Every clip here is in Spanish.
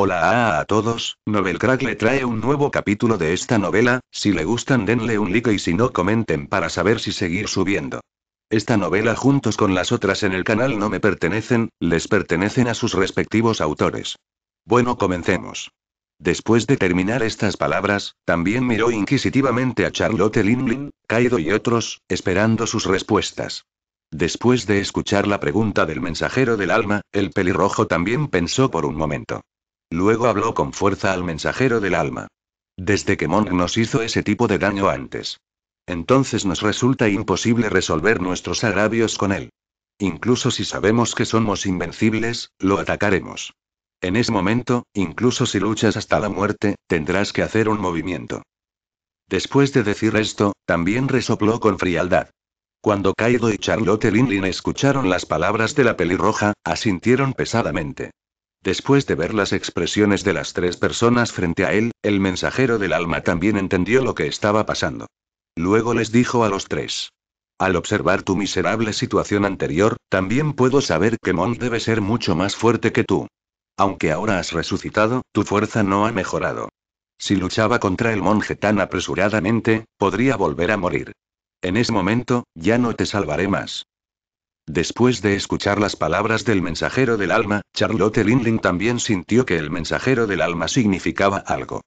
Hola a, todos, Novelcrack Crack le trae un nuevo capítulo de esta novela, si le gustan denle un like y si no comenten para saber si seguir subiendo. Esta novela juntos con las otras en el canal no me pertenecen, les pertenecen a sus respectivos autores. Bueno, comencemos. Después de terminar estas palabras, también miró inquisitivamente a Charlotte Linlin, Kaido y otros, esperando sus respuestas. Después de escuchar la pregunta del mensajero del alma, el pelirrojo también pensó por un momento. Luego habló con fuerza al mensajero del alma. Desde que Monk nos hizo ese tipo de daño antes. Entonces nos resulta imposible resolver nuestros agravios con él. Incluso si sabemos que somos invencibles, lo atacaremos. En ese momento, incluso si luchas hasta la muerte, tendrás que hacer un movimiento. Después de decir esto, también resopló con frialdad. Cuando Kaido y Charlotte Linlin escucharon las palabras de la pelirroja, asintieron pesadamente. Después de ver las expresiones de las tres personas frente a él, el mensajero del alma también entendió lo que estaba pasando. Luego les dijo a los tres. Al observar tu miserable situación anterior, también puedo saber que Mon debe ser mucho más fuerte que tú. Aunque ahora has resucitado, tu fuerza no ha mejorado. Si luchaba contra el monje tan apresuradamente, podría volver a morir. En ese momento, ya no te salvaré más. Después de escuchar las palabras del mensajero del alma, Charlotte Lindling también sintió que el mensajero del alma significaba algo.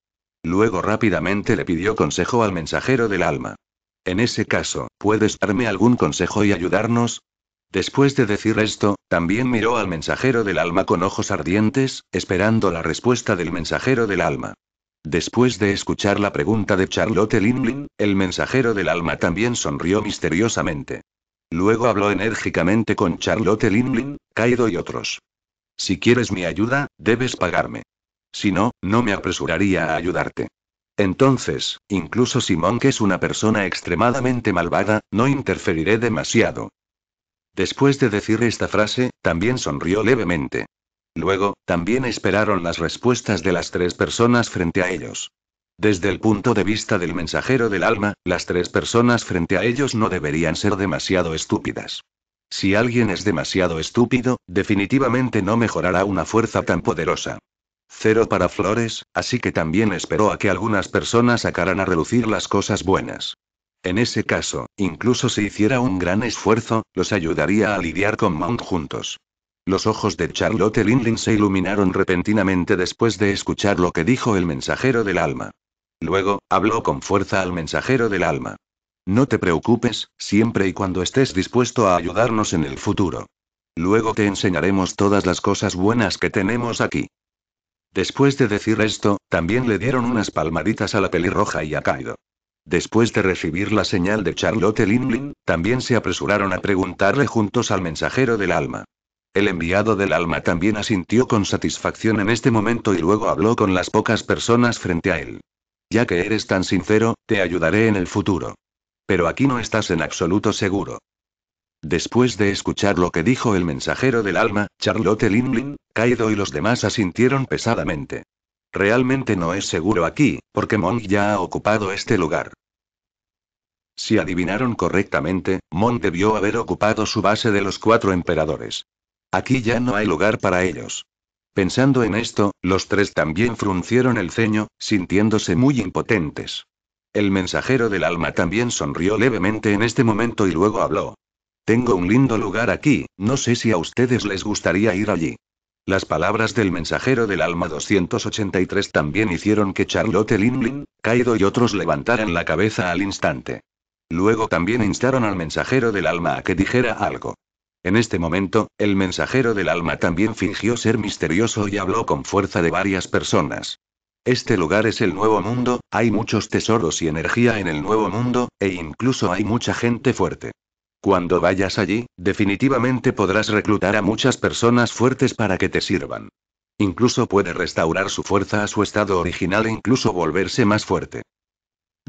Luego rápidamente le pidió consejo al mensajero del alma. En ese caso, ¿puedes darme algún consejo y ayudarnos? Después de decir esto, también miró al mensajero del alma con ojos ardientes, esperando la respuesta del mensajero del alma. Después de escuchar la pregunta de Charlotte Lindling, el mensajero del alma también sonrió misteriosamente. Luego habló enérgicamente con Charlotte Linlin, Kaido y otros. Si quieres mi ayuda, debes pagarme. Si no, no me apresuraría a ayudarte. Entonces, incluso si Monk es una persona extremadamente malvada, no interferiré demasiado. Después de decir esta frase, también sonrió levemente. Luego, también esperaron las respuestas de las tres personas frente a ellos. Desde el punto de vista del mensajero del alma, las tres personas frente a ellos no deberían ser demasiado estúpidas. Si alguien es demasiado estúpido, definitivamente no mejorará una fuerza tan poderosa. Cero para Flores, así que también esperó a que algunas personas sacaran a relucir las cosas buenas. En ese caso, incluso si hiciera un gran esfuerzo, los ayudaría a lidiar con Mount juntos. Los ojos de Charlotte Linlin se iluminaron repentinamente después de escuchar lo que dijo el mensajero del alma. Luego, habló con fuerza al mensajero del alma. No te preocupes, siempre y cuando estés dispuesto a ayudarnos en el futuro. Luego te enseñaremos todas las cosas buenas que tenemos aquí. Después de decir esto, también le dieron unas palmaditas a la pelirroja y a Kaido. Después de recibir la señal de Charlotte Linlin, también se apresuraron a preguntarle juntos al mensajero del alma. El enviado del alma también asintió con satisfacción en este momento y luego habló con las pocas personas frente a él. Ya que eres tan sincero, te ayudaré en el futuro. Pero aquí no estás en absoluto seguro. Después de escuchar lo que dijo el mensajero del alma, Charlotte Linlin, Kaido y los demás asintieron pesadamente. Realmente no es seguro aquí, porque Mon ya ha ocupado este lugar. Si adivinaron correctamente, Mon debió haber ocupado su base de los cuatro emperadores. Aquí ya no hay lugar para ellos. Pensando en esto, los tres también fruncieron el ceño, sintiéndose muy impotentes. El mensajero del alma también sonrió levemente en este momento y luego habló. Tengo un lindo lugar aquí, no sé si a ustedes les gustaría ir allí. Las palabras del mensajero del alma 283 también hicieron que Charlotte Lin, Kaido y otros levantaran la cabeza al instante. Luego también instaron al mensajero del alma a que dijera algo. En este momento, el mensajero del alma también fingió ser misterioso y habló con fuerza de varias personas. Este lugar es el nuevo mundo, hay muchos tesoros y energía en el nuevo mundo, e incluso hay mucha gente fuerte. Cuando vayas allí, definitivamente podrás reclutar a muchas personas fuertes para que te sirvan. Incluso puede restaurar su fuerza a su estado original e incluso volverse más fuerte.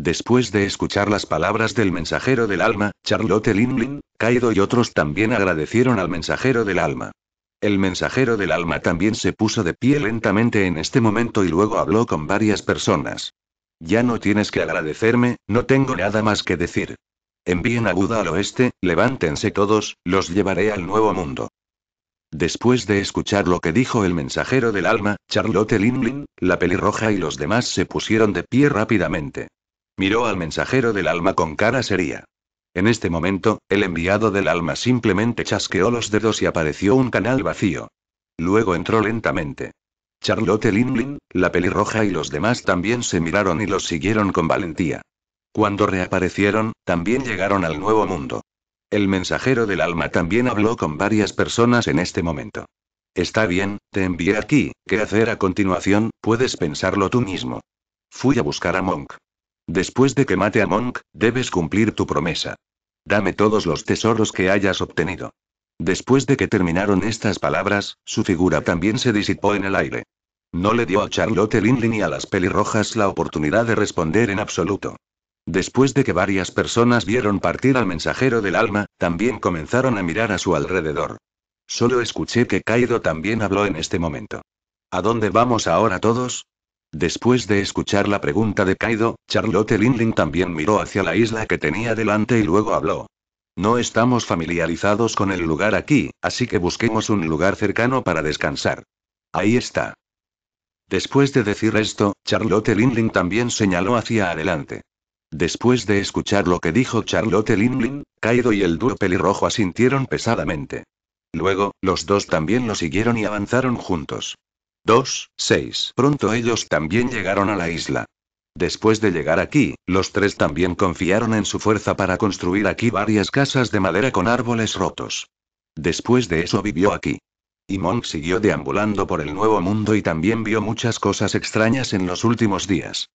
Después de escuchar las palabras del mensajero del alma, Charlotte Linlin, Kaido y otros también agradecieron al mensajero del alma. El mensajero del alma también se puso de pie lentamente en este momento y luego habló con varias personas. Ya no tienes que agradecerme, no tengo nada más que decir. Envíen a Buda al oeste, levántense todos, los llevaré al nuevo mundo. Después de escuchar lo que dijo el mensajero del alma, Charlotte Lindling, la pelirroja y los demás se pusieron de pie rápidamente. Miró al mensajero del alma con cara seria. En este momento, el enviado del alma simplemente chasqueó los dedos y apareció un canal vacío. Luego entró lentamente. Charlotte Linlin, la pelirroja y los demás también se miraron y los siguieron con valentía. Cuando reaparecieron, también llegaron al nuevo mundo. El mensajero del alma también habló con varias personas en este momento. Está bien, te envié aquí, ¿qué hacer a continuación? Puedes pensarlo tú mismo. Fui a buscar a Monk. Después de que mate a Monk, debes cumplir tu promesa. Dame todos los tesoros que hayas obtenido. Después de que terminaron estas palabras, su figura también se disipó en el aire. No le dio a Charlotte Lindley ni a las pelirrojas la oportunidad de responder en absoluto. Después de que varias personas vieron partir al mensajero del alma, también comenzaron a mirar a su alrededor. Solo escuché que Kaido también habló en este momento. ¿A dónde vamos ahora todos? Después de escuchar la pregunta de Kaido, Charlotte Lindling también miró hacia la isla que tenía delante y luego habló. No estamos familiarizados con el lugar aquí, así que busquemos un lugar cercano para descansar. Ahí está. Después de decir esto, Charlotte Lindling también señaló hacia adelante. Después de escuchar lo que dijo Charlotte Lindling, Kaido y el duro pelirrojo asintieron pesadamente. Luego, los dos también lo siguieron y avanzaron juntos. 2, 6. Pronto ellos también llegaron a la isla. Después de llegar aquí, los tres también confiaron en su fuerza para construir aquí varias casas de madera con árboles rotos. Después de eso vivió aquí. Y Monk siguió deambulando por el nuevo mundo y también vio muchas cosas extrañas en los últimos días.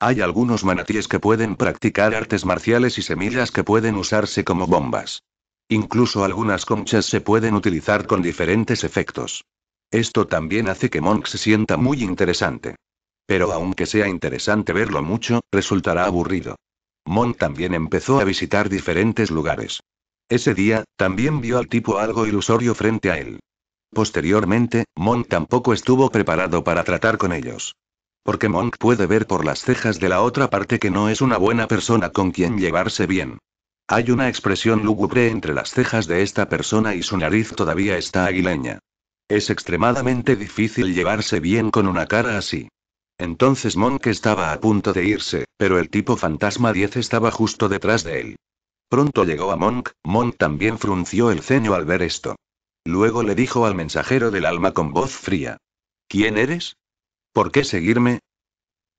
Hay algunos manatíes que pueden practicar artes marciales y semillas que pueden usarse como bombas. Incluso algunas conchas se pueden utilizar con diferentes efectos. Esto también hace que Monk se sienta muy interesante. Pero aunque sea interesante verlo mucho, resultará aburrido. Monk también empezó a visitar diferentes lugares. Ese día, también vio al tipo algo ilusorio frente a él. Posteriormente, Monk tampoco estuvo preparado para tratar con ellos. Porque Monk puede ver por las cejas de la otra parte que no es una buena persona con quien llevarse bien. Hay una expresión lúgubre entre las cejas de esta persona y su nariz todavía está aguileña. Es extremadamente difícil llevarse bien con una cara así. Entonces Monk estaba a punto de irse, pero el tipo fantasma 10 estaba justo detrás de él. Pronto llegó a Monk, Monk también frunció el ceño al ver esto. Luego le dijo al mensajero del alma con voz fría. ¿Quién eres? ¿Por qué seguirme?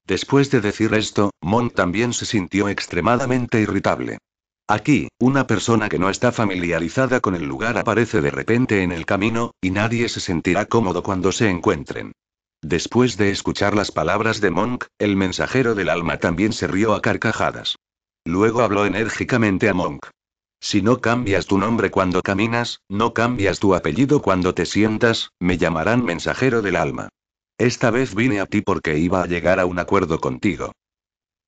Después de decir esto, Monk también se sintió extremadamente irritable. Aquí, una persona que no está familiarizada con el lugar aparece de repente en el camino, y nadie se sentirá cómodo cuando se encuentren. Después de escuchar las palabras de Monk, el mensajero del alma también se rió a carcajadas. Luego habló enérgicamente a Monk. Si no cambias tu nombre cuando caminas, no cambias tu apellido cuando te sientas, me llamarán mensajero del alma. Esta vez vine a ti porque iba a llegar a un acuerdo contigo.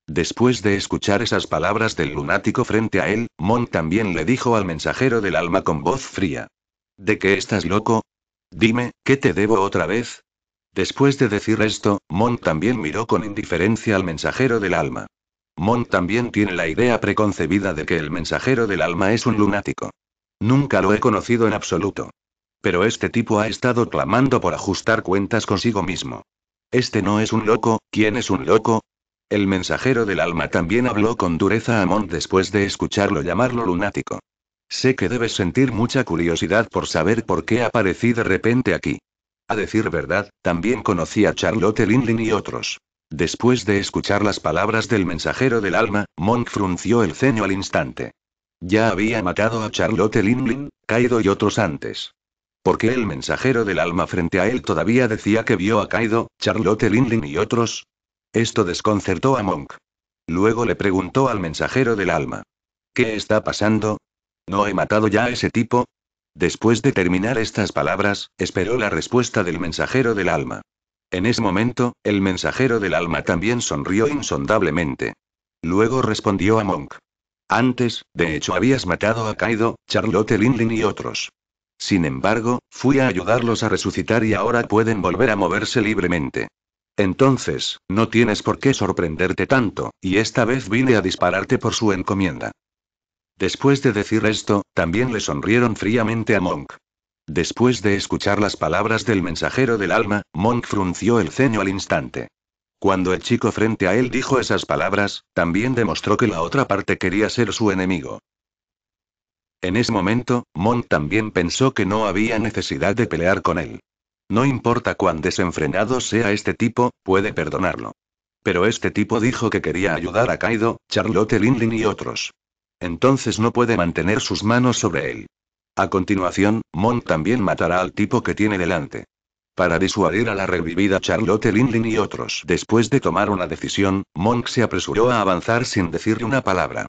Después de escuchar esas palabras del lunático frente a él, Mon también le dijo al mensajero del alma con voz fría. ¿De qué estás loco? Dime, ¿qué te debo otra vez? Después de decir esto, Mon también miró con indiferencia al mensajero del alma. Mon también tiene la idea preconcebida de que el mensajero del alma es un lunático. Nunca lo he conocido en absoluto. Pero este tipo ha estado clamando por ajustar cuentas consigo mismo. Este no es un loco, ¿quién es un loco? El mensajero del alma también habló con dureza a Monk después de escucharlo llamarlo lunático. Sé que debes sentir mucha curiosidad por saber por qué aparecí de repente aquí. A decir verdad, también conocí a Charlotte Linlin y otros. Después de escuchar las palabras del mensajero del alma, Monk frunció el ceño al instante. Ya había matado a Charlotte Linlin, Kaido y otros antes. ¿Por qué el mensajero del alma frente a él todavía decía que vio a Kaido, Charlotte Linlin y otros? Esto desconcertó a Monk. Luego le preguntó al mensajero del alma. ¿Qué está pasando? ¿No he matado ya a ese tipo? Después de terminar estas palabras, esperó la respuesta del mensajero del alma. En ese momento, el mensajero del alma también sonrió insondablemente. Luego respondió a Monk. Antes, de hecho, habías matado a Kaido, Charlotte Linlin y otros. Sin embargo, fui a ayudarlos a resucitar y ahora pueden volver a moverse libremente. Entonces, no tienes por qué sorprenderte tanto, y esta vez vine a dispararte por su encomienda. Después de decir esto, también le sonrieron fríamente a Monk. Después de escuchar las palabras del mensajero del alma, Monk frunció el ceño al instante. Cuando el chico frente a él dijo esas palabras, también demostró que la otra parte quería ser su enemigo. En ese momento, Monk también pensó que no había necesidad de pelear con él. No importa cuán desenfrenado sea este tipo, puede perdonarlo. Pero este tipo dijo que quería ayudar a Kaido, Charlotte Linlin y otros. Entonces no puede mantener sus manos sobre él. A continuación, Monk también matará al tipo que tiene delante. Para disuadir a la revivida Charlotte Linlin y otros. Después de tomar una decisión, Monk se apresuró a avanzar sin decirle una palabra.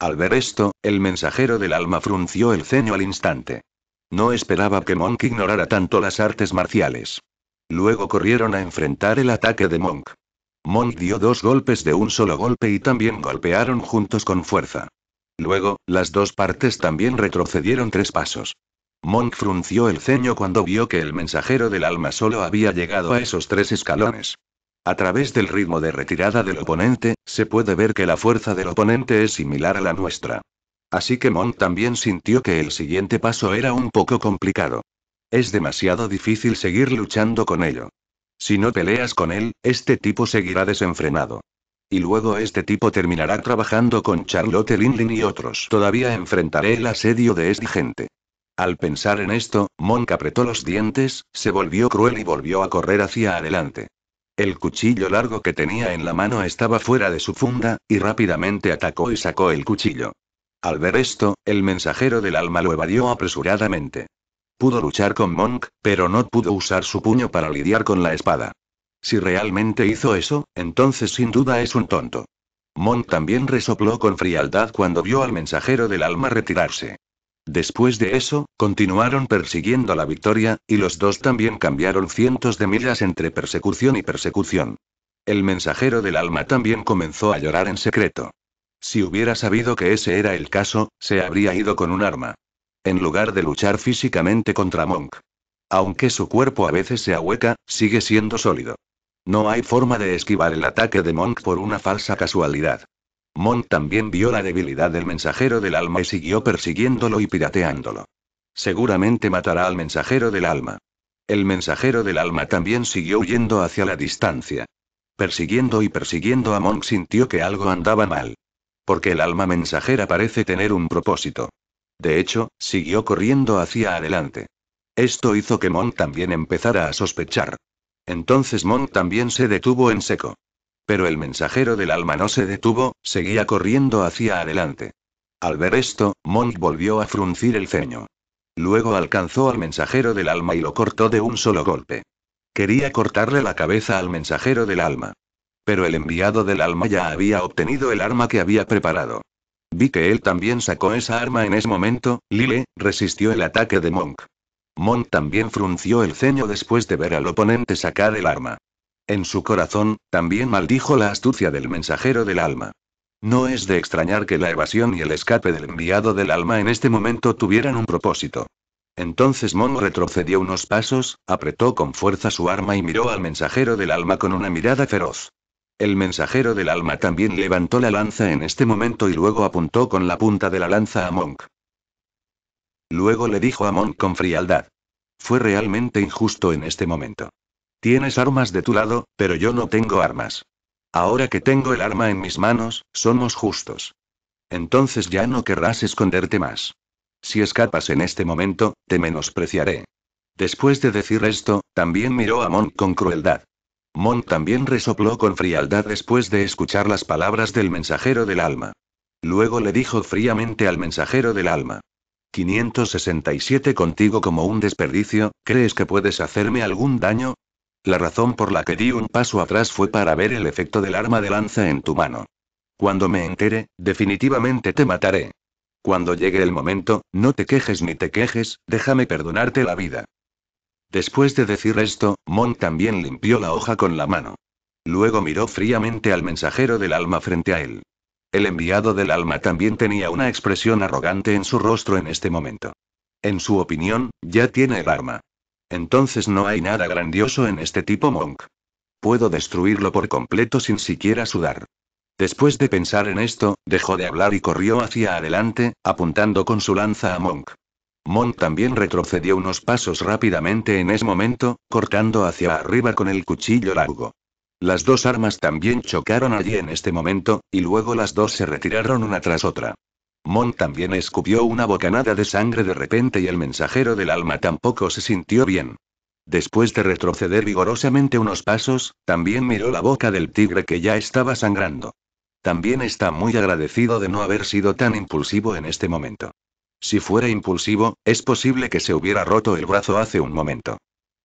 Al ver esto, el mensajero del alma frunció el ceño al instante. No esperaba que Monk ignorara tanto las artes marciales. Luego corrieron a enfrentar el ataque de Monk. Monk dio dos golpes de un solo golpe y también golpearon juntos con fuerza. Luego, las dos partes también retrocedieron tres pasos. Monk frunció el ceño cuando vio que el mensajero del alma solo había llegado a esos tres escalones. A través del ritmo de retirada del oponente, se puede ver que la fuerza del oponente es similar a la nuestra. Así que Mon también sintió que el siguiente paso era un poco complicado. Es demasiado difícil seguir luchando con ello. Si no peleas con él, este tipo seguirá desenfrenado. Y luego este tipo terminará trabajando con Charlotte Linlin y otros. Todavía enfrentaré el asedio de esta gente. Al pensar en esto, Monk apretó los dientes, se volvió cruel y volvió a correr hacia adelante. El cuchillo largo que tenía en la mano estaba fuera de su funda, y rápidamente atacó y sacó el cuchillo. Al ver esto, el mensajero del alma lo evadió apresuradamente. Pudo luchar con Monk, pero no pudo usar su puño para lidiar con la espada. Si realmente hizo eso, entonces sin duda es un tonto. Monk también resopló con frialdad cuando vio al mensajero del alma retirarse. Después de eso, continuaron persiguiendo la victoria, y los dos también cambiaron cientos de millas entre persecución y persecución. El mensajero del alma también comenzó a llorar en secreto. Si hubiera sabido que ese era el caso, se habría ido con un arma. En lugar de luchar físicamente contra Monk. Aunque su cuerpo a veces se ahueca, sigue siendo sólido. No hay forma de esquivar el ataque de Monk por una falsa casualidad. Monk también vio la debilidad del mensajero del alma y siguió persiguiéndolo y pirateándolo. Seguramente matará al mensajero del alma. El mensajero del alma también siguió huyendo hacia la distancia. Persiguiendo y persiguiendo a Monk sintió que algo andaba mal porque el alma mensajera parece tener un propósito. De hecho, siguió corriendo hacia adelante. Esto hizo que Mon también empezara a sospechar. Entonces Mon también se detuvo en seco. Pero el mensajero del alma no se detuvo, seguía corriendo hacia adelante. Al ver esto, Monk volvió a fruncir el ceño. Luego alcanzó al mensajero del alma y lo cortó de un solo golpe. Quería cortarle la cabeza al mensajero del alma. Pero el enviado del alma ya había obtenido el arma que había preparado. Vi que él también sacó esa arma en ese momento, Lile, resistió el ataque de Monk. Monk también frunció el ceño después de ver al oponente sacar el arma. En su corazón, también maldijo la astucia del mensajero del alma. No es de extrañar que la evasión y el escape del enviado del alma en este momento tuvieran un propósito. Entonces Monk retrocedió unos pasos, apretó con fuerza su arma y miró al mensajero del alma con una mirada feroz. El mensajero del alma también levantó la lanza en este momento y luego apuntó con la punta de la lanza a Monk. Luego le dijo a Monk con frialdad. Fue realmente injusto en este momento. Tienes armas de tu lado, pero yo no tengo armas. Ahora que tengo el arma en mis manos, somos justos. Entonces ya no querrás esconderte más. Si escapas en este momento, te menospreciaré. Después de decir esto, también miró a Monk con crueldad. Mon también resopló con frialdad después de escuchar las palabras del mensajero del alma. Luego le dijo fríamente al mensajero del alma. 567 contigo como un desperdicio, ¿crees que puedes hacerme algún daño? La razón por la que di un paso atrás fue para ver el efecto del arma de lanza en tu mano. Cuando me entere, definitivamente te mataré. Cuando llegue el momento, no te quejes ni te quejes, déjame perdonarte la vida. Después de decir esto, Monk también limpió la hoja con la mano. Luego miró fríamente al mensajero del alma frente a él. El enviado del alma también tenía una expresión arrogante en su rostro en este momento. En su opinión, ya tiene el arma. Entonces no hay nada grandioso en este tipo Monk. Puedo destruirlo por completo sin siquiera sudar. Después de pensar en esto, dejó de hablar y corrió hacia adelante, apuntando con su lanza a Monk. Mon también retrocedió unos pasos rápidamente en ese momento, cortando hacia arriba con el cuchillo largo. Las dos armas también chocaron allí en este momento, y luego las dos se retiraron una tras otra. Mon también escupió una bocanada de sangre de repente y el mensajero del alma tampoco se sintió bien. Después de retroceder vigorosamente unos pasos, también miró la boca del tigre que ya estaba sangrando. También está muy agradecido de no haber sido tan impulsivo en este momento. Si fuera impulsivo, es posible que se hubiera roto el brazo hace un momento.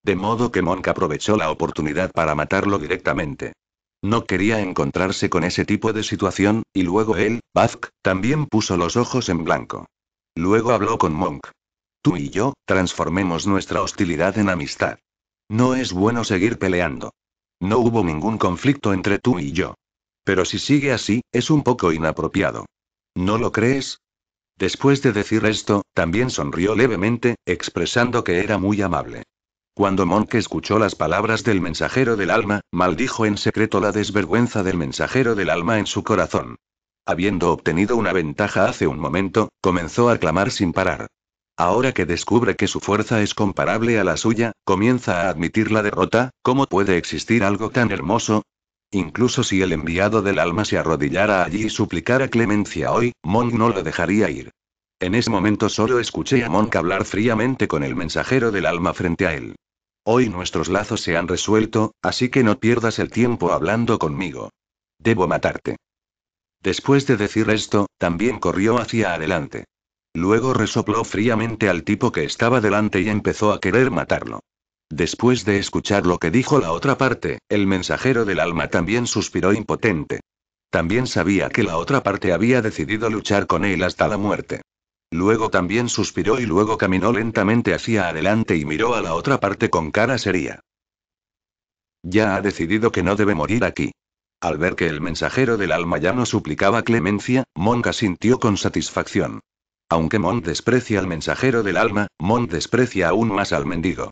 De modo que Monk aprovechó la oportunidad para matarlo directamente. No quería encontrarse con ese tipo de situación, y luego él, Bazk, también puso los ojos en blanco. Luego habló con Monk. Tú y yo, transformemos nuestra hostilidad en amistad. No es bueno seguir peleando. No hubo ningún conflicto entre tú y yo. Pero si sigue así, es un poco inapropiado. ¿No lo crees? Después de decir esto, también sonrió levemente, expresando que era muy amable. Cuando Monk escuchó las palabras del mensajero del alma, maldijo en secreto la desvergüenza del mensajero del alma en su corazón. Habiendo obtenido una ventaja hace un momento, comenzó a clamar sin parar. Ahora que descubre que su fuerza es comparable a la suya, comienza a admitir la derrota, ¿cómo puede existir algo tan hermoso? Incluso si el enviado del alma se arrodillara allí y suplicara clemencia hoy, Monk no lo dejaría ir. En ese momento solo escuché a Monk hablar fríamente con el mensajero del alma frente a él. Hoy nuestros lazos se han resuelto, así que no pierdas el tiempo hablando conmigo. Debo matarte. Después de decir esto, también corrió hacia adelante. Luego resopló fríamente al tipo que estaba delante y empezó a querer matarlo. Después de escuchar lo que dijo la otra parte, el mensajero del alma también suspiró impotente. También sabía que la otra parte había decidido luchar con él hasta la muerte. Luego también suspiró y luego caminó lentamente hacia adelante y miró a la otra parte con cara seria. Ya ha decidido que no debe morir aquí. Al ver que el mensajero del alma ya no suplicaba clemencia, Monk sintió con satisfacción. Aunque Mon desprecia al mensajero del alma, Monk desprecia aún más al mendigo.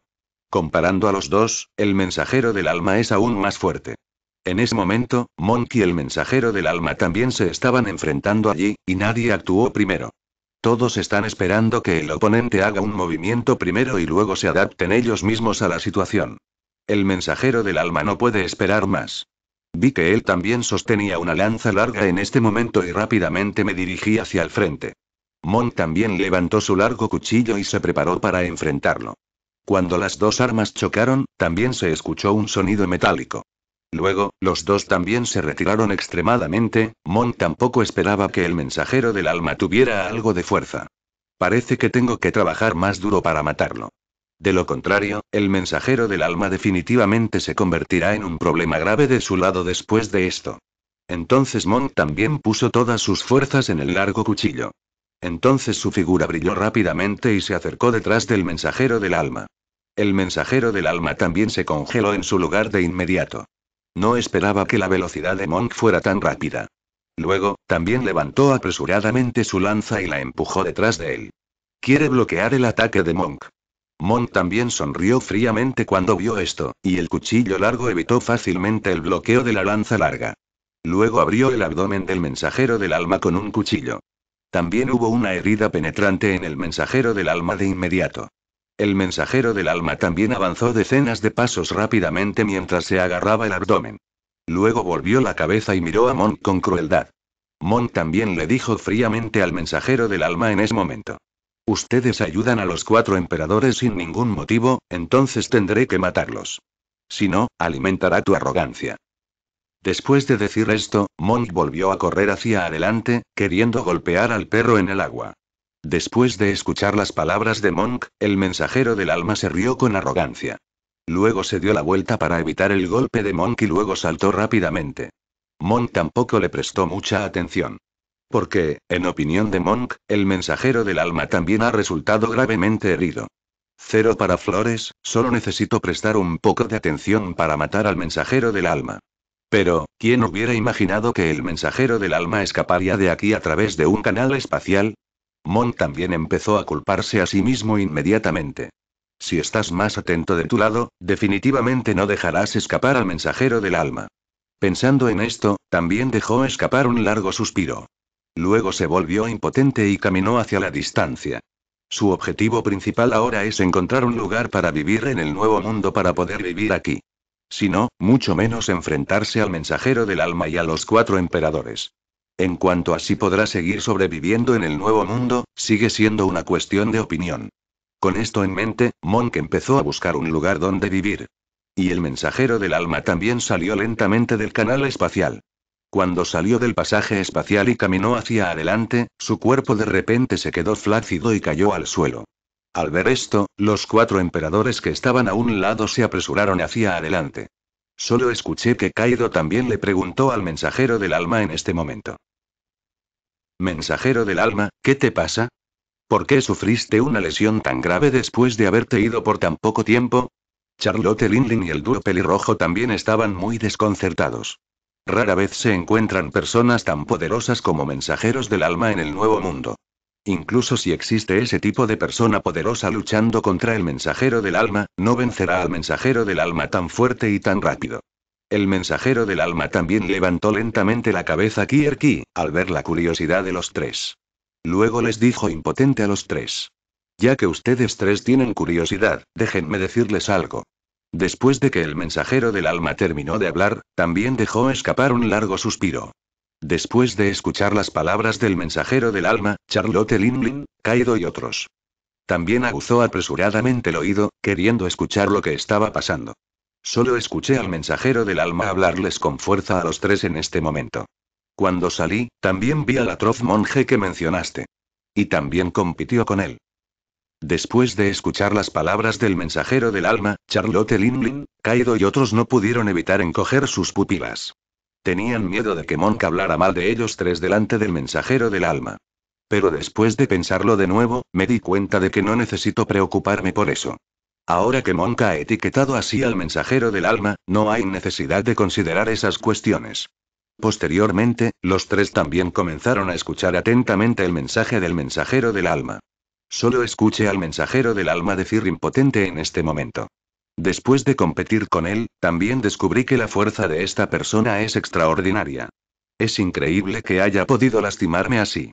Comparando a los dos, el mensajero del alma es aún más fuerte. En ese momento, Monk y el mensajero del alma también se estaban enfrentando allí, y nadie actuó primero. Todos están esperando que el oponente haga un movimiento primero y luego se adapten ellos mismos a la situación. El mensajero del alma no puede esperar más. Vi que él también sostenía una lanza larga en este momento y rápidamente me dirigí hacia el frente. Monk también levantó su largo cuchillo y se preparó para enfrentarlo. Cuando las dos armas chocaron, también se escuchó un sonido metálico. Luego, los dos también se retiraron extremadamente, Mon tampoco esperaba que el mensajero del alma tuviera algo de fuerza. Parece que tengo que trabajar más duro para matarlo. De lo contrario, el mensajero del alma definitivamente se convertirá en un problema grave de su lado después de esto. Entonces Mon también puso todas sus fuerzas en el largo cuchillo. Entonces su figura brilló rápidamente y se acercó detrás del mensajero del alma. El mensajero del alma también se congeló en su lugar de inmediato. No esperaba que la velocidad de Monk fuera tan rápida. Luego, también levantó apresuradamente su lanza y la empujó detrás de él. Quiere bloquear el ataque de Monk. Monk también sonrió fríamente cuando vio esto, y el cuchillo largo evitó fácilmente el bloqueo de la lanza larga. Luego abrió el abdomen del mensajero del alma con un cuchillo. También hubo una herida penetrante en el mensajero del alma de inmediato. El mensajero del alma también avanzó decenas de pasos rápidamente mientras se agarraba el abdomen. Luego volvió la cabeza y miró a Mon con crueldad. Mon también le dijo fríamente al mensajero del alma en ese momento. Ustedes ayudan a los cuatro emperadores sin ningún motivo, entonces tendré que matarlos. Si no, alimentará tu arrogancia. Después de decir esto, Monk volvió a correr hacia adelante, queriendo golpear al perro en el agua. Después de escuchar las palabras de Monk, el mensajero del alma se rió con arrogancia. Luego se dio la vuelta para evitar el golpe de Monk y luego saltó rápidamente. Monk tampoco le prestó mucha atención. Porque, en opinión de Monk, el mensajero del alma también ha resultado gravemente herido. Cero para Flores, solo necesito prestar un poco de atención para matar al mensajero del alma. Pero, ¿quién hubiera imaginado que el mensajero del alma escaparía de aquí a través de un canal espacial? Mon también empezó a culparse a sí mismo inmediatamente. Si estás más atento de tu lado, definitivamente no dejarás escapar al mensajero del alma. Pensando en esto, también dejó escapar un largo suspiro. Luego se volvió impotente y caminó hacia la distancia. Su objetivo principal ahora es encontrar un lugar para vivir en el nuevo mundo para poder vivir aquí sino, mucho menos enfrentarse al mensajero del alma y a los cuatro emperadores. En cuanto a si podrá seguir sobreviviendo en el nuevo mundo, sigue siendo una cuestión de opinión. Con esto en mente, Monk empezó a buscar un lugar donde vivir. Y el mensajero del alma también salió lentamente del canal espacial. Cuando salió del pasaje espacial y caminó hacia adelante, su cuerpo de repente se quedó flácido y cayó al suelo. Al ver esto, los cuatro emperadores que estaban a un lado se apresuraron hacia adelante. Solo escuché que Kaido también le preguntó al mensajero del alma en este momento. Mensajero del alma, ¿qué te pasa? ¿Por qué sufriste una lesión tan grave después de haberte ido por tan poco tiempo? Charlotte Linlin y el duro pelirrojo también estaban muy desconcertados. Rara vez se encuentran personas tan poderosas como mensajeros del alma en el Nuevo Mundo. Incluso si existe ese tipo de persona poderosa luchando contra el mensajero del alma, no vencerá al mensajero del alma tan fuerte y tan rápido. El mensajero del alma también levantó lentamente la cabeza Kierki, al ver la curiosidad de los tres. Luego les dijo impotente a los tres. Ya que ustedes tres tienen curiosidad, déjenme decirles algo. Después de que el mensajero del alma terminó de hablar, también dejó escapar un largo suspiro. Después de escuchar las palabras del mensajero del alma, Charlotte Linlin, Kaido y otros. También aguzó apresuradamente el oído, queriendo escuchar lo que estaba pasando. Solo escuché al mensajero del alma hablarles con fuerza a los tres en este momento. Cuando salí, también vi al atroz monje que mencionaste. Y también compitió con él. Después de escuchar las palabras del mensajero del alma, Charlotte Linlin, Kaido y otros no pudieron evitar encoger sus pupilas. Tenían miedo de que Monk hablara mal de ellos tres delante del mensajero del alma. Pero después de pensarlo de nuevo, me di cuenta de que no necesito preocuparme por eso. Ahora que Monk ha etiquetado así al mensajero del alma, no hay necesidad de considerar esas cuestiones. Posteriormente, los tres también comenzaron a escuchar atentamente el mensaje del mensajero del alma. Solo escuché al mensajero del alma decir impotente en este momento. Después de competir con él, también descubrí que la fuerza de esta persona es extraordinaria. Es increíble que haya podido lastimarme así.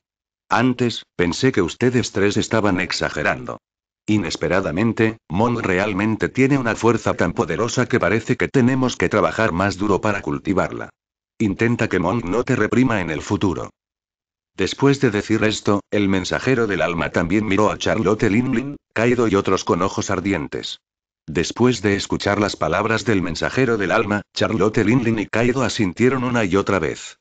Antes, pensé que ustedes tres estaban exagerando. Inesperadamente, Mon realmente tiene una fuerza tan poderosa que parece que tenemos que trabajar más duro para cultivarla. Intenta que Mon no te reprima en el futuro. Después de decir esto, el mensajero del alma también miró a Charlotte Linlin, Kaido y otros con ojos ardientes. Después de escuchar las palabras del mensajero del alma, Charlotte Lindley y Kaido asintieron una y otra vez.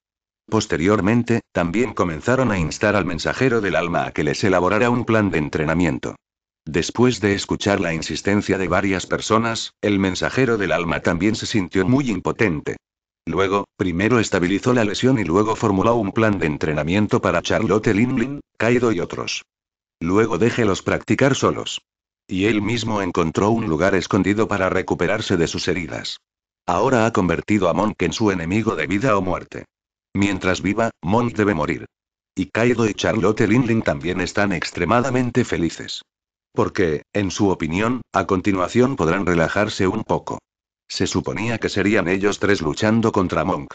Posteriormente, también comenzaron a instar al mensajero del alma a que les elaborara un plan de entrenamiento. Después de escuchar la insistencia de varias personas, el mensajero del alma también se sintió muy impotente. Luego, primero estabilizó la lesión y luego formuló un plan de entrenamiento para Charlotte Lindlin, Kaido y otros. Luego déjelos practicar solos y él mismo encontró un lugar escondido para recuperarse de sus heridas. Ahora ha convertido a Monk en su enemigo de vida o muerte. Mientras viva, Monk debe morir. Y Kaido y Charlotte Lindling también están extremadamente felices. Porque, en su opinión, a continuación podrán relajarse un poco. Se suponía que serían ellos tres luchando contra Monk.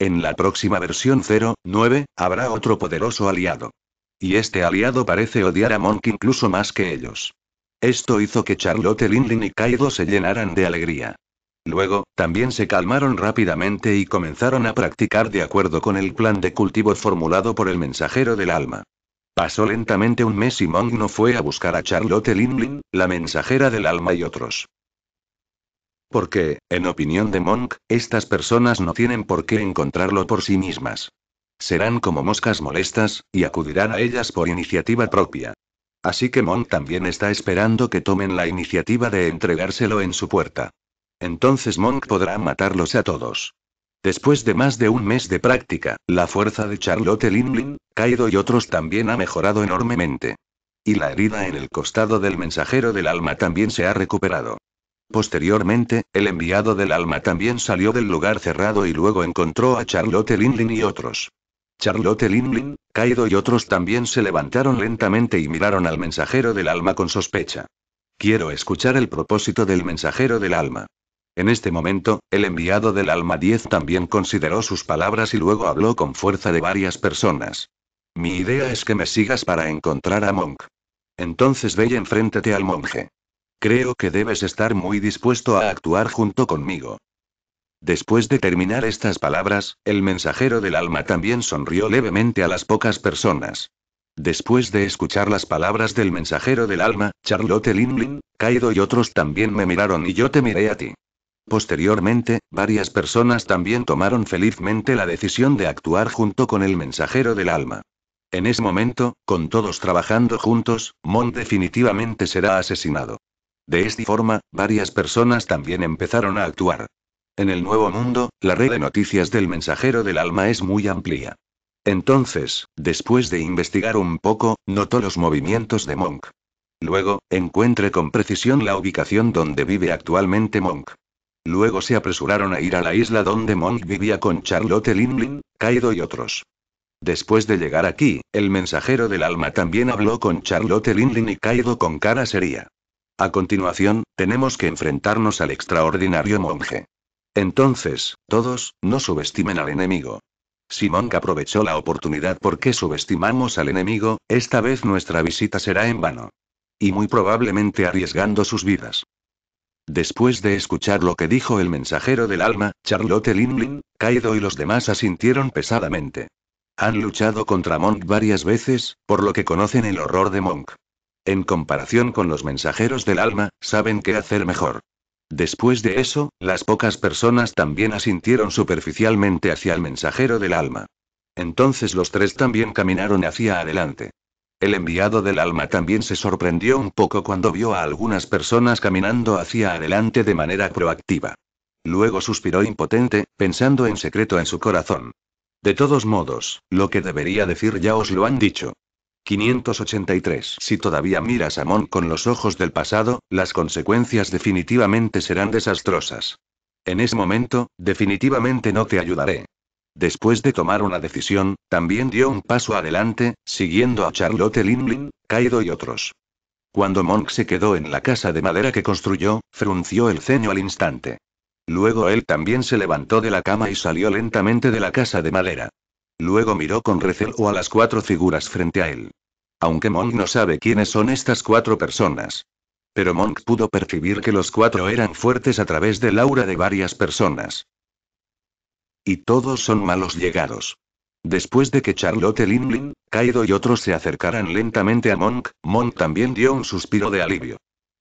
En la próxima versión 0.9, habrá otro poderoso aliado. Y este aliado parece odiar a Monk incluso más que ellos. Esto hizo que Charlotte Linlin y Kaido se llenaran de alegría. Luego, también se calmaron rápidamente y comenzaron a practicar de acuerdo con el plan de cultivo formulado por el mensajero del alma. Pasó lentamente un mes y Monk no fue a buscar a Charlotte Linlin, la mensajera del alma y otros. Porque, en opinión de Monk, estas personas no tienen por qué encontrarlo por sí mismas. Serán como moscas molestas, y acudirán a ellas por iniciativa propia. Así que Monk también está esperando que tomen la iniciativa de entregárselo en su puerta. Entonces Monk podrá matarlos a todos. Después de más de un mes de práctica, la fuerza de Charlotte Linlin, Kaido y otros también ha mejorado enormemente. Y la herida en el costado del mensajero del alma también se ha recuperado. Posteriormente, el enviado del alma también salió del lugar cerrado y luego encontró a Charlotte Linlin y otros. Charlotte Linlin, Kaido y otros también se levantaron lentamente y miraron al mensajero del alma con sospecha. Quiero escuchar el propósito del mensajero del alma. En este momento, el enviado del alma 10 también consideró sus palabras y luego habló con fuerza de varias personas. Mi idea es que me sigas para encontrar a Monk. Entonces ve y enfréntate al monje. Creo que debes estar muy dispuesto a actuar junto conmigo. Después de terminar estas palabras, el mensajero del alma también sonrió levemente a las pocas personas. Después de escuchar las palabras del mensajero del alma, Charlotte Linlin, Kaido y otros también me miraron y yo te miré a ti. Posteriormente, varias personas también tomaron felizmente la decisión de actuar junto con el mensajero del alma. En ese momento, con todos trabajando juntos, Mon definitivamente será asesinado. De esta forma, varias personas también empezaron a actuar. En el Nuevo Mundo, la red de noticias del mensajero del alma es muy amplia. Entonces, después de investigar un poco, notó los movimientos de Monk. Luego, encuentre con precisión la ubicación donde vive actualmente Monk. Luego se apresuraron a ir a la isla donde Monk vivía con Charlotte Linlin, Kaido y otros. Después de llegar aquí, el mensajero del alma también habló con Charlotte Linlin y Kaido con cara seria. A continuación, tenemos que enfrentarnos al extraordinario monje. Entonces, todos, no subestimen al enemigo. Simón aprovechó la oportunidad porque subestimamos al enemigo, esta vez nuestra visita será en vano. Y muy probablemente arriesgando sus vidas. Después de escuchar lo que dijo el mensajero del alma, Charlotte Linlin, Kaido y los demás asintieron pesadamente. Han luchado contra Monk varias veces, por lo que conocen el horror de Monk. En comparación con los mensajeros del alma, saben qué hacer mejor. Después de eso, las pocas personas también asintieron superficialmente hacia el mensajero del alma. Entonces los tres también caminaron hacia adelante. El enviado del alma también se sorprendió un poco cuando vio a algunas personas caminando hacia adelante de manera proactiva. Luego suspiró impotente, pensando en secreto en su corazón. De todos modos, lo que debería decir ya os lo han dicho. 583. Si todavía miras a Monk con los ojos del pasado, las consecuencias definitivamente serán desastrosas. En ese momento, definitivamente no te ayudaré. Después de tomar una decisión, también dio un paso adelante, siguiendo a Charlotte Linlin, Kaido y otros. Cuando Monk se quedó en la casa de madera que construyó, frunció el ceño al instante. Luego él también se levantó de la cama y salió lentamente de la casa de madera. Luego miró con recelo a las cuatro figuras frente a él. Aunque Monk no sabe quiénes son estas cuatro personas. Pero Monk pudo percibir que los cuatro eran fuertes a través del aura de varias personas. Y todos son malos llegados. Después de que Charlotte Lin, Kaido y otros se acercaran lentamente a Monk, Monk también dio un suspiro de alivio.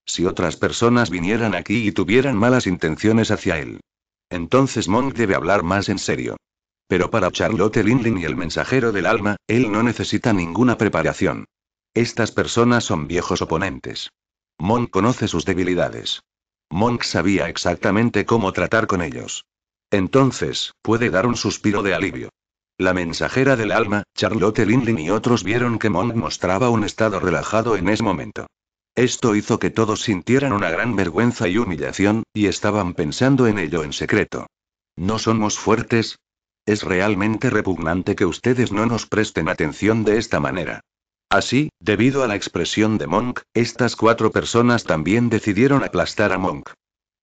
Si otras personas vinieran aquí y tuvieran malas intenciones hacia él. Entonces Monk debe hablar más en serio. Pero para Charlotte Lindley y el mensajero del alma, él no necesita ninguna preparación. Estas personas son viejos oponentes. Monk conoce sus debilidades. Monk sabía exactamente cómo tratar con ellos. Entonces, puede dar un suspiro de alivio. La mensajera del alma, Charlotte Lindley y otros vieron que Monk mostraba un estado relajado en ese momento. Esto hizo que todos sintieran una gran vergüenza y humillación, y estaban pensando en ello en secreto. No somos fuertes, es realmente repugnante que ustedes no nos presten atención de esta manera. Así, debido a la expresión de Monk, estas cuatro personas también decidieron aplastar a Monk.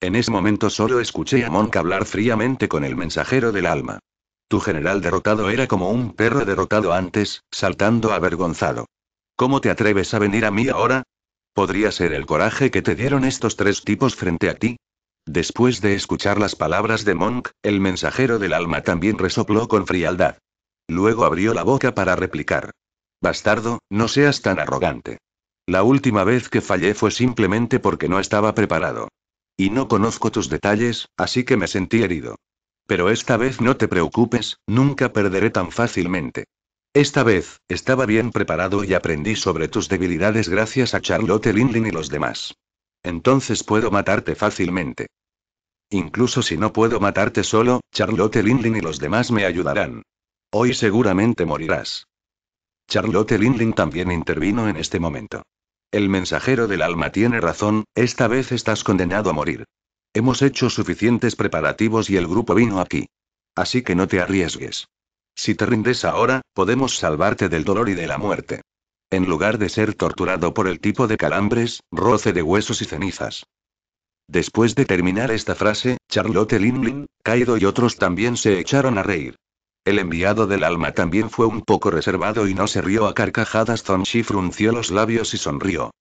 En ese momento solo escuché a Monk hablar fríamente con el mensajero del alma. Tu general derrotado era como un perro derrotado antes, saltando avergonzado. ¿Cómo te atreves a venir a mí ahora? ¿Podría ser el coraje que te dieron estos tres tipos frente a ti? Después de escuchar las palabras de Monk, el mensajero del alma también resopló con frialdad. Luego abrió la boca para replicar. Bastardo, no seas tan arrogante. La última vez que fallé fue simplemente porque no estaba preparado. Y no conozco tus detalles, así que me sentí herido. Pero esta vez no te preocupes, nunca perderé tan fácilmente. Esta vez, estaba bien preparado y aprendí sobre tus debilidades gracias a Charlotte Lindlin y los demás. Entonces puedo matarte fácilmente. Incluso si no puedo matarte solo, Charlotte Lindlin y los demás me ayudarán. Hoy seguramente morirás. Charlotte Lindlin también intervino en este momento. El mensajero del alma tiene razón, esta vez estás condenado a morir. Hemos hecho suficientes preparativos y el grupo vino aquí. Así que no te arriesgues. Si te rindes ahora, podemos salvarte del dolor y de la muerte. En lugar de ser torturado por el tipo de calambres, roce de huesos y cenizas. Después de terminar esta frase, Charlotte Linlin, Kaido y otros también se echaron a reír. El enviado del alma también fue un poco reservado y no se rió a carcajadas. Zonchi frunció los labios y sonrió.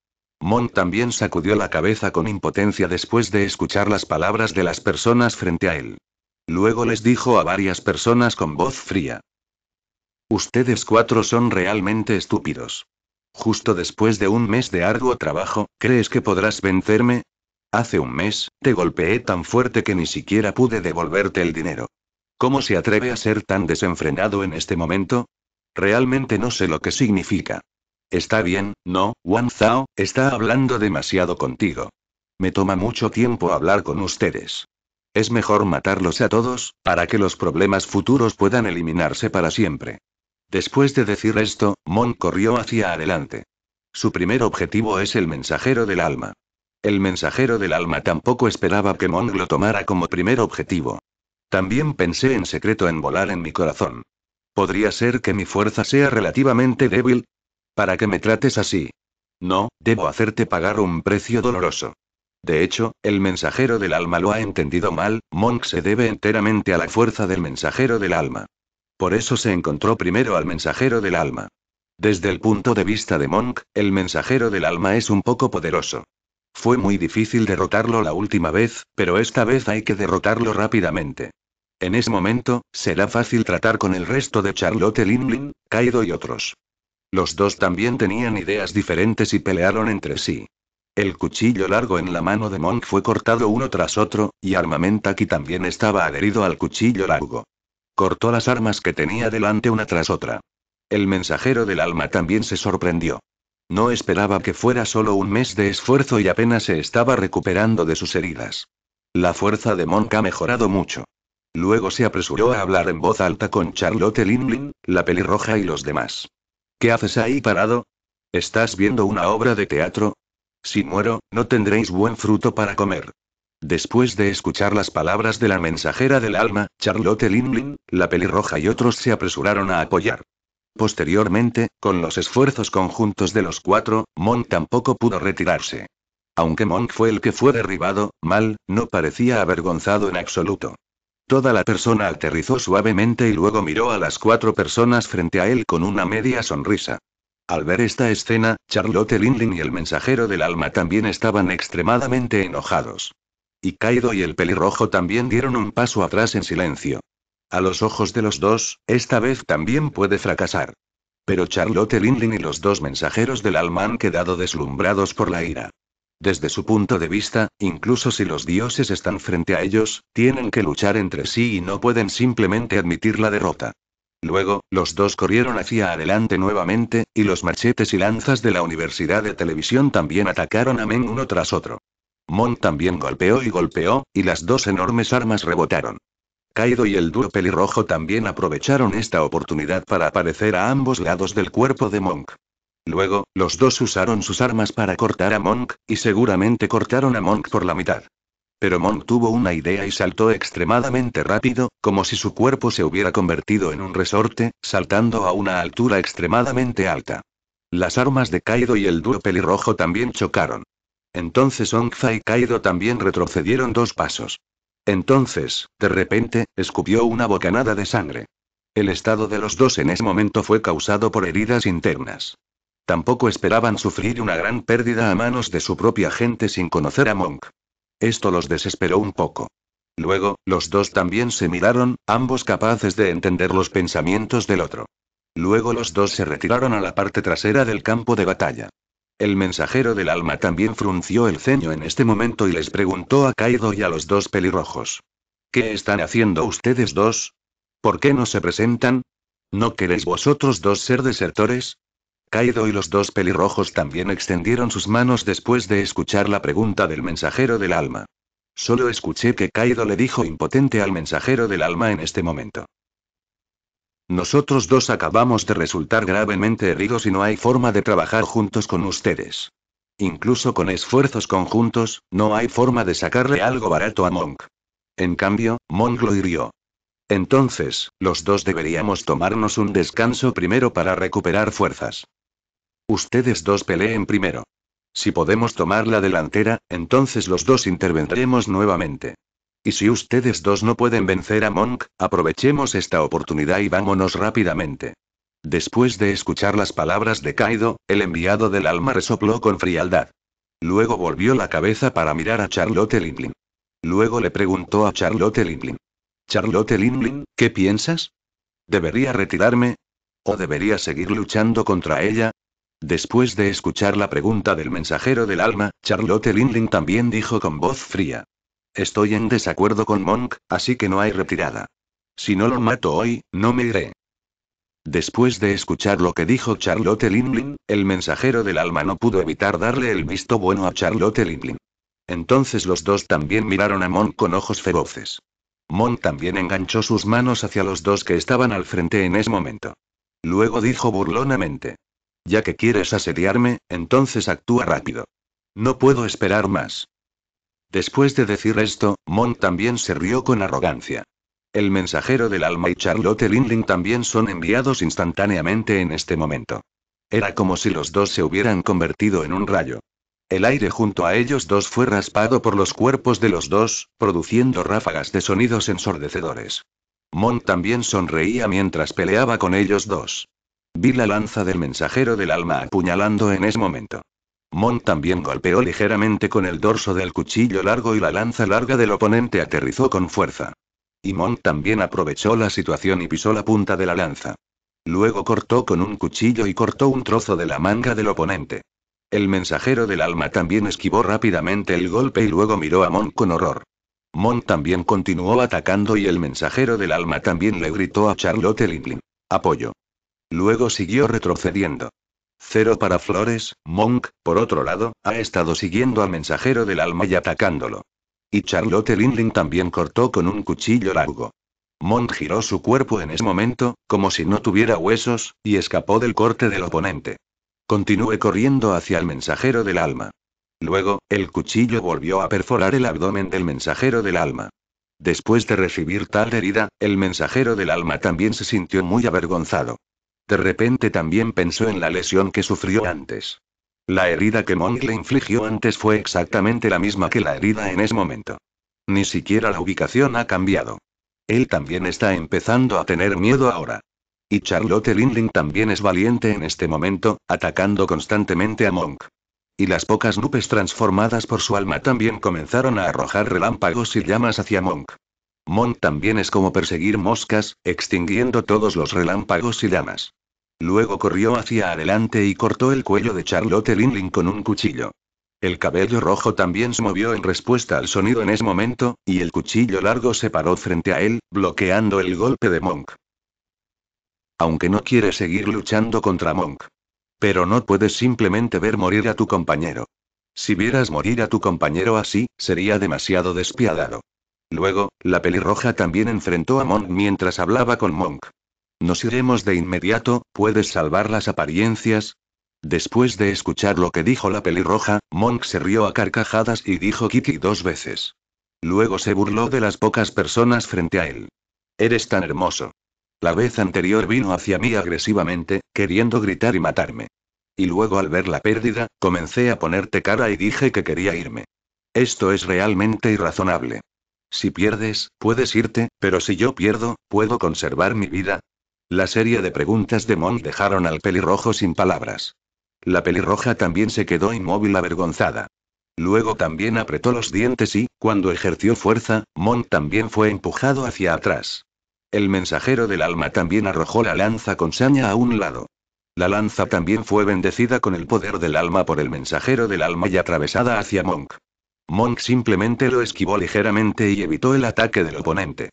Mon también sacudió la cabeza con impotencia después de escuchar las palabras de las personas frente a él. Luego les dijo a varias personas con voz fría. Ustedes cuatro son realmente estúpidos. Justo después de un mes de arduo trabajo, ¿crees que podrás vencerme? Hace un mes, te golpeé tan fuerte que ni siquiera pude devolverte el dinero. ¿Cómo se atreve a ser tan desenfrenado en este momento? Realmente no sé lo que significa. Está bien, no, Wang Zhao, está hablando demasiado contigo. Me toma mucho tiempo hablar con ustedes. Es mejor matarlos a todos, para que los problemas futuros puedan eliminarse para siempre. Después de decir esto, Mon corrió hacia adelante. Su primer objetivo es el mensajero del alma. El mensajero del alma tampoco esperaba que Monk lo tomara como primer objetivo. También pensé en secreto en volar en mi corazón. Podría ser que mi fuerza sea relativamente débil. Para que me trates así. No, debo hacerte pagar un precio doloroso. De hecho, el mensajero del alma lo ha entendido mal, Monk se debe enteramente a la fuerza del mensajero del alma. Por eso se encontró primero al mensajero del alma. Desde el punto de vista de Monk, el mensajero del alma es un poco poderoso. Fue muy difícil derrotarlo la última vez, pero esta vez hay que derrotarlo rápidamente. En ese momento, será fácil tratar con el resto de Charlotte Linlin, Kaido y otros. Los dos también tenían ideas diferentes y pelearon entre sí. El cuchillo largo en la mano de Monk fue cortado uno tras otro, y Armamentaki también estaba adherido al cuchillo largo. Cortó las armas que tenía delante una tras otra. El mensajero del alma también se sorprendió. No esperaba que fuera solo un mes de esfuerzo y apenas se estaba recuperando de sus heridas. La fuerza de Monk ha mejorado mucho. Luego se apresuró a hablar en voz alta con Charlotte Linlin, la pelirroja y los demás. ¿Qué haces ahí parado? ¿Estás viendo una obra de teatro? Si muero, no tendréis buen fruto para comer. Después de escuchar las palabras de la mensajera del alma, Charlotte Linlin, la pelirroja y otros se apresuraron a apoyar. Posteriormente, con los esfuerzos conjuntos de los cuatro, Monk tampoco pudo retirarse. Aunque Monk fue el que fue derribado, Mal, no parecía avergonzado en absoluto. Toda la persona aterrizó suavemente y luego miró a las cuatro personas frente a él con una media sonrisa. Al ver esta escena, Charlotte Lindley y el mensajero del alma también estaban extremadamente enojados. Y Kaido y el pelirrojo también dieron un paso atrás en silencio. A los ojos de los dos, esta vez también puede fracasar. Pero Charlotte Linlin y los dos mensajeros del alma han quedado deslumbrados por la ira. Desde su punto de vista, incluso si los dioses están frente a ellos, tienen que luchar entre sí y no pueden simplemente admitir la derrota. Luego, los dos corrieron hacia adelante nuevamente, y los machetes y lanzas de la Universidad de Televisión también atacaron a Meng uno tras otro. Mon también golpeó y golpeó, y las dos enormes armas rebotaron. Kaido y el duro pelirrojo también aprovecharon esta oportunidad para aparecer a ambos lados del cuerpo de Monk. Luego, los dos usaron sus armas para cortar a Monk, y seguramente cortaron a Monk por la mitad. Pero Monk tuvo una idea y saltó extremadamente rápido, como si su cuerpo se hubiera convertido en un resorte, saltando a una altura extremadamente alta. Las armas de Kaido y el duro pelirrojo también chocaron. Entonces Onza y Kaido también retrocedieron dos pasos. Entonces, de repente, escupió una bocanada de sangre. El estado de los dos en ese momento fue causado por heridas internas. Tampoco esperaban sufrir una gran pérdida a manos de su propia gente sin conocer a Monk. Esto los desesperó un poco. Luego, los dos también se miraron, ambos capaces de entender los pensamientos del otro. Luego los dos se retiraron a la parte trasera del campo de batalla. El mensajero del alma también frunció el ceño en este momento y les preguntó a Kaido y a los dos pelirrojos. ¿Qué están haciendo ustedes dos? ¿Por qué no se presentan? ¿No queréis vosotros dos ser desertores? Kaido y los dos pelirrojos también extendieron sus manos después de escuchar la pregunta del mensajero del alma. Solo escuché que Kaido le dijo impotente al mensajero del alma en este momento. Nosotros dos acabamos de resultar gravemente heridos y no hay forma de trabajar juntos con ustedes. Incluso con esfuerzos conjuntos, no hay forma de sacarle algo barato a Monk. En cambio, Monk lo hirió. Entonces, los dos deberíamos tomarnos un descanso primero para recuperar fuerzas. Ustedes dos peleen primero. Si podemos tomar la delantera, entonces los dos intervendremos nuevamente. Y si ustedes dos no pueden vencer a Monk, aprovechemos esta oportunidad y vámonos rápidamente. Después de escuchar las palabras de Kaido, el enviado del alma resopló con frialdad. Luego volvió la cabeza para mirar a Charlotte Linlin. Luego le preguntó a Charlotte Linlin. Charlotte Linlin, ¿qué piensas? ¿Debería retirarme? ¿O debería seguir luchando contra ella? Después de escuchar la pregunta del mensajero del alma, Charlotte Linlin también dijo con voz fría. Estoy en desacuerdo con Monk, así que no hay retirada. Si no lo mato hoy, no me iré. Después de escuchar lo que dijo Charlotte Linlin, el mensajero del alma no pudo evitar darle el visto bueno a Charlotte Linlin. Entonces los dos también miraron a Monk con ojos feroces. Monk también enganchó sus manos hacia los dos que estaban al frente en ese momento. Luego dijo burlonamente. Ya que quieres asediarme, entonces actúa rápido. No puedo esperar más. Después de decir esto, Mon también se rió con arrogancia. El mensajero del alma y Charlotte Lindling también son enviados instantáneamente en este momento. Era como si los dos se hubieran convertido en un rayo. El aire junto a ellos dos fue raspado por los cuerpos de los dos, produciendo ráfagas de sonidos ensordecedores. Mon también sonreía mientras peleaba con ellos dos. Vi la lanza del mensajero del alma apuñalando en ese momento. Mon también golpeó ligeramente con el dorso del cuchillo largo y la lanza larga del oponente aterrizó con fuerza. Y Mon también aprovechó la situación y pisó la punta de la lanza. Luego cortó con un cuchillo y cortó un trozo de la manga del oponente. El mensajero del alma también esquivó rápidamente el golpe y luego miró a Mon con horror. Mon también continuó atacando y el mensajero del alma también le gritó a Charlotte Lindlin, Apoyo. Luego siguió retrocediendo. Cero para Flores, Monk, por otro lado, ha estado siguiendo al mensajero del alma y atacándolo. Y Charlotte Lindling también cortó con un cuchillo largo. Monk giró su cuerpo en ese momento, como si no tuviera huesos, y escapó del corte del oponente. Continúe corriendo hacia el mensajero del alma. Luego, el cuchillo volvió a perforar el abdomen del mensajero del alma. Después de recibir tal herida, el mensajero del alma también se sintió muy avergonzado. De repente también pensó en la lesión que sufrió antes. La herida que Monk le infligió antes fue exactamente la misma que la herida en ese momento. Ni siquiera la ubicación ha cambiado. Él también está empezando a tener miedo ahora. Y Charlotte Lindling también es valiente en este momento, atacando constantemente a Monk. Y las pocas nubes transformadas por su alma también comenzaron a arrojar relámpagos y llamas hacia Monk. Monk también es como perseguir moscas, extinguiendo todos los relámpagos y damas. Luego corrió hacia adelante y cortó el cuello de Charlotte Linlin con un cuchillo. El cabello rojo también se movió en respuesta al sonido en ese momento, y el cuchillo largo se paró frente a él, bloqueando el golpe de Monk. Aunque no quieres seguir luchando contra Monk. Pero no puedes simplemente ver morir a tu compañero. Si vieras morir a tu compañero así, sería demasiado despiadado. Luego, la pelirroja también enfrentó a Monk mientras hablaba con Monk. Nos iremos de inmediato, ¿puedes salvar las apariencias? Después de escuchar lo que dijo la pelirroja, Monk se rió a carcajadas y dijo Kiki dos veces. Luego se burló de las pocas personas frente a él. Eres tan hermoso. La vez anterior vino hacia mí agresivamente, queriendo gritar y matarme. Y luego al ver la pérdida, comencé a ponerte cara y dije que quería irme. Esto es realmente irrazonable. Si pierdes, puedes irte, pero si yo pierdo, ¿puedo conservar mi vida? La serie de preguntas de Mon dejaron al pelirrojo sin palabras. La pelirroja también se quedó inmóvil avergonzada. Luego también apretó los dientes y, cuando ejerció fuerza, Monk también fue empujado hacia atrás. El mensajero del alma también arrojó la lanza con saña a un lado. La lanza también fue bendecida con el poder del alma por el mensajero del alma y atravesada hacia Monk. Monk simplemente lo esquivó ligeramente y evitó el ataque del oponente.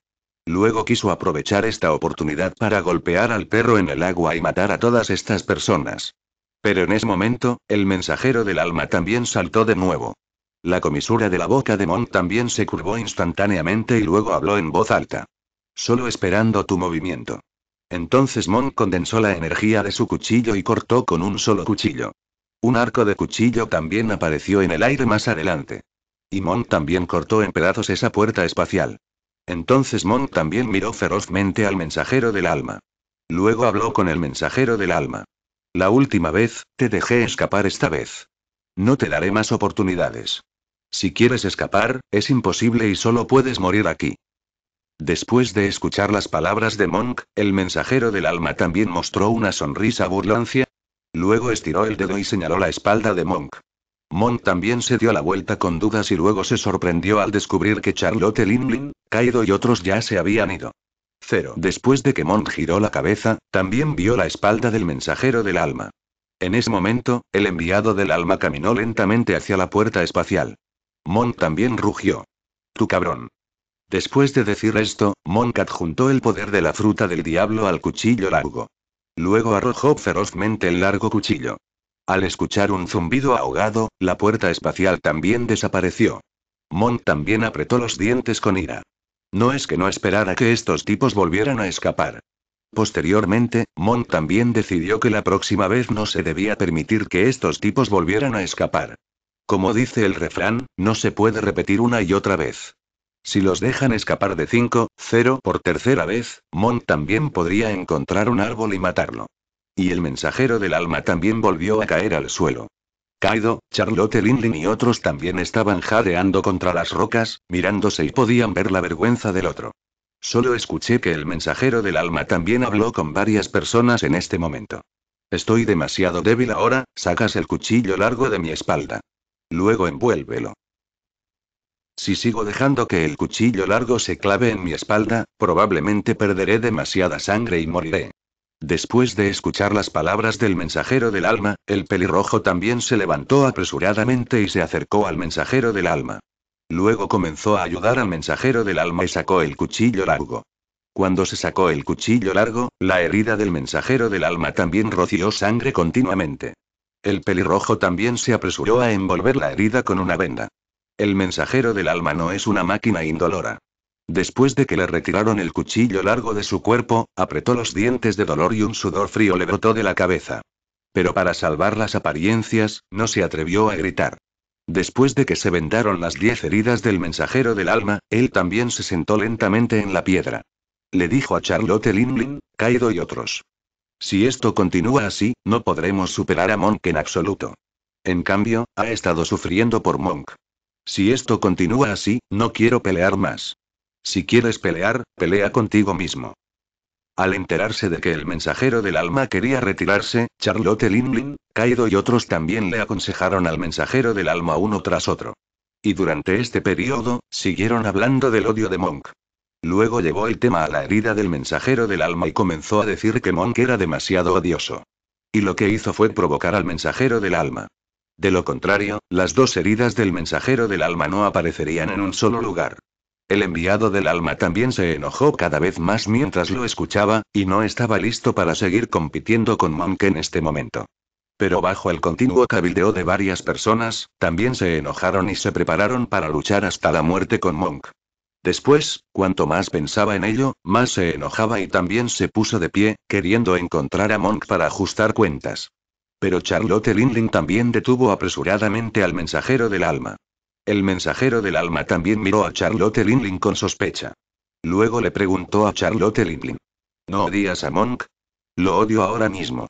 Luego quiso aprovechar esta oportunidad para golpear al perro en el agua y matar a todas estas personas. Pero en ese momento, el mensajero del alma también saltó de nuevo. La comisura de la boca de Monk también se curvó instantáneamente y luego habló en voz alta. Solo esperando tu movimiento. Entonces Monk condensó la energía de su cuchillo y cortó con un solo cuchillo. Un arco de cuchillo también apareció en el aire más adelante. Y Monk también cortó en pedazos esa puerta espacial. Entonces Monk también miró ferozmente al mensajero del alma. Luego habló con el mensajero del alma. La última vez, te dejé escapar esta vez. No te daré más oportunidades. Si quieres escapar, es imposible y solo puedes morir aquí. Después de escuchar las palabras de Monk, el mensajero del alma también mostró una sonrisa burlancia. Luego estiró el dedo y señaló la espalda de Monk. Mon también se dio la vuelta con dudas y luego se sorprendió al descubrir que Charlotte Linlin, Kaido y otros ya se habían ido. Cero. Después de que Mon giró la cabeza, también vio la espalda del mensajero del alma. En ese momento, el enviado del alma caminó lentamente hacia la puerta espacial. Mon también rugió. Tu cabrón. Después de decir esto, Monk adjuntó el poder de la fruta del diablo al cuchillo largo. Luego arrojó ferozmente el largo cuchillo. Al escuchar un zumbido ahogado, la puerta espacial también desapareció. Mon también apretó los dientes con ira. No es que no esperara que estos tipos volvieran a escapar. Posteriormente, Mon también decidió que la próxima vez no se debía permitir que estos tipos volvieran a escapar. Como dice el refrán, no se puede repetir una y otra vez. Si los dejan escapar de 5, 0 por tercera vez, Mon también podría encontrar un árbol y matarlo. Y el mensajero del alma también volvió a caer al suelo. Kaido, Charlotte Linlin y otros también estaban jadeando contra las rocas, mirándose y podían ver la vergüenza del otro. Solo escuché que el mensajero del alma también habló con varias personas en este momento. Estoy demasiado débil ahora, sacas el cuchillo largo de mi espalda. Luego envuélvelo. Si sigo dejando que el cuchillo largo se clave en mi espalda, probablemente perderé demasiada sangre y moriré. Después de escuchar las palabras del mensajero del alma, el pelirrojo también se levantó apresuradamente y se acercó al mensajero del alma. Luego comenzó a ayudar al mensajero del alma y sacó el cuchillo largo. Cuando se sacó el cuchillo largo, la herida del mensajero del alma también roció sangre continuamente. El pelirrojo también se apresuró a envolver la herida con una venda. El mensajero del alma no es una máquina indolora. Después de que le retiraron el cuchillo largo de su cuerpo, apretó los dientes de dolor y un sudor frío le brotó de la cabeza. Pero para salvar las apariencias, no se atrevió a gritar. Después de que se vendaron las diez heridas del mensajero del alma, él también se sentó lentamente en la piedra. Le dijo a Charlotte Linlin, Kaido y otros. Si esto continúa así, no podremos superar a Monk en absoluto. En cambio, ha estado sufriendo por Monk. Si esto continúa así, no quiero pelear más. Si quieres pelear, pelea contigo mismo. Al enterarse de que el mensajero del alma quería retirarse, Charlotte Linlin, Kaido y otros también le aconsejaron al mensajero del alma uno tras otro. Y durante este periodo, siguieron hablando del odio de Monk. Luego llevó el tema a la herida del mensajero del alma y comenzó a decir que Monk era demasiado odioso. Y lo que hizo fue provocar al mensajero del alma. De lo contrario, las dos heridas del mensajero del alma no aparecerían en un solo lugar. El enviado del alma también se enojó cada vez más mientras lo escuchaba, y no estaba listo para seguir compitiendo con Monk en este momento. Pero bajo el continuo cabildeo de varias personas, también se enojaron y se prepararon para luchar hasta la muerte con Monk. Después, cuanto más pensaba en ello, más se enojaba y también se puso de pie, queriendo encontrar a Monk para ajustar cuentas. Pero Charlotte Lindling también detuvo apresuradamente al mensajero del alma. El mensajero del alma también miró a Charlotte Linlin con sospecha. Luego le preguntó a Charlotte Linlin. ¿No odias a Monk? Lo odio ahora mismo.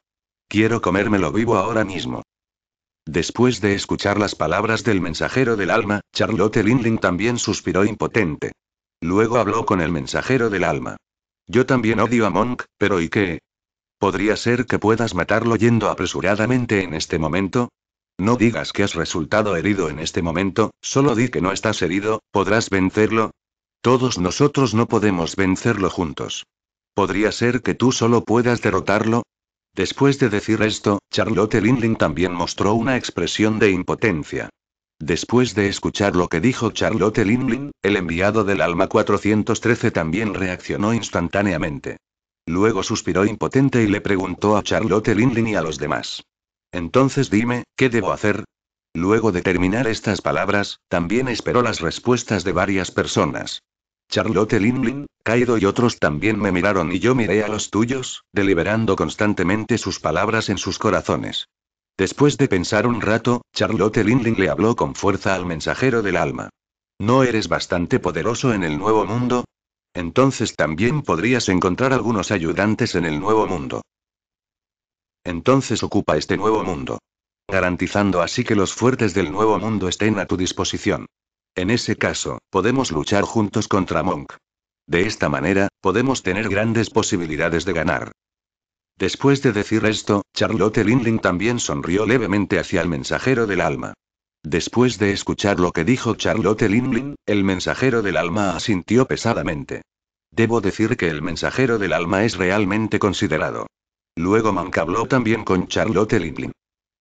Quiero comérmelo vivo ahora mismo. Después de escuchar las palabras del mensajero del alma, Charlotte Linlin también suspiró impotente. Luego habló con el mensajero del alma. Yo también odio a Monk, pero ¿y qué? ¿Podría ser que puedas matarlo yendo apresuradamente en este momento? No digas que has resultado herido en este momento, solo di que no estás herido, podrás vencerlo. Todos nosotros no podemos vencerlo juntos. ¿Podría ser que tú solo puedas derrotarlo? Después de decir esto, Charlotte Lindling también mostró una expresión de impotencia. Después de escuchar lo que dijo Charlotte Linlin, el enviado del alma 413 también reaccionó instantáneamente. Luego suspiró impotente y le preguntó a Charlotte Linlin y a los demás. Entonces dime, ¿qué debo hacer? Luego de terminar estas palabras, también esperó las respuestas de varias personas. Charlotte Linlin, Kaido y otros también me miraron y yo miré a los tuyos, deliberando constantemente sus palabras en sus corazones. Después de pensar un rato, Charlotte Linlin le habló con fuerza al mensajero del alma. ¿No eres bastante poderoso en el nuevo mundo? Entonces también podrías encontrar algunos ayudantes en el nuevo mundo entonces ocupa este nuevo mundo. Garantizando así que los fuertes del nuevo mundo estén a tu disposición. En ese caso, podemos luchar juntos contra Monk. De esta manera, podemos tener grandes posibilidades de ganar. Después de decir esto, Charlotte Lindling también sonrió levemente hacia el mensajero del alma. Después de escuchar lo que dijo Charlotte Lindling, el mensajero del alma asintió pesadamente. Debo decir que el mensajero del alma es realmente considerado Luego mancabló también con Charlotte Liplin.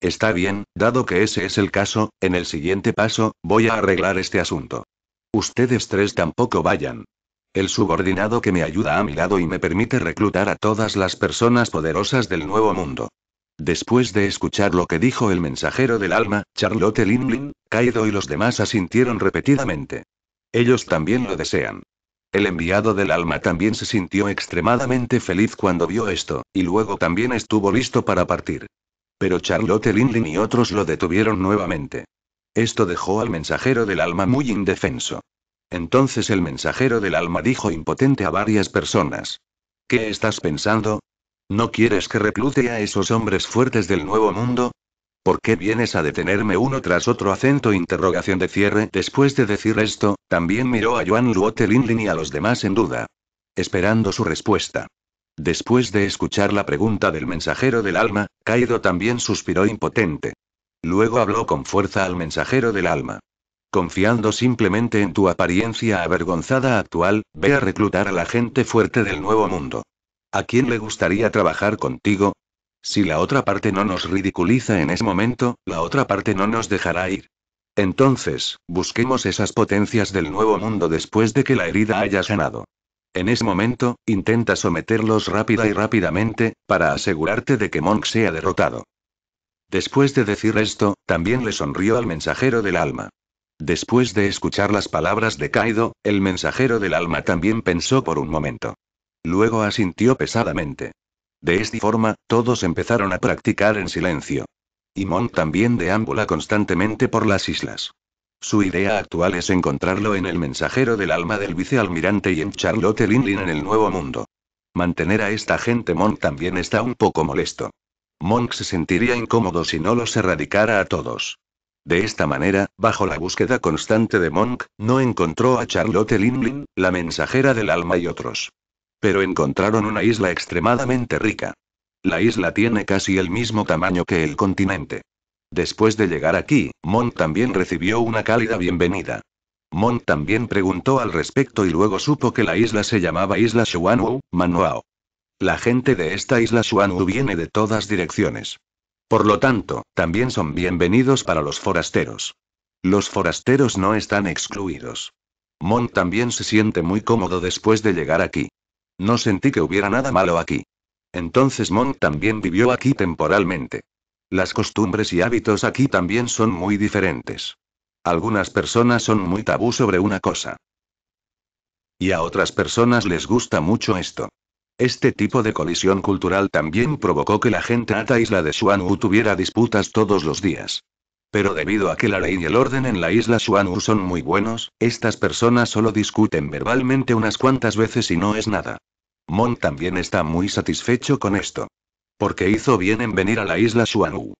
Está bien, dado que ese es el caso, en el siguiente paso, voy a arreglar este asunto. Ustedes tres tampoco vayan. El subordinado que me ayuda a mi lado y me permite reclutar a todas las personas poderosas del Nuevo Mundo. Después de escuchar lo que dijo el mensajero del alma, Charlotte Limlin, Kaido y los demás asintieron repetidamente. Ellos también lo desean. El enviado del alma también se sintió extremadamente feliz cuando vio esto, y luego también estuvo listo para partir. Pero Charlotte Linlin y otros lo detuvieron nuevamente. Esto dejó al mensajero del alma muy indefenso. Entonces el mensajero del alma dijo impotente a varias personas. ¿Qué estás pensando? ¿No quieres que reclute a esos hombres fuertes del Nuevo Mundo? ¿Por qué vienes a detenerme uno tras otro acento interrogación de cierre? Después de decir esto, también miró a Joan Linlin y a los demás en duda. Esperando su respuesta. Después de escuchar la pregunta del mensajero del alma, Kaido también suspiró impotente. Luego habló con fuerza al mensajero del alma. Confiando simplemente en tu apariencia avergonzada actual, ve a reclutar a la gente fuerte del nuevo mundo. ¿A quién le gustaría trabajar contigo? Si la otra parte no nos ridiculiza en ese momento, la otra parte no nos dejará ir. Entonces, busquemos esas potencias del nuevo mundo después de que la herida haya sanado. En ese momento, intenta someterlos rápida y rápidamente, para asegurarte de que Monk sea derrotado. Después de decir esto, también le sonrió al mensajero del alma. Después de escuchar las palabras de Kaido, el mensajero del alma también pensó por un momento. Luego asintió pesadamente. De esta forma, todos empezaron a practicar en silencio. Y Monk también deambula constantemente por las islas. Su idea actual es encontrarlo en el mensajero del alma del vicealmirante y en Charlotte Linlin en el Nuevo Mundo. Mantener a esta gente Monk también está un poco molesto. Monk se sentiría incómodo si no los erradicara a todos. De esta manera, bajo la búsqueda constante de Monk, no encontró a Charlotte Linlin, la mensajera del alma y otros pero encontraron una isla extremadamente rica. La isla tiene casi el mismo tamaño que el continente. Después de llegar aquí, Mon también recibió una cálida bienvenida. Mon también preguntó al respecto y luego supo que la isla se llamaba Isla Shuanwu, Manuao. La gente de esta isla Shuanwu viene de todas direcciones. Por lo tanto, también son bienvenidos para los forasteros. Los forasteros no están excluidos. Mon también se siente muy cómodo después de llegar aquí. No sentí que hubiera nada malo aquí. Entonces Monk también vivió aquí temporalmente. Las costumbres y hábitos aquí también son muy diferentes. Algunas personas son muy tabú sobre una cosa. Y a otras personas les gusta mucho esto. Este tipo de colisión cultural también provocó que la gente la Isla de Xuanwu tuviera disputas todos los días. Pero debido a que la ley y el orden en la isla Suanu son muy buenos, estas personas solo discuten verbalmente unas cuantas veces y no es nada. Monk también está muy satisfecho con esto. Porque hizo bien en venir a la isla Suanu.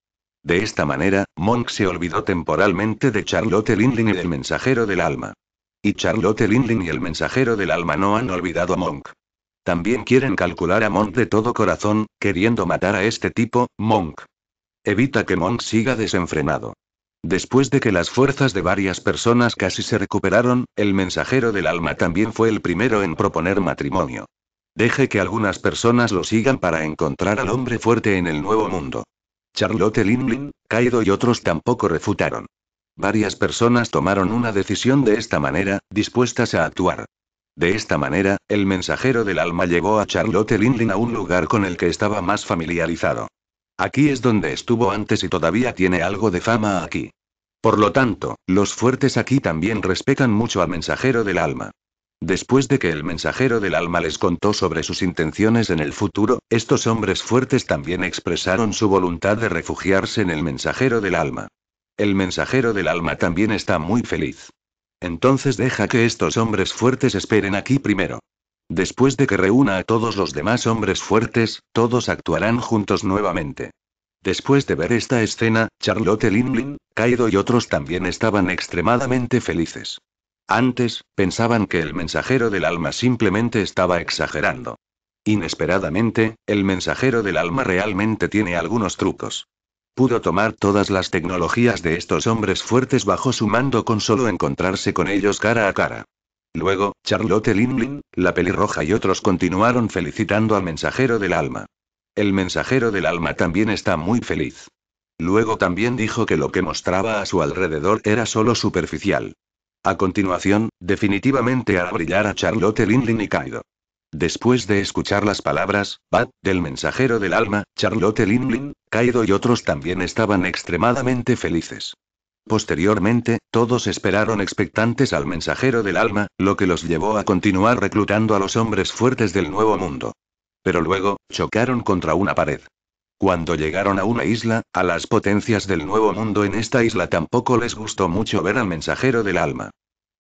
De esta manera, Monk se olvidó temporalmente de Charlotte Linlin y del mensajero del alma. Y Charlotte Linlin y el mensajero del alma no han olvidado a Monk. También quieren calcular a Monk de todo corazón, queriendo matar a este tipo, Monk. Evita que Monk siga desenfrenado. Después de que las fuerzas de varias personas casi se recuperaron, el mensajero del alma también fue el primero en proponer matrimonio. Deje que algunas personas lo sigan para encontrar al hombre fuerte en el nuevo mundo. Charlotte Linlin, Kaido y otros tampoco refutaron. Varias personas tomaron una decisión de esta manera, dispuestas a actuar. De esta manera, el mensajero del alma llevó a Charlotte Linlin a un lugar con el que estaba más familiarizado. Aquí es donde estuvo antes y todavía tiene algo de fama aquí. Por lo tanto, los fuertes aquí también respetan mucho al Mensajero del Alma. Después de que el Mensajero del Alma les contó sobre sus intenciones en el futuro, estos hombres fuertes también expresaron su voluntad de refugiarse en el Mensajero del Alma. El Mensajero del Alma también está muy feliz. Entonces deja que estos hombres fuertes esperen aquí primero. Después de que reúna a todos los demás hombres fuertes, todos actuarán juntos nuevamente. Después de ver esta escena, Charlotte Linlin, Kaido y otros también estaban extremadamente felices. Antes, pensaban que el mensajero del alma simplemente estaba exagerando. Inesperadamente, el mensajero del alma realmente tiene algunos trucos. Pudo tomar todas las tecnologías de estos hombres fuertes bajo su mando con solo encontrarse con ellos cara a cara. Luego, Charlotte Linlin, la pelirroja y otros continuaron felicitando al mensajero del alma. El mensajero del alma también está muy feliz. Luego también dijo que lo que mostraba a su alrededor era solo superficial. A continuación, definitivamente hará brillar a Charlotte Linlin y Kaido. Después de escuchar las palabras, Bat, del mensajero del alma, Charlotte Linlin, Kaido y otros también estaban extremadamente felices. Posteriormente, todos esperaron expectantes al mensajero del alma, lo que los llevó a continuar reclutando a los hombres fuertes del Nuevo Mundo. Pero luego, chocaron contra una pared. Cuando llegaron a una isla, a las potencias del Nuevo Mundo en esta isla tampoco les gustó mucho ver al mensajero del alma.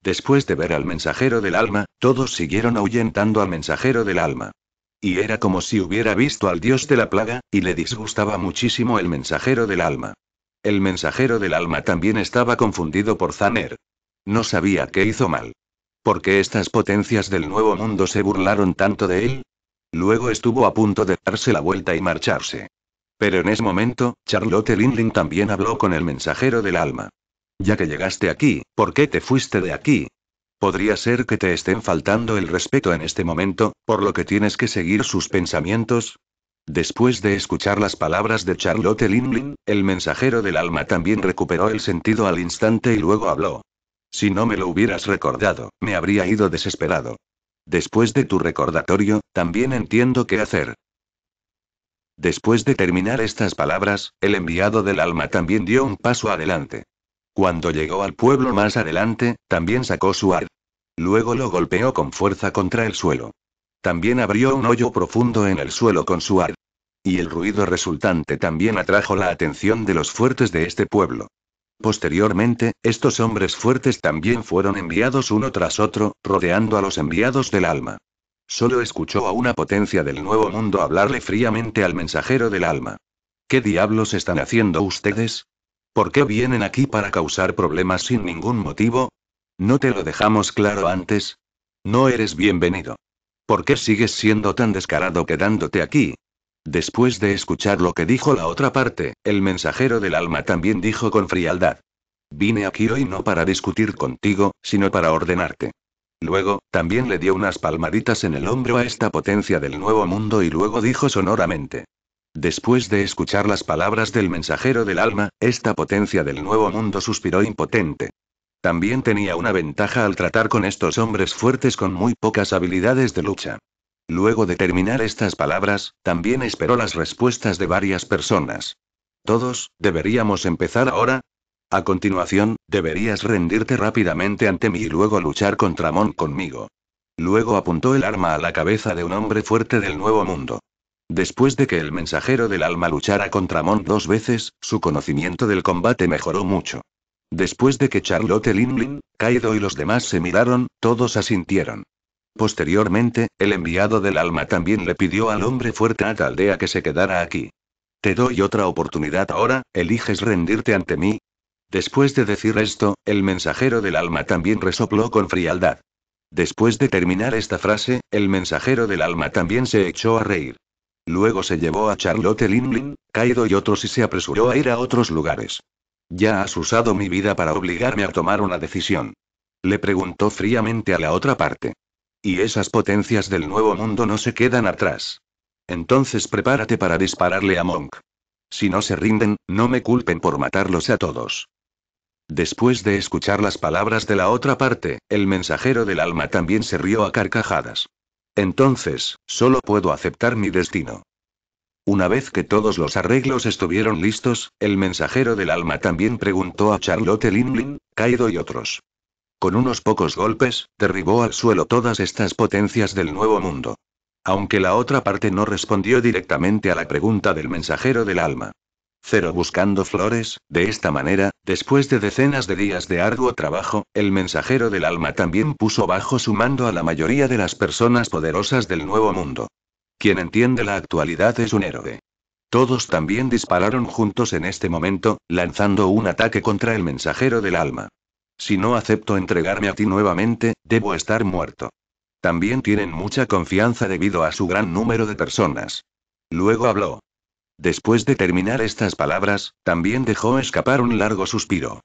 Después de ver al mensajero del alma, todos siguieron ahuyentando al mensajero del alma. Y era como si hubiera visto al dios de la plaga, y le disgustaba muchísimo el mensajero del alma. El mensajero del alma también estaba confundido por Zaner. No sabía qué hizo mal. ¿Por qué estas potencias del nuevo mundo se burlaron tanto de él? Luego estuvo a punto de darse la vuelta y marcharse. Pero en ese momento, Charlotte Lindling también habló con el mensajero del alma. Ya que llegaste aquí, ¿por qué te fuiste de aquí? Podría ser que te estén faltando el respeto en este momento, por lo que tienes que seguir sus pensamientos, Después de escuchar las palabras de Charlotte Linlin, el mensajero del alma también recuperó el sentido al instante y luego habló. Si no me lo hubieras recordado, me habría ido desesperado. Después de tu recordatorio, también entiendo qué hacer. Después de terminar estas palabras, el enviado del alma también dio un paso adelante. Cuando llegó al pueblo más adelante, también sacó su ar. Luego lo golpeó con fuerza contra el suelo. También abrió un hoyo profundo en el suelo con su ar. Y el ruido resultante también atrajo la atención de los fuertes de este pueblo. Posteriormente, estos hombres fuertes también fueron enviados uno tras otro, rodeando a los enviados del alma. Solo escuchó a una potencia del nuevo mundo hablarle fríamente al mensajero del alma. ¿Qué diablos están haciendo ustedes? ¿Por qué vienen aquí para causar problemas sin ningún motivo? ¿No te lo dejamos claro antes? No eres bienvenido. ¿Por qué sigues siendo tan descarado quedándote aquí? Después de escuchar lo que dijo la otra parte, el mensajero del alma también dijo con frialdad. Vine aquí hoy no para discutir contigo, sino para ordenarte. Luego, también le dio unas palmaditas en el hombro a esta potencia del nuevo mundo y luego dijo sonoramente. Después de escuchar las palabras del mensajero del alma, esta potencia del nuevo mundo suspiró impotente. También tenía una ventaja al tratar con estos hombres fuertes con muy pocas habilidades de lucha. Luego de terminar estas palabras, también esperó las respuestas de varias personas. Todos, ¿deberíamos empezar ahora? A continuación, deberías rendirte rápidamente ante mí y luego luchar contra Mon conmigo. Luego apuntó el arma a la cabeza de un hombre fuerte del Nuevo Mundo. Después de que el mensajero del alma luchara contra Mon dos veces, su conocimiento del combate mejoró mucho. Después de que Charlotte Linlin, Kaido y los demás se miraron, todos asintieron. Posteriormente, el enviado del alma también le pidió al hombre fuerte a aldea que se quedara aquí. Te doy otra oportunidad ahora, eliges rendirte ante mí. Después de decir esto, el mensajero del alma también resopló con frialdad. Después de terminar esta frase, el mensajero del alma también se echó a reír. Luego se llevó a Charlotte Linlin, Kaido y otros y se apresuró a ir a otros lugares. Ya has usado mi vida para obligarme a tomar una decisión. Le preguntó fríamente a la otra parte. Y esas potencias del nuevo mundo no se quedan atrás. Entonces prepárate para dispararle a Monk. Si no se rinden, no me culpen por matarlos a todos. Después de escuchar las palabras de la otra parte, el mensajero del alma también se rió a carcajadas. Entonces, solo puedo aceptar mi destino. Una vez que todos los arreglos estuvieron listos, el mensajero del alma también preguntó a Charlotte Linlin, Kaido y otros. Con unos pocos golpes, derribó al suelo todas estas potencias del Nuevo Mundo. Aunque la otra parte no respondió directamente a la pregunta del mensajero del alma. Cero buscando flores, de esta manera, después de decenas de días de arduo trabajo, el mensajero del alma también puso bajo su mando a la mayoría de las personas poderosas del Nuevo Mundo. Quien entiende la actualidad es un héroe. Todos también dispararon juntos en este momento, lanzando un ataque contra el mensajero del alma. Si no acepto entregarme a ti nuevamente, debo estar muerto. También tienen mucha confianza debido a su gran número de personas. Luego habló. Después de terminar estas palabras, también dejó escapar un largo suspiro.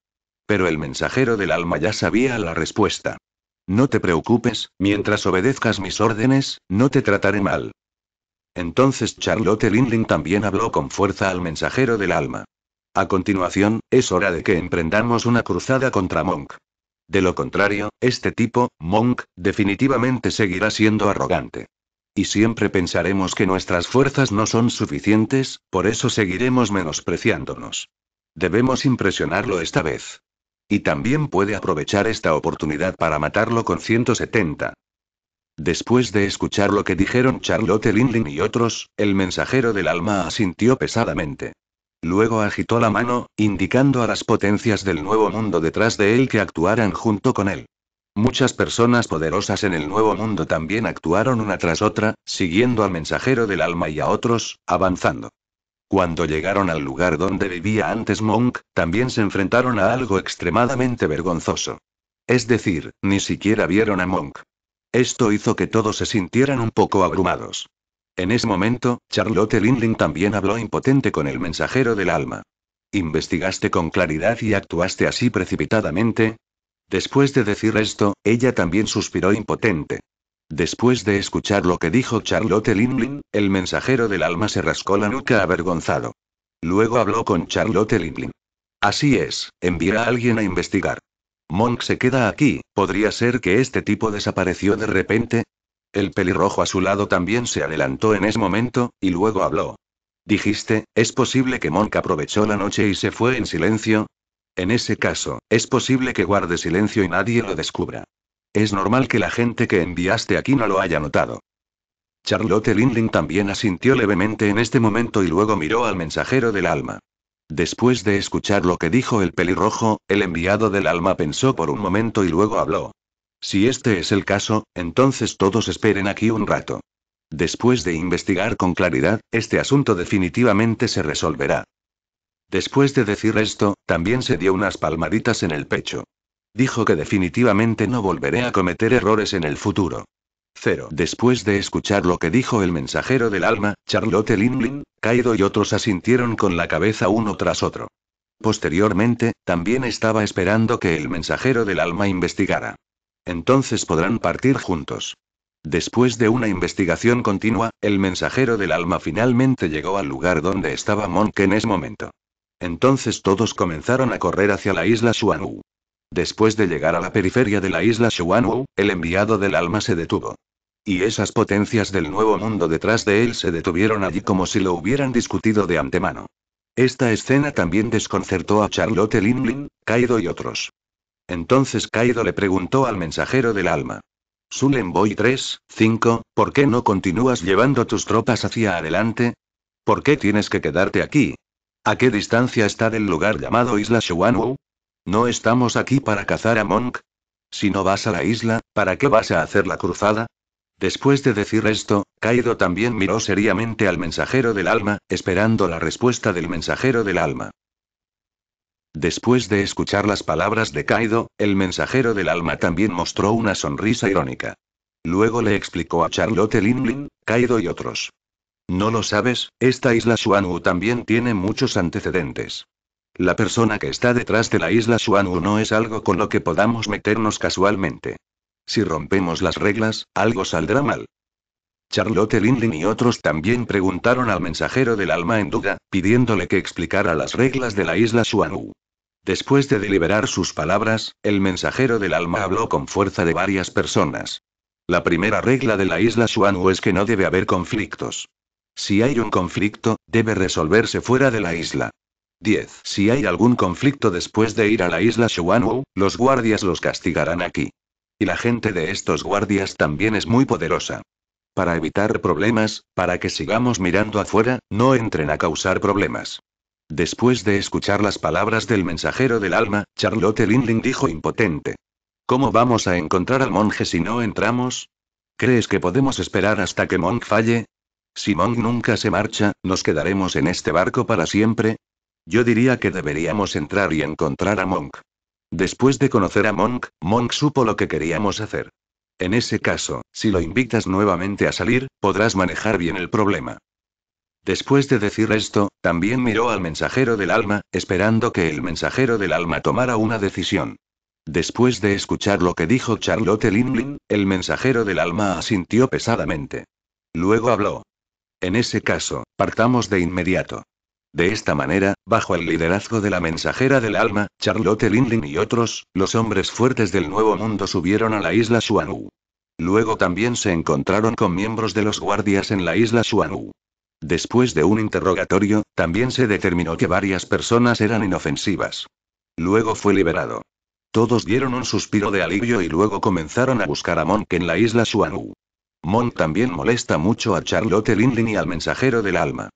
Pero el mensajero del alma ya sabía la respuesta. No te preocupes, mientras obedezcas mis órdenes, no te trataré mal. Entonces Charlotte Lindling también habló con fuerza al mensajero del alma. A continuación, es hora de que emprendamos una cruzada contra Monk. De lo contrario, este tipo, Monk, definitivamente seguirá siendo arrogante. Y siempre pensaremos que nuestras fuerzas no son suficientes, por eso seguiremos menospreciándonos. Debemos impresionarlo esta vez. Y también puede aprovechar esta oportunidad para matarlo con 170. Después de escuchar lo que dijeron Charlotte Linlin y otros, el mensajero del alma asintió pesadamente. Luego agitó la mano, indicando a las potencias del Nuevo Mundo detrás de él que actuaran junto con él. Muchas personas poderosas en el Nuevo Mundo también actuaron una tras otra, siguiendo al mensajero del alma y a otros, avanzando. Cuando llegaron al lugar donde vivía antes Monk, también se enfrentaron a algo extremadamente vergonzoso. Es decir, ni siquiera vieron a Monk. Esto hizo que todos se sintieran un poco abrumados. En ese momento, Charlotte Lindling también habló impotente con el mensajero del alma. ¿Investigaste con claridad y actuaste así precipitadamente? Después de decir esto, ella también suspiró impotente. Después de escuchar lo que dijo Charlotte Lindling, el mensajero del alma se rascó la nuca avergonzado. Luego habló con Charlotte Lindling. Así es, envía a alguien a investigar. Monk se queda aquí, podría ser que este tipo desapareció de repente, el pelirrojo a su lado también se adelantó en ese momento, y luego habló. Dijiste, es posible que Monk aprovechó la noche y se fue en silencio. En ese caso, es posible que guarde silencio y nadie lo descubra. Es normal que la gente que enviaste aquí no lo haya notado. Charlotte Lindling también asintió levemente en este momento y luego miró al mensajero del alma. Después de escuchar lo que dijo el pelirrojo, el enviado del alma pensó por un momento y luego habló. Si este es el caso, entonces todos esperen aquí un rato. Después de investigar con claridad, este asunto definitivamente se resolverá. Después de decir esto, también se dio unas palmaditas en el pecho. Dijo que definitivamente no volveré a cometer errores en el futuro. Cero. Después de escuchar lo que dijo el mensajero del alma, Charlotte Linlin, Kaido y otros asintieron con la cabeza uno tras otro. Posteriormente, también estaba esperando que el mensajero del alma investigara. Entonces podrán partir juntos. Después de una investigación continua, el mensajero del alma finalmente llegó al lugar donde estaba Monk en ese momento. Entonces todos comenzaron a correr hacia la isla Xuanwu. Después de llegar a la periferia de la isla Xuanwu, el enviado del alma se detuvo. Y esas potencias del nuevo mundo detrás de él se detuvieron allí como si lo hubieran discutido de antemano. Esta escena también desconcertó a Charlotte Linlin, Kaido y otros. Entonces Kaido le preguntó al mensajero del alma. Sulen Boy 3, 5, ¿por qué no continúas llevando tus tropas hacia adelante? ¿Por qué tienes que quedarte aquí? ¿A qué distancia está del lugar llamado Isla Shuanwu? No estamos aquí para cazar a Monk. Si no vas a la isla, ¿para qué vas a hacer la cruzada? Después de decir esto, Kaido también miró seriamente al mensajero del alma, esperando la respuesta del mensajero del alma. Después de escuchar las palabras de Kaido, el mensajero del alma también mostró una sonrisa irónica. Luego le explicó a Charlotte Linlin, Kaido y otros. No lo sabes, esta isla Shuanu también tiene muchos antecedentes. La persona que está detrás de la isla Shuanu no es algo con lo que podamos meternos casualmente. Si rompemos las reglas, algo saldrá mal. Charlotte Lindley y otros también preguntaron al mensajero del alma en duda, pidiéndole que explicara las reglas de la isla Suanu. Después de deliberar sus palabras, el mensajero del alma habló con fuerza de varias personas. La primera regla de la isla Suanu es que no debe haber conflictos. Si hay un conflicto, debe resolverse fuera de la isla. 10. Si hay algún conflicto después de ir a la isla Suanu, los guardias los castigarán aquí. Y la gente de estos guardias también es muy poderosa. Para evitar problemas, para que sigamos mirando afuera, no entren a causar problemas. Después de escuchar las palabras del mensajero del alma, Charlotte Lindling dijo impotente. ¿Cómo vamos a encontrar al monje si no entramos? ¿Crees que podemos esperar hasta que Monk falle? Si Monk nunca se marcha, ¿nos quedaremos en este barco para siempre? Yo diría que deberíamos entrar y encontrar a Monk. Después de conocer a Monk, Monk supo lo que queríamos hacer. En ese caso, si lo invitas nuevamente a salir, podrás manejar bien el problema. Después de decir esto, también miró al mensajero del alma, esperando que el mensajero del alma tomara una decisión. Después de escuchar lo que dijo Charlotte Linlin, el mensajero del alma asintió pesadamente. Luego habló. En ese caso, partamos de inmediato. De esta manera, bajo el liderazgo de la mensajera del alma, Charlotte Linlin y otros, los hombres fuertes del Nuevo Mundo subieron a la isla Suanu. Luego también se encontraron con miembros de los guardias en la isla Suanu. Después de un interrogatorio, también se determinó que varias personas eran inofensivas. Luego fue liberado. Todos dieron un suspiro de alivio y luego comenzaron a buscar a Monk en la isla Suanu. Monk también molesta mucho a Charlotte Linlin y al mensajero del alma.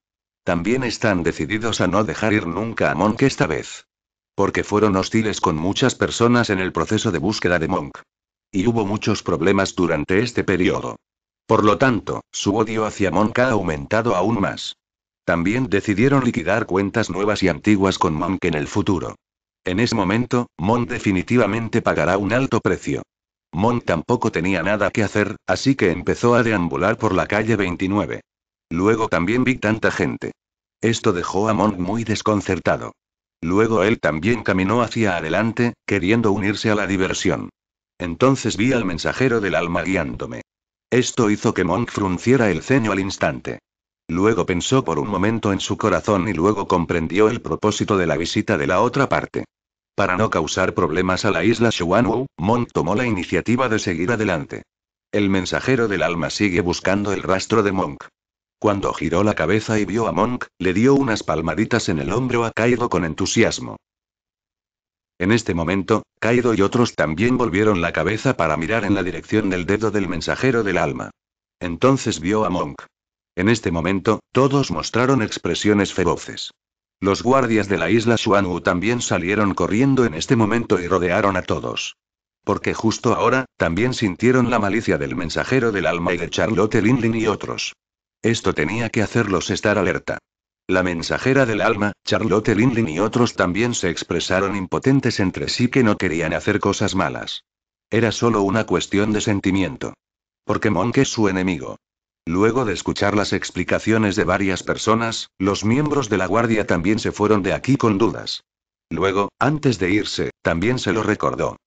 También están decididos a no dejar ir nunca a Monk esta vez. Porque fueron hostiles con muchas personas en el proceso de búsqueda de Monk. Y hubo muchos problemas durante este periodo. Por lo tanto, su odio hacia Monk ha aumentado aún más. También decidieron liquidar cuentas nuevas y antiguas con Monk en el futuro. En ese momento, Monk definitivamente pagará un alto precio. Monk tampoco tenía nada que hacer, así que empezó a deambular por la calle 29. Luego también vi tanta gente. Esto dejó a Monk muy desconcertado. Luego él también caminó hacia adelante, queriendo unirse a la diversión. Entonces vi al mensajero del alma guiándome. Esto hizo que Monk frunciera el ceño al instante. Luego pensó por un momento en su corazón y luego comprendió el propósito de la visita de la otra parte. Para no causar problemas a la isla Shuanwu, Monk tomó la iniciativa de seguir adelante. El mensajero del alma sigue buscando el rastro de Monk. Cuando giró la cabeza y vio a Monk, le dio unas palmaditas en el hombro a Kaido con entusiasmo. En este momento, Kaido y otros también volvieron la cabeza para mirar en la dirección del dedo del mensajero del alma. Entonces vio a Monk. En este momento, todos mostraron expresiones feroces. Los guardias de la isla Suanu también salieron corriendo en este momento y rodearon a todos. Porque justo ahora, también sintieron la malicia del mensajero del alma y de Charlotte Linlin y otros. Esto tenía que hacerlos estar alerta. La mensajera del alma, Charlotte Lindlin y otros también se expresaron impotentes entre sí que no querían hacer cosas malas. Era solo una cuestión de sentimiento. Porque Monk es su enemigo. Luego de escuchar las explicaciones de varias personas, los miembros de la guardia también se fueron de aquí con dudas. Luego, antes de irse, también se lo recordó.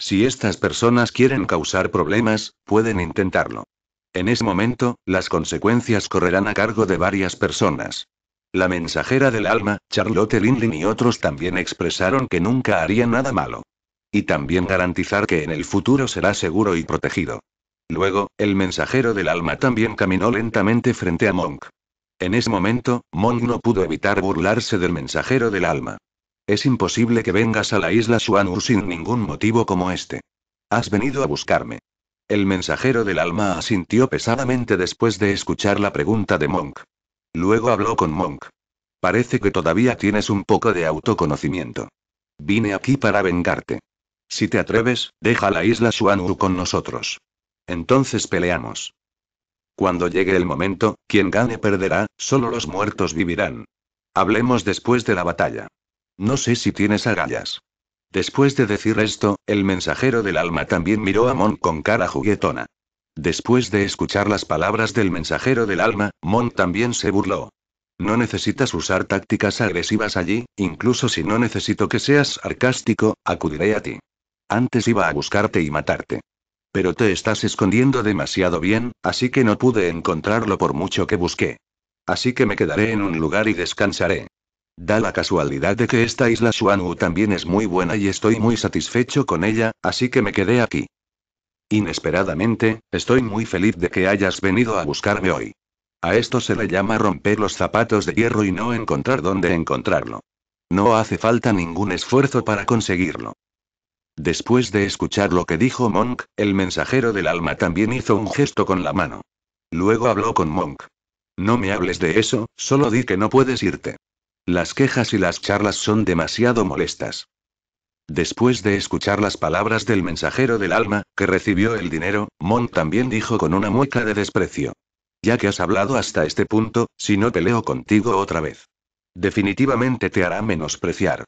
Si estas personas quieren causar problemas, pueden intentarlo. En ese momento, las consecuencias correrán a cargo de varias personas. La mensajera del alma, Charlotte Lindlin y otros también expresaron que nunca harían nada malo. Y también garantizar que en el futuro será seguro y protegido. Luego, el mensajero del alma también caminó lentamente frente a Monk. En ese momento, Monk no pudo evitar burlarse del mensajero del alma. Es imposible que vengas a la isla Suanur sin ningún motivo como este. Has venido a buscarme. El mensajero del alma asintió pesadamente después de escuchar la pregunta de Monk. Luego habló con Monk. Parece que todavía tienes un poco de autoconocimiento. Vine aquí para vengarte. Si te atreves, deja la isla Shuanu con nosotros. Entonces peleamos. Cuando llegue el momento, quien gane perderá, solo los muertos vivirán. Hablemos después de la batalla. No sé si tienes agallas. Después de decir esto, el mensajero del alma también miró a Mon con cara juguetona. Después de escuchar las palabras del mensajero del alma, Mon también se burló. No necesitas usar tácticas agresivas allí, incluso si no necesito que seas sarcástico, acudiré a ti. Antes iba a buscarte y matarte. Pero te estás escondiendo demasiado bien, así que no pude encontrarlo por mucho que busqué. Así que me quedaré en un lugar y descansaré. Da la casualidad de que esta isla Suanu también es muy buena y estoy muy satisfecho con ella, así que me quedé aquí. Inesperadamente, estoy muy feliz de que hayas venido a buscarme hoy. A esto se le llama romper los zapatos de hierro y no encontrar dónde encontrarlo. No hace falta ningún esfuerzo para conseguirlo. Después de escuchar lo que dijo Monk, el mensajero del alma también hizo un gesto con la mano. Luego habló con Monk. No me hables de eso, solo di que no puedes irte. Las quejas y las charlas son demasiado molestas. Después de escuchar las palabras del mensajero del alma, que recibió el dinero, Mon también dijo con una mueca de desprecio. Ya que has hablado hasta este punto, si no peleo contigo otra vez. Definitivamente te hará menospreciar.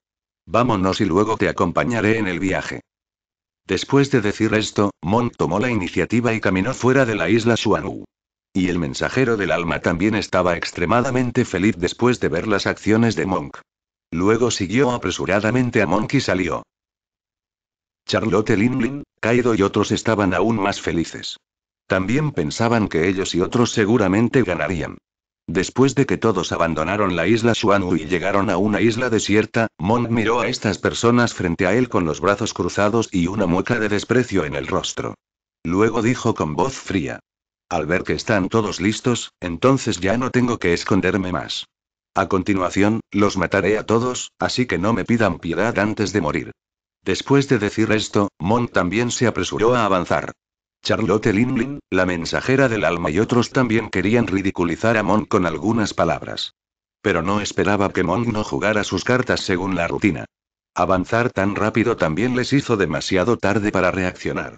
Vámonos y luego te acompañaré en el viaje. Después de decir esto, Mon tomó la iniciativa y caminó fuera de la isla Suanu. Y el mensajero del alma también estaba extremadamente feliz después de ver las acciones de Monk. Luego siguió apresuradamente a Monk y salió. Charlotte Linlin, Kaido y otros estaban aún más felices. También pensaban que ellos y otros seguramente ganarían. Después de que todos abandonaron la isla Shuanu y llegaron a una isla desierta, Monk miró a estas personas frente a él con los brazos cruzados y una mueca de desprecio en el rostro. Luego dijo con voz fría. Al ver que están todos listos, entonces ya no tengo que esconderme más. A continuación, los mataré a todos, así que no me pidan piedad antes de morir. Después de decir esto, Mon también se apresuró a avanzar. Charlotte Linlin, la mensajera del alma y otros también querían ridiculizar a Mon con algunas palabras. Pero no esperaba que Mon no jugara sus cartas según la rutina. Avanzar tan rápido también les hizo demasiado tarde para reaccionar.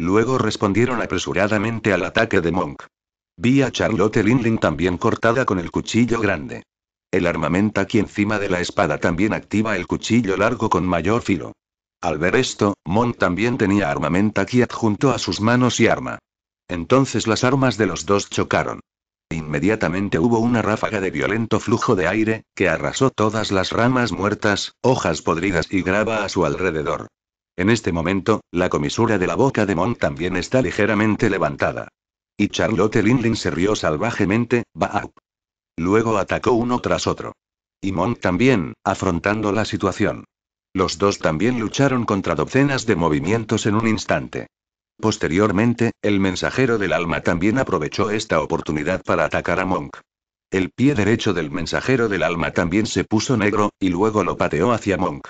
Luego respondieron apresuradamente al ataque de Monk. Vi a Charlotte Linlin también cortada con el cuchillo grande. El armamento aquí encima de la espada también activa el cuchillo largo con mayor filo. Al ver esto, Monk también tenía armamento aquí adjunto a sus manos y arma. Entonces las armas de los dos chocaron. Inmediatamente hubo una ráfaga de violento flujo de aire, que arrasó todas las ramas muertas, hojas podridas y grava a su alrededor. En este momento, la comisura de la boca de Monk también está ligeramente levantada. Y Charlotte Lindling se rió salvajemente, baup. Luego atacó uno tras otro. Y Monk también, afrontando la situación. Los dos también lucharon contra docenas de movimientos en un instante. Posteriormente, el mensajero del alma también aprovechó esta oportunidad para atacar a Monk. El pie derecho del mensajero del alma también se puso negro, y luego lo pateó hacia Monk.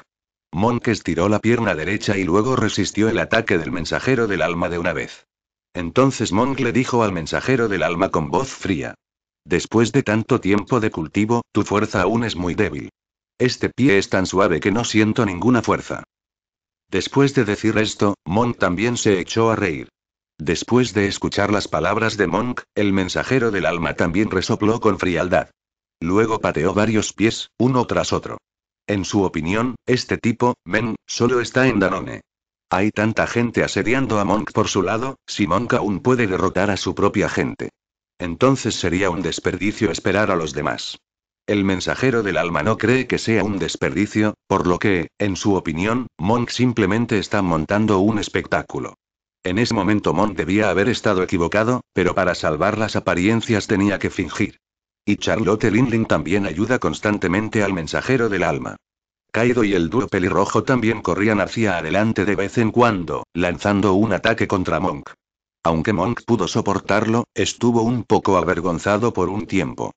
Monk estiró la pierna derecha y luego resistió el ataque del mensajero del alma de una vez. Entonces Monk le dijo al mensajero del alma con voz fría. Después de tanto tiempo de cultivo, tu fuerza aún es muy débil. Este pie es tan suave que no siento ninguna fuerza. Después de decir esto, Monk también se echó a reír. Después de escuchar las palabras de Monk, el mensajero del alma también resopló con frialdad. Luego pateó varios pies, uno tras otro. En su opinión, este tipo, Men, solo está en Danone. Hay tanta gente asediando a Monk por su lado, si Monk aún puede derrotar a su propia gente. Entonces sería un desperdicio esperar a los demás. El mensajero del alma no cree que sea un desperdicio, por lo que, en su opinión, Monk simplemente está montando un espectáculo. En ese momento Monk debía haber estado equivocado, pero para salvar las apariencias tenía que fingir. Y Charlotte Lindling también ayuda constantemente al mensajero del alma. Kaido y el duro pelirrojo también corrían hacia adelante de vez en cuando, lanzando un ataque contra Monk. Aunque Monk pudo soportarlo, estuvo un poco avergonzado por un tiempo.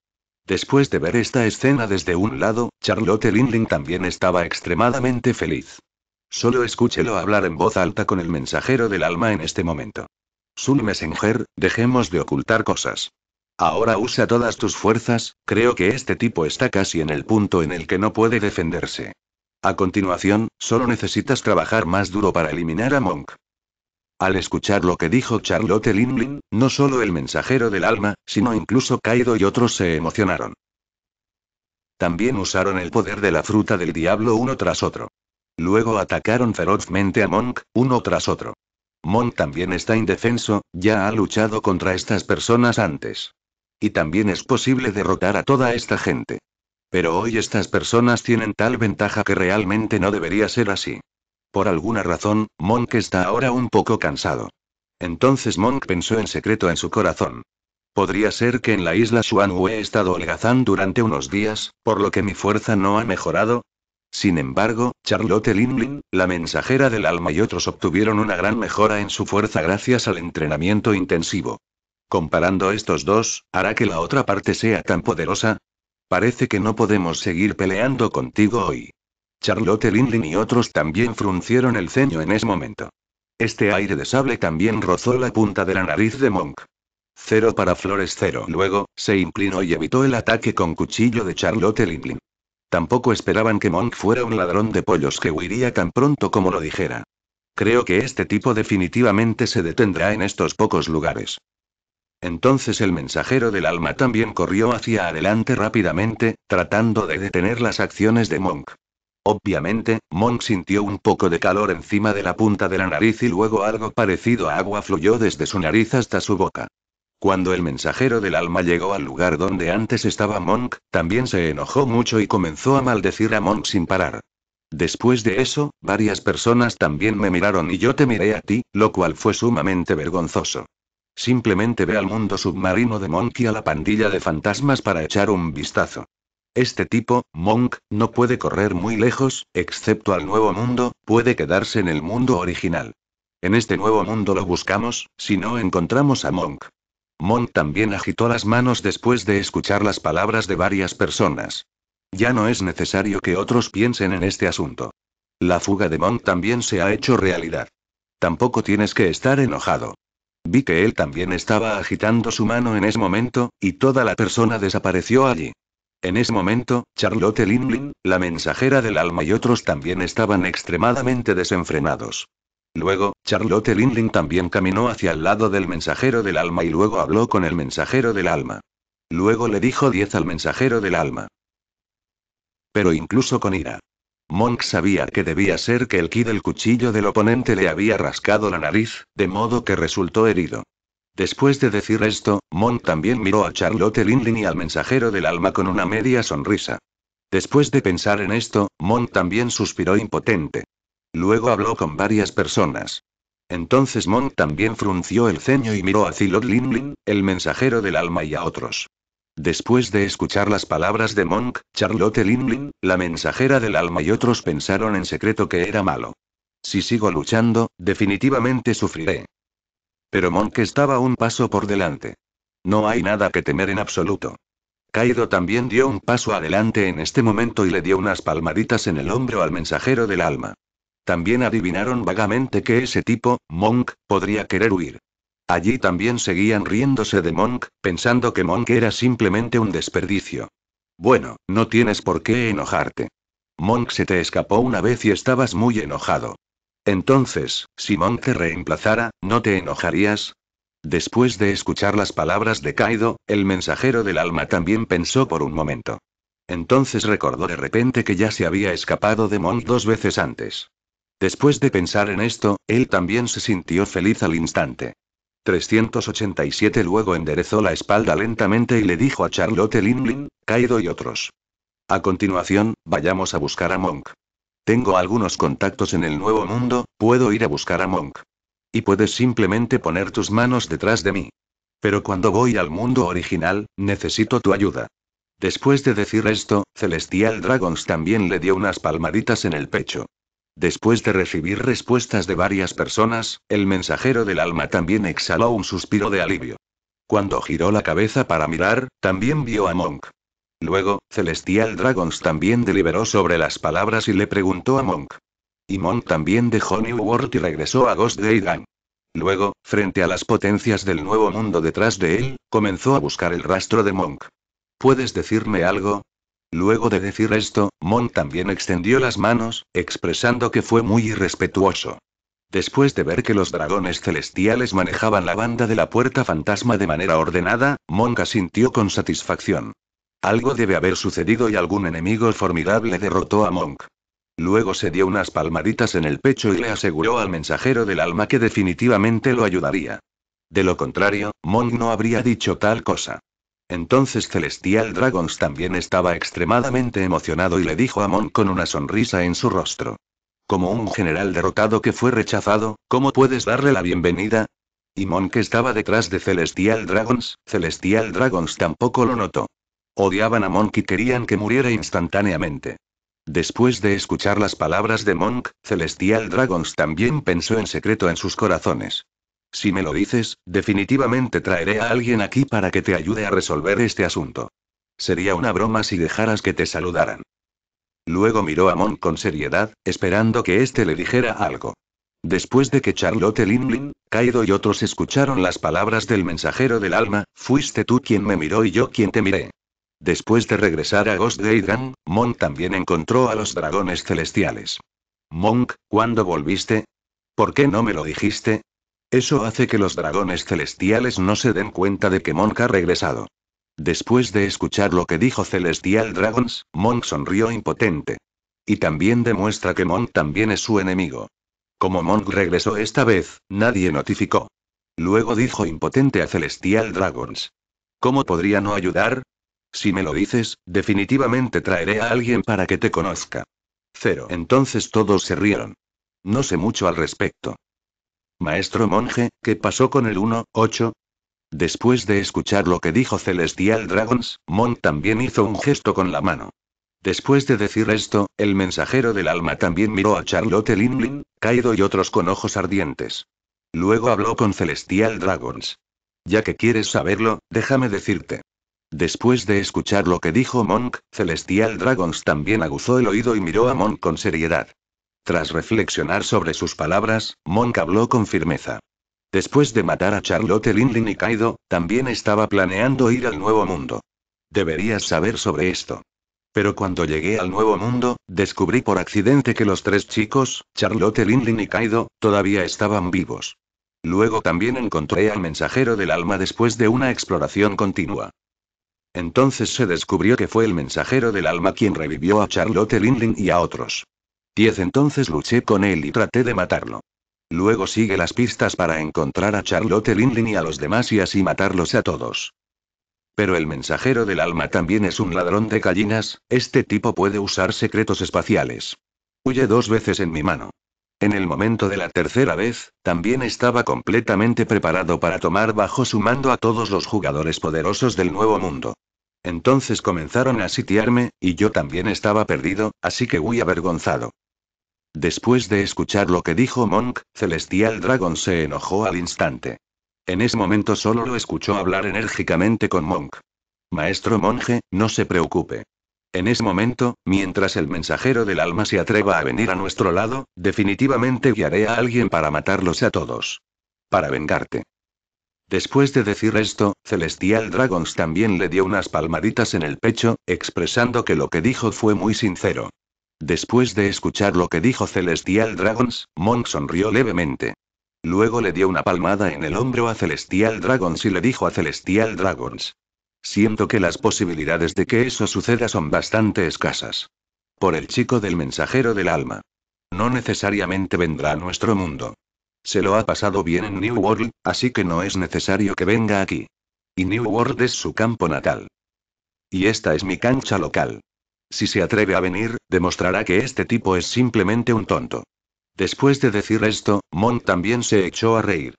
Después de ver esta escena desde un lado, Charlotte Lindling también estaba extremadamente feliz. Solo escúchelo hablar en voz alta con el mensajero del alma en este momento. Sul Messenger, dejemos de ocultar cosas. Ahora usa todas tus fuerzas, creo que este tipo está casi en el punto en el que no puede defenderse. A continuación, solo necesitas trabajar más duro para eliminar a Monk. Al escuchar lo que dijo Charlotte Linlin, no solo el mensajero del alma, sino incluso Kaido y otros se emocionaron. También usaron el poder de la fruta del diablo uno tras otro. Luego atacaron ferozmente a Monk, uno tras otro. Monk también está indefenso, ya ha luchado contra estas personas antes. Y también es posible derrotar a toda esta gente. Pero hoy estas personas tienen tal ventaja que realmente no debería ser así. Por alguna razón, Monk está ahora un poco cansado. Entonces Monk pensó en secreto en su corazón. Podría ser que en la isla Swan he estado holgazán durante unos días, por lo que mi fuerza no ha mejorado. Sin embargo, Charlotte Linlin, la mensajera del alma y otros obtuvieron una gran mejora en su fuerza gracias al entrenamiento intensivo. Comparando estos dos, hará que la otra parte sea tan poderosa. Parece que no podemos seguir peleando contigo hoy. Charlotte Linlin y otros también fruncieron el ceño en ese momento. Este aire de sable también rozó la punta de la nariz de Monk. Cero para Flores cero. Luego, se inclinó y evitó el ataque con cuchillo de Charlotte Linlin. Tampoco esperaban que Monk fuera un ladrón de pollos que huiría tan pronto como lo dijera. Creo que este tipo definitivamente se detendrá en estos pocos lugares. Entonces el mensajero del alma también corrió hacia adelante rápidamente, tratando de detener las acciones de Monk. Obviamente, Monk sintió un poco de calor encima de la punta de la nariz y luego algo parecido a agua fluyó desde su nariz hasta su boca. Cuando el mensajero del alma llegó al lugar donde antes estaba Monk, también se enojó mucho y comenzó a maldecir a Monk sin parar. Después de eso, varias personas también me miraron y yo te miré a ti, lo cual fue sumamente vergonzoso. Simplemente ve al mundo submarino de Monk y a la pandilla de fantasmas para echar un vistazo. Este tipo, Monk, no puede correr muy lejos, excepto al nuevo mundo, puede quedarse en el mundo original. En este nuevo mundo lo buscamos, si no encontramos a Monk. Monk también agitó las manos después de escuchar las palabras de varias personas. Ya no es necesario que otros piensen en este asunto. La fuga de Monk también se ha hecho realidad. Tampoco tienes que estar enojado. Vi que él también estaba agitando su mano en ese momento, y toda la persona desapareció allí. En ese momento, Charlotte Linlin, la mensajera del alma y otros también estaban extremadamente desenfrenados. Luego, Charlotte Linlin también caminó hacia el lado del mensajero del alma y luego habló con el mensajero del alma. Luego le dijo 10 al mensajero del alma. Pero incluso con ira, Monk sabía que debía ser que el ki del cuchillo del oponente le había rascado la nariz, de modo que resultó herido. Después de decir esto, Monk también miró a Charlotte Linlin y al mensajero del alma con una media sonrisa. Después de pensar en esto, Monk también suspiró impotente. Luego habló con varias personas. Entonces Monk también frunció el ceño y miró a Zilot Linlin, el mensajero del alma y a otros. Después de escuchar las palabras de Monk, Charlotte Linlin, la mensajera del alma y otros pensaron en secreto que era malo. Si sigo luchando, definitivamente sufriré. Pero Monk estaba un paso por delante. No hay nada que temer en absoluto. Kaido también dio un paso adelante en este momento y le dio unas palmaditas en el hombro al mensajero del alma. También adivinaron vagamente que ese tipo, Monk, podría querer huir. Allí también seguían riéndose de Monk, pensando que Monk era simplemente un desperdicio. Bueno, no tienes por qué enojarte. Monk se te escapó una vez y estabas muy enojado. Entonces, si Monk te reemplazara, ¿no te enojarías? Después de escuchar las palabras de Kaido, el mensajero del alma también pensó por un momento. Entonces recordó de repente que ya se había escapado de Monk dos veces antes. Después de pensar en esto, él también se sintió feliz al instante. 387 Luego enderezó la espalda lentamente y le dijo a Charlotte Linlin, Kaido y otros. A continuación, vayamos a buscar a Monk. Tengo algunos contactos en el Nuevo Mundo, puedo ir a buscar a Monk. Y puedes simplemente poner tus manos detrás de mí. Pero cuando voy al mundo original, necesito tu ayuda. Después de decir esto, Celestial Dragons también le dio unas palmaditas en el pecho. Después de recibir respuestas de varias personas, el mensajero del alma también exhaló un suspiro de alivio. Cuando giró la cabeza para mirar, también vio a Monk. Luego, Celestial Dragons también deliberó sobre las palabras y le preguntó a Monk. Y Monk también dejó New World y regresó a Ghost Day Gang. Luego, frente a las potencias del nuevo mundo detrás de él, comenzó a buscar el rastro de Monk. ¿Puedes decirme algo? Luego de decir esto, Monk también extendió las manos, expresando que fue muy irrespetuoso. Después de ver que los dragones celestiales manejaban la banda de la puerta fantasma de manera ordenada, Monk sintió con satisfacción. Algo debe haber sucedido y algún enemigo formidable derrotó a Monk. Luego se dio unas palmaditas en el pecho y le aseguró al mensajero del alma que definitivamente lo ayudaría. De lo contrario, Monk no habría dicho tal cosa. Entonces Celestial Dragons también estaba extremadamente emocionado y le dijo a Monk con una sonrisa en su rostro. Como un general derrotado que fue rechazado, ¿cómo puedes darle la bienvenida? Y Monk estaba detrás de Celestial Dragons, Celestial Dragons tampoco lo notó. Odiaban a Monk y querían que muriera instantáneamente. Después de escuchar las palabras de Monk, Celestial Dragons también pensó en secreto en sus corazones. Si me lo dices, definitivamente traeré a alguien aquí para que te ayude a resolver este asunto. Sería una broma si dejaras que te saludaran. Luego miró a Monk con seriedad, esperando que éste le dijera algo. Después de que Charlotte Linlin, Kaido y otros escucharon las palabras del mensajero del alma, fuiste tú quien me miró y yo quien te miré. Después de regresar a Ghost Gate también encontró a los dragones celestiales. Monk, ¿cuándo volviste? ¿Por qué no me lo dijiste? Eso hace que los dragones celestiales no se den cuenta de que Monk ha regresado. Después de escuchar lo que dijo Celestial Dragons, Monk sonrió impotente. Y también demuestra que Monk también es su enemigo. Como Monk regresó esta vez, nadie notificó. Luego dijo impotente a Celestial Dragons. ¿Cómo podría no ayudar? Si me lo dices, definitivamente traeré a alguien para que te conozca. Cero. Entonces todos se rieron. No sé mucho al respecto. Maestro monje, ¿qué pasó con el 1-8? Después de escuchar lo que dijo Celestial Dragons, Monk también hizo un gesto con la mano. Después de decir esto, el mensajero del alma también miró a Charlotte Linlin, Kaido y otros con ojos ardientes. Luego habló con Celestial Dragons. Ya que quieres saberlo, déjame decirte. Después de escuchar lo que dijo Monk, Celestial Dragons también aguzó el oído y miró a Monk con seriedad. Tras reflexionar sobre sus palabras, Monk habló con firmeza. Después de matar a Charlotte Linlin y Kaido, también estaba planeando ir al Nuevo Mundo. Deberías saber sobre esto. Pero cuando llegué al Nuevo Mundo, descubrí por accidente que los tres chicos, Charlotte Linlin y Kaido, todavía estaban vivos. Luego también encontré al mensajero del alma después de una exploración continua. Entonces se descubrió que fue el mensajero del alma quien revivió a Charlotte Linlin y a otros. Diez entonces luché con él y traté de matarlo. Luego sigue las pistas para encontrar a Charlotte Linlin y a los demás y así matarlos a todos. Pero el mensajero del alma también es un ladrón de gallinas, este tipo puede usar secretos espaciales. Huye dos veces en mi mano. En el momento de la tercera vez, también estaba completamente preparado para tomar bajo su mando a todos los jugadores poderosos del Nuevo Mundo. Entonces comenzaron a sitiarme, y yo también estaba perdido, así que huí avergonzado. Después de escuchar lo que dijo Monk, Celestial Dragon se enojó al instante. En ese momento solo lo escuchó hablar enérgicamente con Monk. Maestro monje, no se preocupe. En ese momento, mientras el mensajero del alma se atreva a venir a nuestro lado, definitivamente guiaré a alguien para matarlos a todos. Para vengarte. Después de decir esto, Celestial Dragons también le dio unas palmaditas en el pecho, expresando que lo que dijo fue muy sincero. Después de escuchar lo que dijo Celestial Dragons, Monk sonrió levemente. Luego le dio una palmada en el hombro a Celestial Dragons y le dijo a Celestial Dragons. Siento que las posibilidades de que eso suceda son bastante escasas. Por el chico del mensajero del alma. No necesariamente vendrá a nuestro mundo. Se lo ha pasado bien en New World, así que no es necesario que venga aquí. Y New World es su campo natal. Y esta es mi cancha local. Si se atreve a venir, demostrará que este tipo es simplemente un tonto. Después de decir esto, Mon también se echó a reír.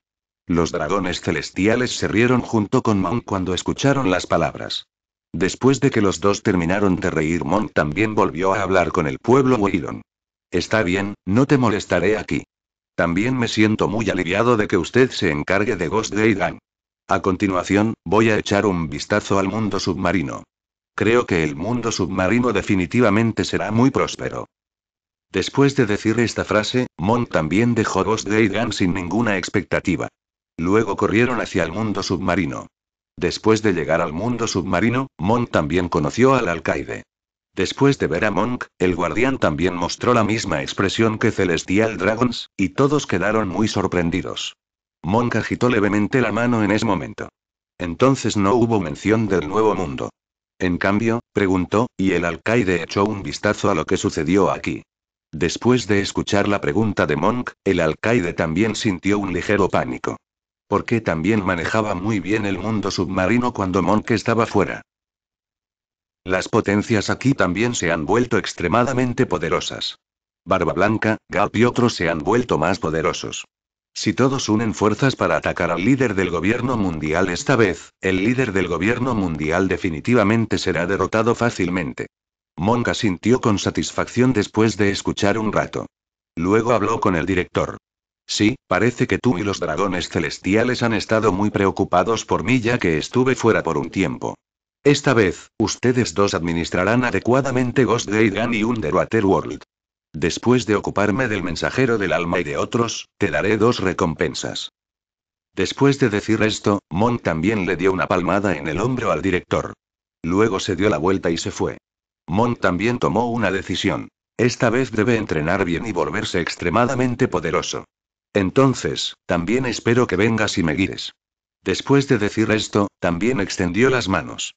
Los dragones celestiales se rieron junto con Mon cuando escucharon las palabras. Después de que los dos terminaron de reír, Mon también volvió a hablar con el pueblo Weidon. Está bien, no te molestaré aquí. También me siento muy aliviado de que usted se encargue de Ghost A continuación, voy a echar un vistazo al mundo submarino. Creo que el mundo submarino definitivamente será muy próspero. Después de decir esta frase, Monk también dejó Ghost Gun sin ninguna expectativa. Luego corrieron hacia el mundo submarino. Después de llegar al mundo submarino, Monk también conoció al alcaide. Después de ver a Monk, el guardián también mostró la misma expresión que Celestial Dragons, y todos quedaron muy sorprendidos. Monk agitó levemente la mano en ese momento. Entonces no hubo mención del nuevo mundo. En cambio, preguntó, y el alcaide echó un vistazo a lo que sucedió aquí. Después de escuchar la pregunta de Monk, el alcaide también sintió un ligero pánico. Porque también manejaba muy bien el mundo submarino cuando Monk estaba fuera. Las potencias aquí también se han vuelto extremadamente poderosas. Barba Blanca, Gap y otros se han vuelto más poderosos. Si todos unen fuerzas para atacar al líder del gobierno mundial esta vez, el líder del gobierno mundial definitivamente será derrotado fácilmente. Monk sintió con satisfacción después de escuchar un rato. Luego habló con el director. Sí, parece que tú y los dragones celestiales han estado muy preocupados por mí ya que estuve fuera por un tiempo. Esta vez, ustedes dos administrarán adecuadamente Ghost Gate y Underwater World. Después de ocuparme del mensajero del alma y de otros, te daré dos recompensas. Después de decir esto, Monk también le dio una palmada en el hombro al director. Luego se dio la vuelta y se fue. Monk también tomó una decisión. Esta vez debe entrenar bien y volverse extremadamente poderoso. Entonces, también espero que vengas y me guíes. Después de decir esto, también extendió las manos.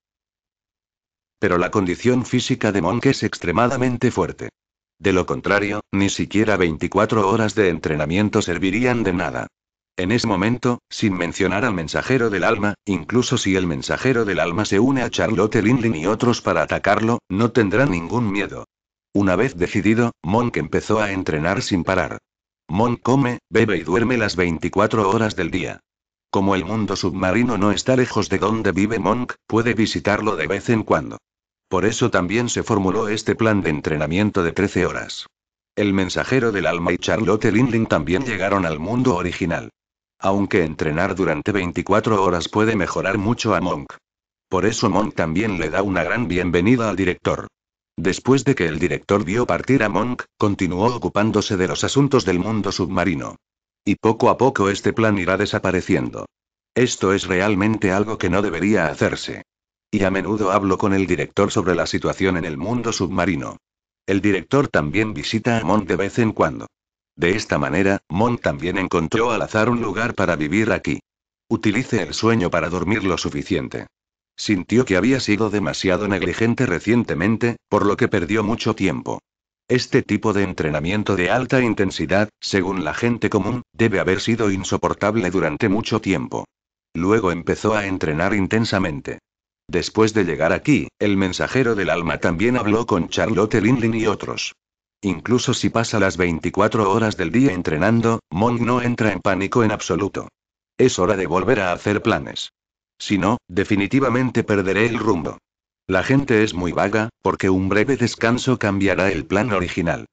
Pero la condición física de Monk es extremadamente fuerte. De lo contrario, ni siquiera 24 horas de entrenamiento servirían de nada. En ese momento, sin mencionar al mensajero del alma, incluso si el mensajero del alma se une a Charlotte Lindley y otros para atacarlo, no tendrá ningún miedo. Una vez decidido, Monk empezó a entrenar sin parar. Monk come, bebe y duerme las 24 horas del día. Como el mundo submarino no está lejos de donde vive Monk, puede visitarlo de vez en cuando. Por eso también se formuló este plan de entrenamiento de 13 horas. El mensajero del alma y Charlotte Lindling también llegaron al mundo original. Aunque entrenar durante 24 horas puede mejorar mucho a Monk. Por eso Monk también le da una gran bienvenida al director. Después de que el director vio partir a Monk, continuó ocupándose de los asuntos del mundo submarino. Y poco a poco este plan irá desapareciendo. Esto es realmente algo que no debería hacerse. Y a menudo hablo con el director sobre la situación en el mundo submarino. El director también visita a Mon de vez en cuando. De esta manera, Mon también encontró al azar un lugar para vivir aquí. Utilice el sueño para dormir lo suficiente. Sintió que había sido demasiado negligente recientemente, por lo que perdió mucho tiempo. Este tipo de entrenamiento de alta intensidad, según la gente común, debe haber sido insoportable durante mucho tiempo. Luego empezó a entrenar intensamente. Después de llegar aquí, el mensajero del alma también habló con Charlotte Lindlin y otros. Incluso si pasa las 24 horas del día entrenando, Monk no entra en pánico en absoluto. Es hora de volver a hacer planes. Si no, definitivamente perderé el rumbo. La gente es muy vaga, porque un breve descanso cambiará el plan original.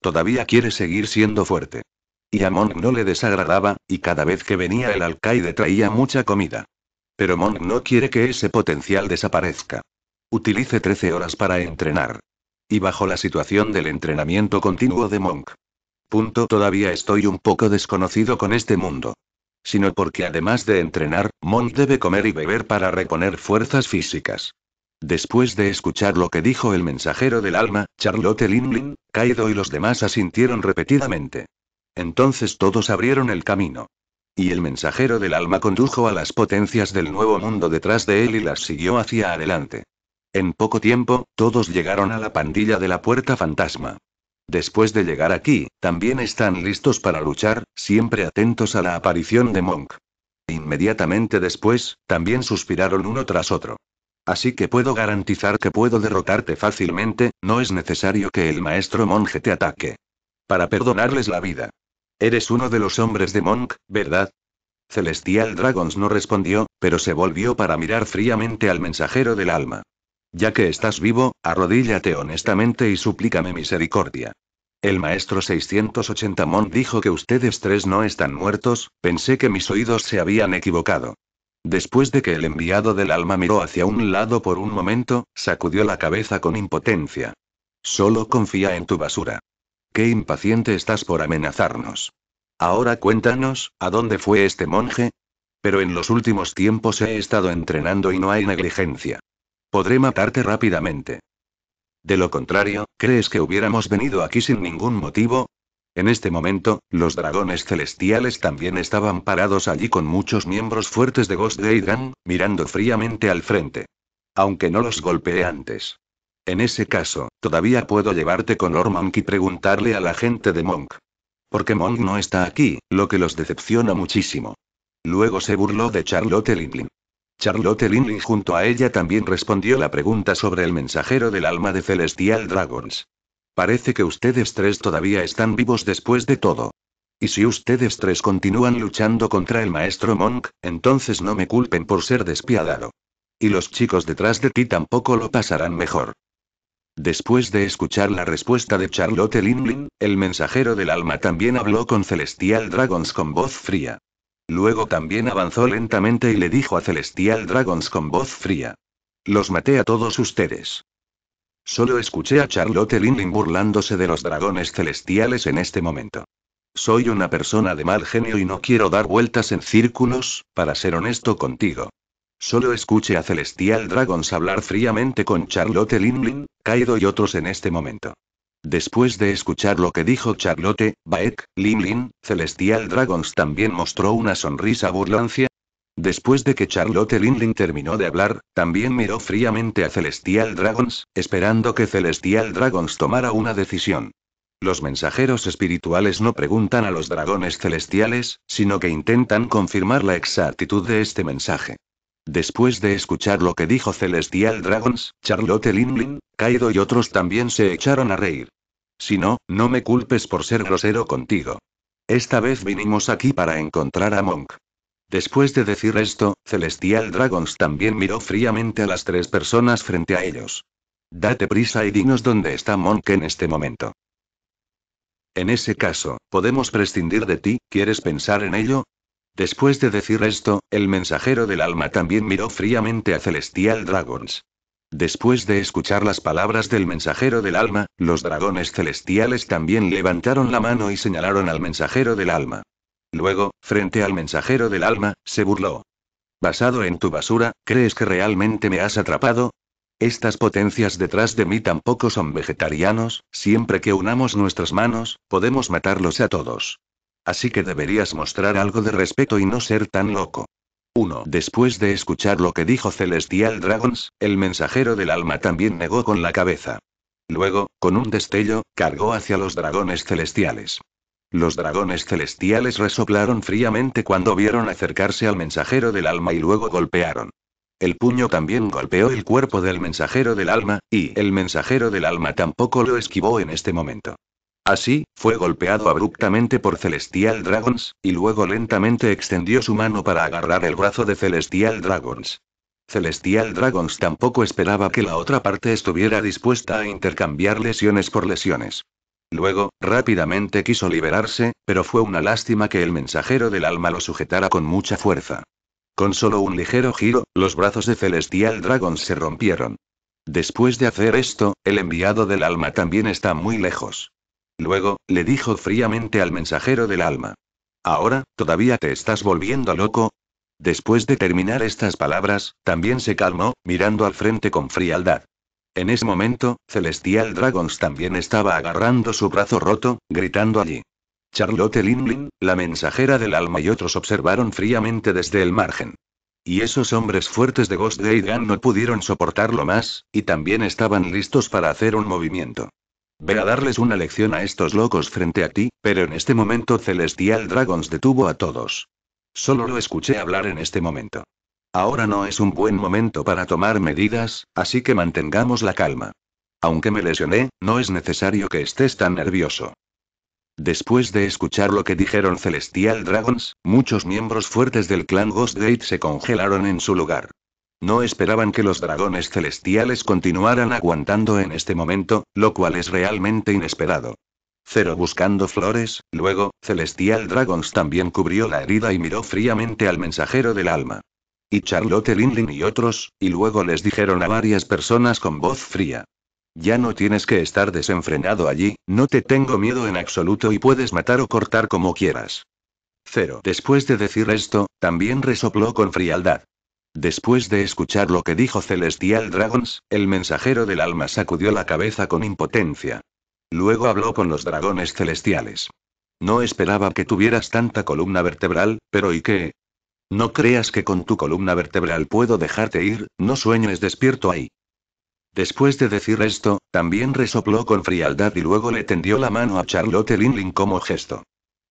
Todavía quiere seguir siendo fuerte. Y a Monk no le desagradaba, y cada vez que venía el alcaide traía mucha comida. Pero Monk no quiere que ese potencial desaparezca. Utilice 13 horas para entrenar. Y bajo la situación del entrenamiento continuo de Monk. Punto. Todavía estoy un poco desconocido con este mundo. Sino porque además de entrenar, Monk debe comer y beber para reponer fuerzas físicas. Después de escuchar lo que dijo el mensajero del alma, Charlotte Linlin, Kaido y los demás asintieron repetidamente. Entonces todos abrieron el camino. Y el mensajero del alma condujo a las potencias del nuevo mundo detrás de él y las siguió hacia adelante. En poco tiempo, todos llegaron a la pandilla de la puerta fantasma. Después de llegar aquí, también están listos para luchar, siempre atentos a la aparición de Monk. Inmediatamente después, también suspiraron uno tras otro. Así que puedo garantizar que puedo derrotarte fácilmente, no es necesario que el maestro monje te ataque. Para perdonarles la vida. Eres uno de los hombres de Monk, ¿verdad? Celestial Dragons no respondió, pero se volvió para mirar fríamente al mensajero del alma. Ya que estás vivo, arrodíllate honestamente y suplícame misericordia. El maestro 680 Monk dijo que ustedes tres no están muertos, pensé que mis oídos se habían equivocado. Después de que el enviado del alma miró hacia un lado por un momento, sacudió la cabeza con impotencia. Solo confía en tu basura. Qué impaciente estás por amenazarnos. Ahora cuéntanos, ¿a dónde fue este monje? Pero en los últimos tiempos he estado entrenando y no hay negligencia. Podré matarte rápidamente. De lo contrario, ¿crees que hubiéramos venido aquí sin ningún motivo? En este momento, los dragones celestiales también estaban parados allí con muchos miembros fuertes de Ghost Gaidan, mirando fríamente al frente. Aunque no los golpeé antes. En ese caso, todavía puedo llevarte con Lord Monk y preguntarle a la gente de Monk. Porque Monk no está aquí, lo que los decepciona muchísimo. Luego se burló de Charlotte Linlin. Charlotte Linlin junto a ella también respondió la pregunta sobre el mensajero del alma de Celestial Dragons. Parece que ustedes tres todavía están vivos después de todo. Y si ustedes tres continúan luchando contra el maestro Monk, entonces no me culpen por ser despiadado. Y los chicos detrás de ti tampoco lo pasarán mejor. Después de escuchar la respuesta de Charlotte Linlin, el mensajero del alma también habló con Celestial Dragons con voz fría. Luego también avanzó lentamente y le dijo a Celestial Dragons con voz fría. Los maté a todos ustedes. Solo escuché a Charlotte Linlin burlándose de los dragones celestiales en este momento. Soy una persona de mal genio y no quiero dar vueltas en círculos, para ser honesto contigo. Solo escuche a Celestial Dragons hablar fríamente con Charlotte Linlin, Kaido y otros en este momento. Después de escuchar lo que dijo Charlotte, Baek, Linlin, Celestial Dragons también mostró una sonrisa burlancia. Después de que Charlotte Linlin terminó de hablar, también miró fríamente a Celestial Dragons, esperando que Celestial Dragons tomara una decisión. Los mensajeros espirituales no preguntan a los dragones celestiales, sino que intentan confirmar la exactitud de este mensaje. Después de escuchar lo que dijo Celestial Dragons, Charlotte Linlin, Kaido y otros también se echaron a reír. Si no, no me culpes por ser grosero contigo. Esta vez vinimos aquí para encontrar a Monk. Después de decir esto, Celestial Dragons también miró fríamente a las tres personas frente a ellos. Date prisa y dinos dónde está Monk en este momento. En ese caso, podemos prescindir de ti, ¿quieres pensar en ello? Después de decir esto, el mensajero del alma también miró fríamente a Celestial Dragons. Después de escuchar las palabras del mensajero del alma, los dragones celestiales también levantaron la mano y señalaron al mensajero del alma. Luego, frente al mensajero del alma, se burló. Basado en tu basura, ¿crees que realmente me has atrapado? Estas potencias detrás de mí tampoco son vegetarianos, siempre que unamos nuestras manos, podemos matarlos a todos. Así que deberías mostrar algo de respeto y no ser tan loco. 1. Después de escuchar lo que dijo Celestial Dragons, el mensajero del alma también negó con la cabeza. Luego, con un destello, cargó hacia los dragones celestiales. Los dragones celestiales resoplaron fríamente cuando vieron acercarse al mensajero del alma y luego golpearon. El puño también golpeó el cuerpo del mensajero del alma, y el mensajero del alma tampoco lo esquivó en este momento. Así, fue golpeado abruptamente por Celestial Dragons, y luego lentamente extendió su mano para agarrar el brazo de Celestial Dragons. Celestial Dragons tampoco esperaba que la otra parte estuviera dispuesta a intercambiar lesiones por lesiones. Luego, rápidamente quiso liberarse, pero fue una lástima que el mensajero del alma lo sujetara con mucha fuerza. Con solo un ligero giro, los brazos de Celestial Dragons se rompieron. Después de hacer esto, el enviado del alma también está muy lejos. Luego, le dijo fríamente al mensajero del alma. Ahora, ¿todavía te estás volviendo loco? Después de terminar estas palabras, también se calmó, mirando al frente con frialdad. En ese momento, Celestial Dragons también estaba agarrando su brazo roto, gritando allí. Charlotte Linlin, la mensajera del alma y otros observaron fríamente desde el margen. Y esos hombres fuertes de Ghost Day no pudieron soportarlo más, y también estaban listos para hacer un movimiento. Ve a darles una lección a estos locos frente a ti, pero en este momento Celestial Dragons detuvo a todos. Solo lo escuché hablar en este momento. Ahora no es un buen momento para tomar medidas, así que mantengamos la calma. Aunque me lesioné, no es necesario que estés tan nervioso. Después de escuchar lo que dijeron Celestial Dragons, muchos miembros fuertes del clan Ghostgate se congelaron en su lugar. No esperaban que los dragones celestiales continuaran aguantando en este momento, lo cual es realmente inesperado. Cero buscando flores, luego, Celestial Dragons también cubrió la herida y miró fríamente al mensajero del alma. Y Charlotte Linlin y otros, y luego les dijeron a varias personas con voz fría. Ya no tienes que estar desenfrenado allí, no te tengo miedo en absoluto y puedes matar o cortar como quieras. Cero. Después de decir esto, también resopló con frialdad. Después de escuchar lo que dijo Celestial Dragons, el mensajero del alma sacudió la cabeza con impotencia. Luego habló con los dragones celestiales. No esperaba que tuvieras tanta columna vertebral, pero ¿y qué? No creas que con tu columna vertebral puedo dejarte ir, no sueñes despierto ahí. Después de decir esto, también resopló con frialdad y luego le tendió la mano a Charlotte Linlin como gesto.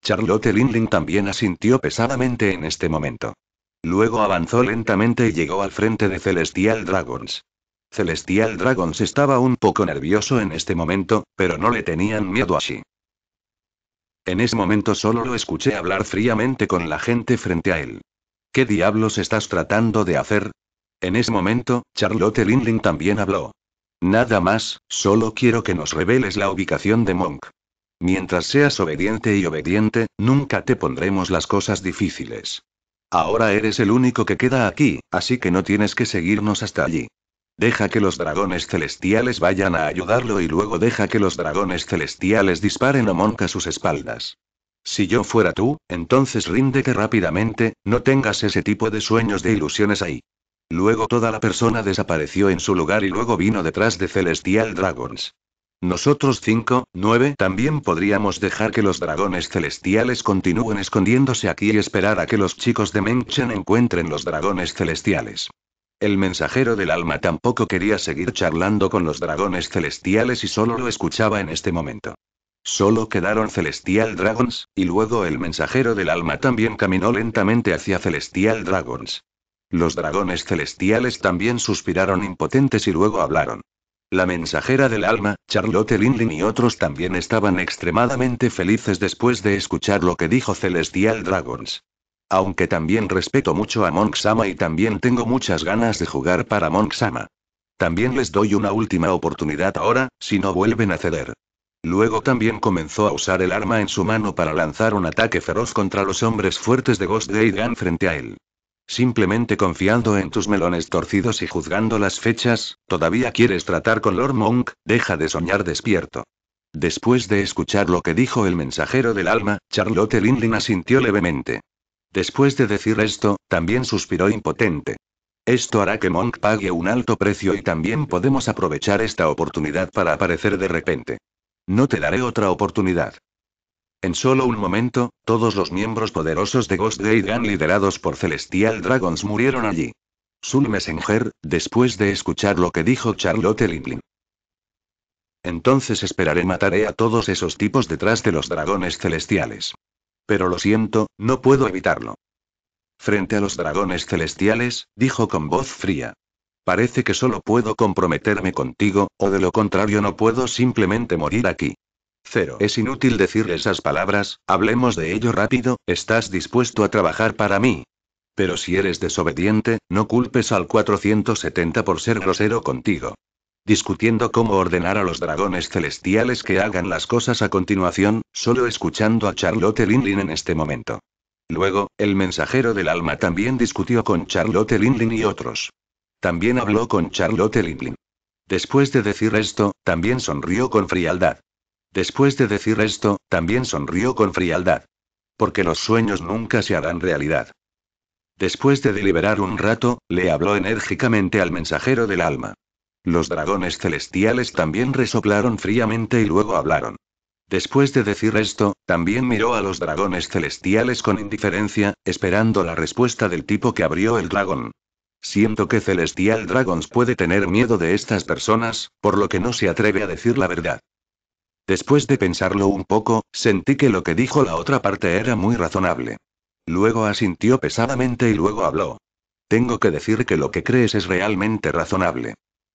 Charlotte Linlin también asintió pesadamente en este momento. Luego avanzó lentamente y llegó al frente de Celestial Dragons. Celestial Dragons estaba un poco nervioso en este momento, pero no le tenían miedo así. En ese momento solo lo escuché hablar fríamente con la gente frente a él. ¿Qué diablos estás tratando de hacer? En ese momento, Charlotte Lindling también habló. Nada más, solo quiero que nos reveles la ubicación de Monk. Mientras seas obediente y obediente, nunca te pondremos las cosas difíciles. Ahora eres el único que queda aquí, así que no tienes que seguirnos hasta allí. Deja que los dragones celestiales vayan a ayudarlo y luego deja que los dragones celestiales disparen a Monca sus espaldas. Si yo fuera tú, entonces ríndete rápidamente, no tengas ese tipo de sueños de ilusiones ahí. Luego toda la persona desapareció en su lugar y luego vino detrás de Celestial Dragons. Nosotros 5, 9 también podríamos dejar que los dragones celestiales continúen escondiéndose aquí y esperar a que los chicos de Menchen encuentren los dragones celestiales. El mensajero del alma tampoco quería seguir charlando con los dragones celestiales y solo lo escuchaba en este momento. Solo quedaron Celestial Dragons, y luego el mensajero del alma también caminó lentamente hacia Celestial Dragons. Los dragones celestiales también suspiraron impotentes y luego hablaron. La mensajera del alma, Charlotte Linlin y otros también estaban extremadamente felices después de escuchar lo que dijo Celestial Dragons. Aunque también respeto mucho a Monk Sama y también tengo muchas ganas de jugar para Monk Sama. También les doy una última oportunidad ahora, si no vuelven a ceder. Luego también comenzó a usar el arma en su mano para lanzar un ataque feroz contra los hombres fuertes de Ghost Gate frente a él. Simplemente confiando en tus melones torcidos y juzgando las fechas, todavía quieres tratar con Lord Monk, deja de soñar despierto. Después de escuchar lo que dijo el mensajero del alma, Charlotte Lindley asintió levemente. Después de decir esto, también suspiró impotente. Esto hará que Monk pague un alto precio y también podemos aprovechar esta oportunidad para aparecer de repente. No te daré otra oportunidad. En solo un momento, todos los miembros poderosos de Ghost Gan liderados por Celestial Dragons murieron allí. Sul Messenger, después de escuchar lo que dijo Charlotte Linlin, Entonces esperaré mataré a todos esos tipos detrás de los dragones celestiales. Pero lo siento, no puedo evitarlo. Frente a los dragones celestiales, dijo con voz fría. Parece que solo puedo comprometerme contigo, o de lo contrario no puedo simplemente morir aquí. Cero. Es inútil decir esas palabras, hablemos de ello rápido, ¿estás dispuesto a trabajar para mí? Pero si eres desobediente, no culpes al 470 por ser grosero contigo. Discutiendo cómo ordenar a los dragones celestiales que hagan las cosas a continuación, solo escuchando a Charlotte Linlin en este momento. Luego, el mensajero del alma también discutió con Charlotte Linlin y otros. También habló con Charlotte Linlin. Después de decir esto, también sonrió con frialdad. Después de decir esto, también sonrió con frialdad. Porque los sueños nunca se harán realidad. Después de deliberar un rato, le habló enérgicamente al mensajero del alma. Los dragones celestiales también resoplaron fríamente y luego hablaron. Después de decir esto, también miró a los dragones celestiales con indiferencia, esperando la respuesta del tipo que abrió el dragón. Siento que Celestial Dragons puede tener miedo de estas personas, por lo que no se atreve a decir la verdad. Después de pensarlo un poco, sentí que lo que dijo la otra parte era muy razonable. Luego asintió pesadamente y luego habló. Tengo que decir que lo que crees es realmente razonable.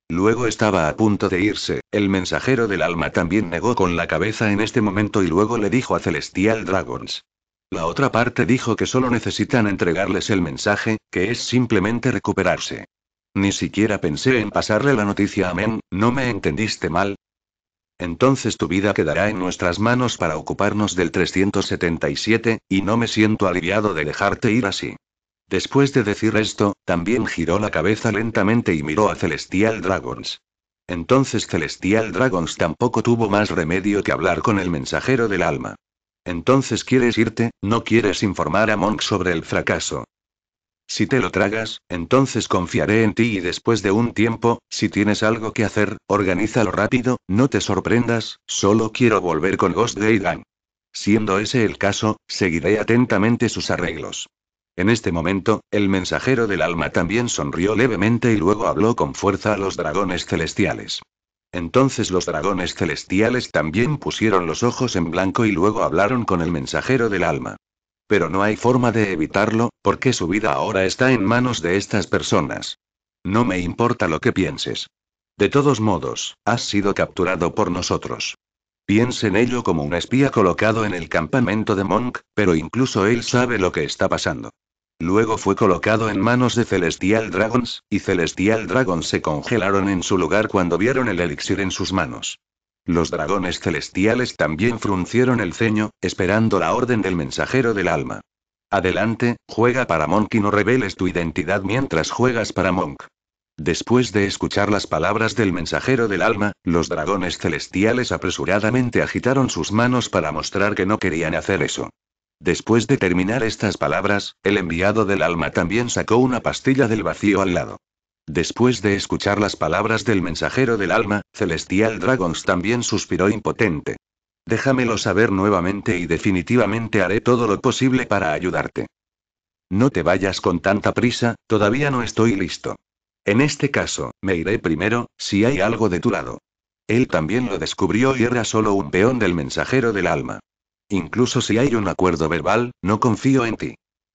Luego estaba a punto de irse, el mensajero del alma también negó con la cabeza en este momento y luego le dijo a Celestial Dragons. La otra parte dijo que solo necesitan entregarles el mensaje, que es simplemente recuperarse. Ni siquiera pensé en pasarle la noticia a Men, no me entendiste mal, entonces tu vida quedará en nuestras manos para ocuparnos del 377, y no me siento aliviado de dejarte ir así. Después de decir esto, también giró la cabeza lentamente y miró a Celestial Dragons. Entonces Celestial Dragons tampoco tuvo más remedio que hablar con el mensajero del alma. Entonces quieres irte, no quieres informar a Monk sobre el fracaso, si te lo tragas, entonces confiaré en ti y después de un tiempo, si tienes algo que hacer, organízalo rápido, no te sorprendas, solo quiero volver con Ghost Siendo ese el caso, seguiré atentamente sus arreglos. En este momento, el mensajero del alma también sonrió levemente y luego habló con fuerza a los dragones celestiales. Entonces los dragones celestiales también pusieron los ojos en blanco y luego hablaron con el mensajero del alma. Pero no hay forma de evitarlo, porque su vida ahora está en manos de estas personas. No me importa lo que pienses. De todos modos, has sido capturado por nosotros. Piensa en ello como un espía colocado en el campamento de Monk, pero incluso él sabe lo que está pasando. Luego fue colocado en manos de Celestial Dragons, y Celestial Dragons se congelaron en su lugar cuando vieron el elixir en sus manos. Los dragones celestiales también fruncieron el ceño, esperando la orden del mensajero del alma. Adelante, juega para Monk y no reveles tu identidad mientras juegas para Monk. Después de escuchar las palabras del mensajero del alma, los dragones celestiales apresuradamente agitaron sus manos para mostrar que no querían hacer eso. Después de terminar estas palabras, el enviado del alma también sacó una pastilla del vacío al lado. Después de escuchar las palabras del mensajero del alma, Celestial Dragons también suspiró impotente. Déjamelo saber nuevamente y definitivamente haré todo lo posible para ayudarte. No te vayas con tanta prisa, todavía no estoy listo. En este caso, me iré primero, si hay algo de tu lado. Él también lo descubrió y era solo un peón del mensajero del alma. Incluso si hay un acuerdo verbal, no confío en ti.